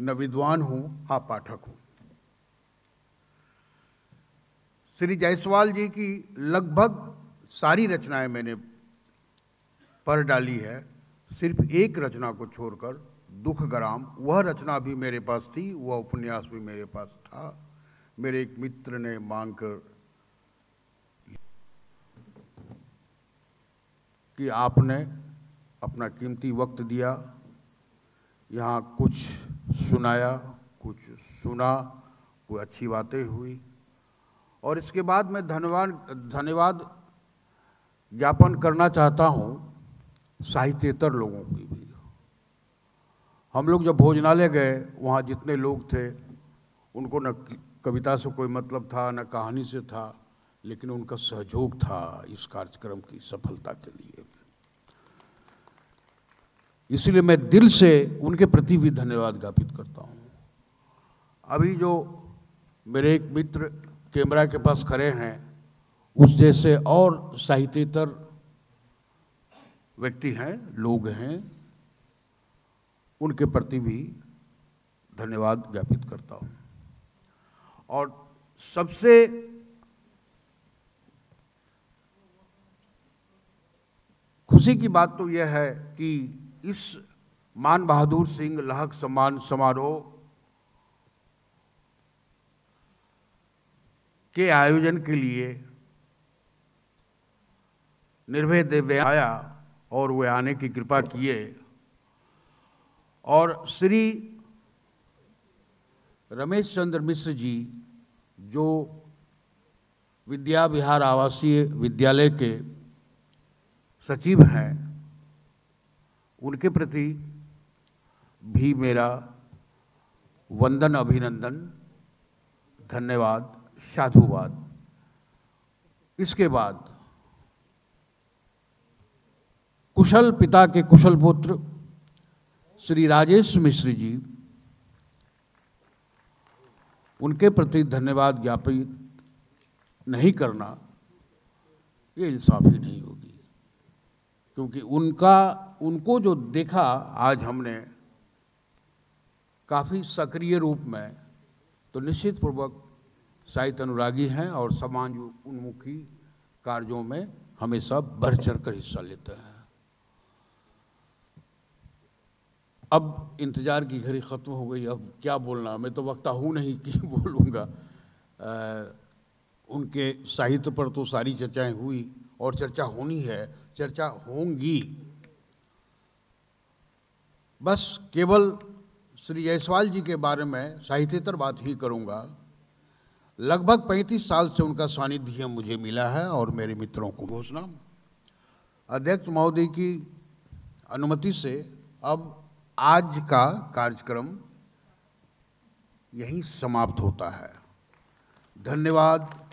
न विद्वान हूँ हाँ पाठक हूँ श्री जायसवाल जी की लगभग सारी रचनाएं मैंने पढ़ डाली है सिर्फ एक रचना को छोड़कर दुख ग्राम वह रचना भी मेरे पास थी वह उपन्यास भी मेरे पास था मेरे एक मित्र ने मांग कर कि आपने अपना कीमती वक्त दिया यहाँ कुछ सुनाया कुछ सुना कोई अच्छी बातें हुई और इसके बाद मैं धन्यवाद धन्यवाद ज्ञापन करना चाहता हूँ साहित्यतर लोगों की भी हम लोग जब भोजनालय गए वहाँ जितने लोग थे उनको न कविता से कोई मतलब था न कहानी से था लेकिन उनका सहयोग था इस कार्यक्रम की सफलता के लिए इसलिए मैं दिल से उनके प्रति भी धन्यवाद ज्ञापित करता हूँ अभी जो मेरे एक मित्र कैमरा के पास खड़े हैं उस जैसे और साहित्यतर व्यक्ति हैं लोग हैं उनके प्रति भी धन्यवाद ज्ञापित करता हूँ और सबसे खुशी की बात तो यह है कि इस मान बहादुर सिंह लाहक सम्मान समारोह के आयोजन के लिए निर्भय देव्य आया और वे आने की कृपा किए और श्री रमेश चंद्र मिश्र जी जो विद्या विहार आवासीय विद्यालय के सचिव हैं उनके प्रति भी मेरा वंदन अभिनंदन धन्यवाद साधुवाद इसके बाद कुशल पिता के कुशल पुत्र श्री राजेश मिश्र जी उनके प्रति धन्यवाद ज्ञापित नहीं करना ये इंसाफी नहीं होगी क्योंकि उनका उनको जो देखा आज हमने काफ़ी सक्रिय रूप में तो निश्चित पूर्वक साहित्य अनुरागी हैं और समाज उन्मुखी कार्यों में हमेशा बढ़ चढ़ कर हिस्सा लेते हैं अब इंतज़ार की घड़ी ख़त्म हो गई अब क्या बोलना मैं तो वक्ता हूँ नहीं कि बोलूँगा उनके साहित्य पर तो सारी चर्चाएं हुई और चर्चा होनी है चर्चा होंगी बस केवल श्री जायसवाल जी के बारे में साहित्यतर बात ही करूँगा लगभग 35 साल से उनका सानिध्य मुझे मिला है और मेरे मित्रों को घोषणा अध्यक्ष महोदय की अनुमति से अब आज का कार्यक्रम यहीं समाप्त होता है धन्यवाद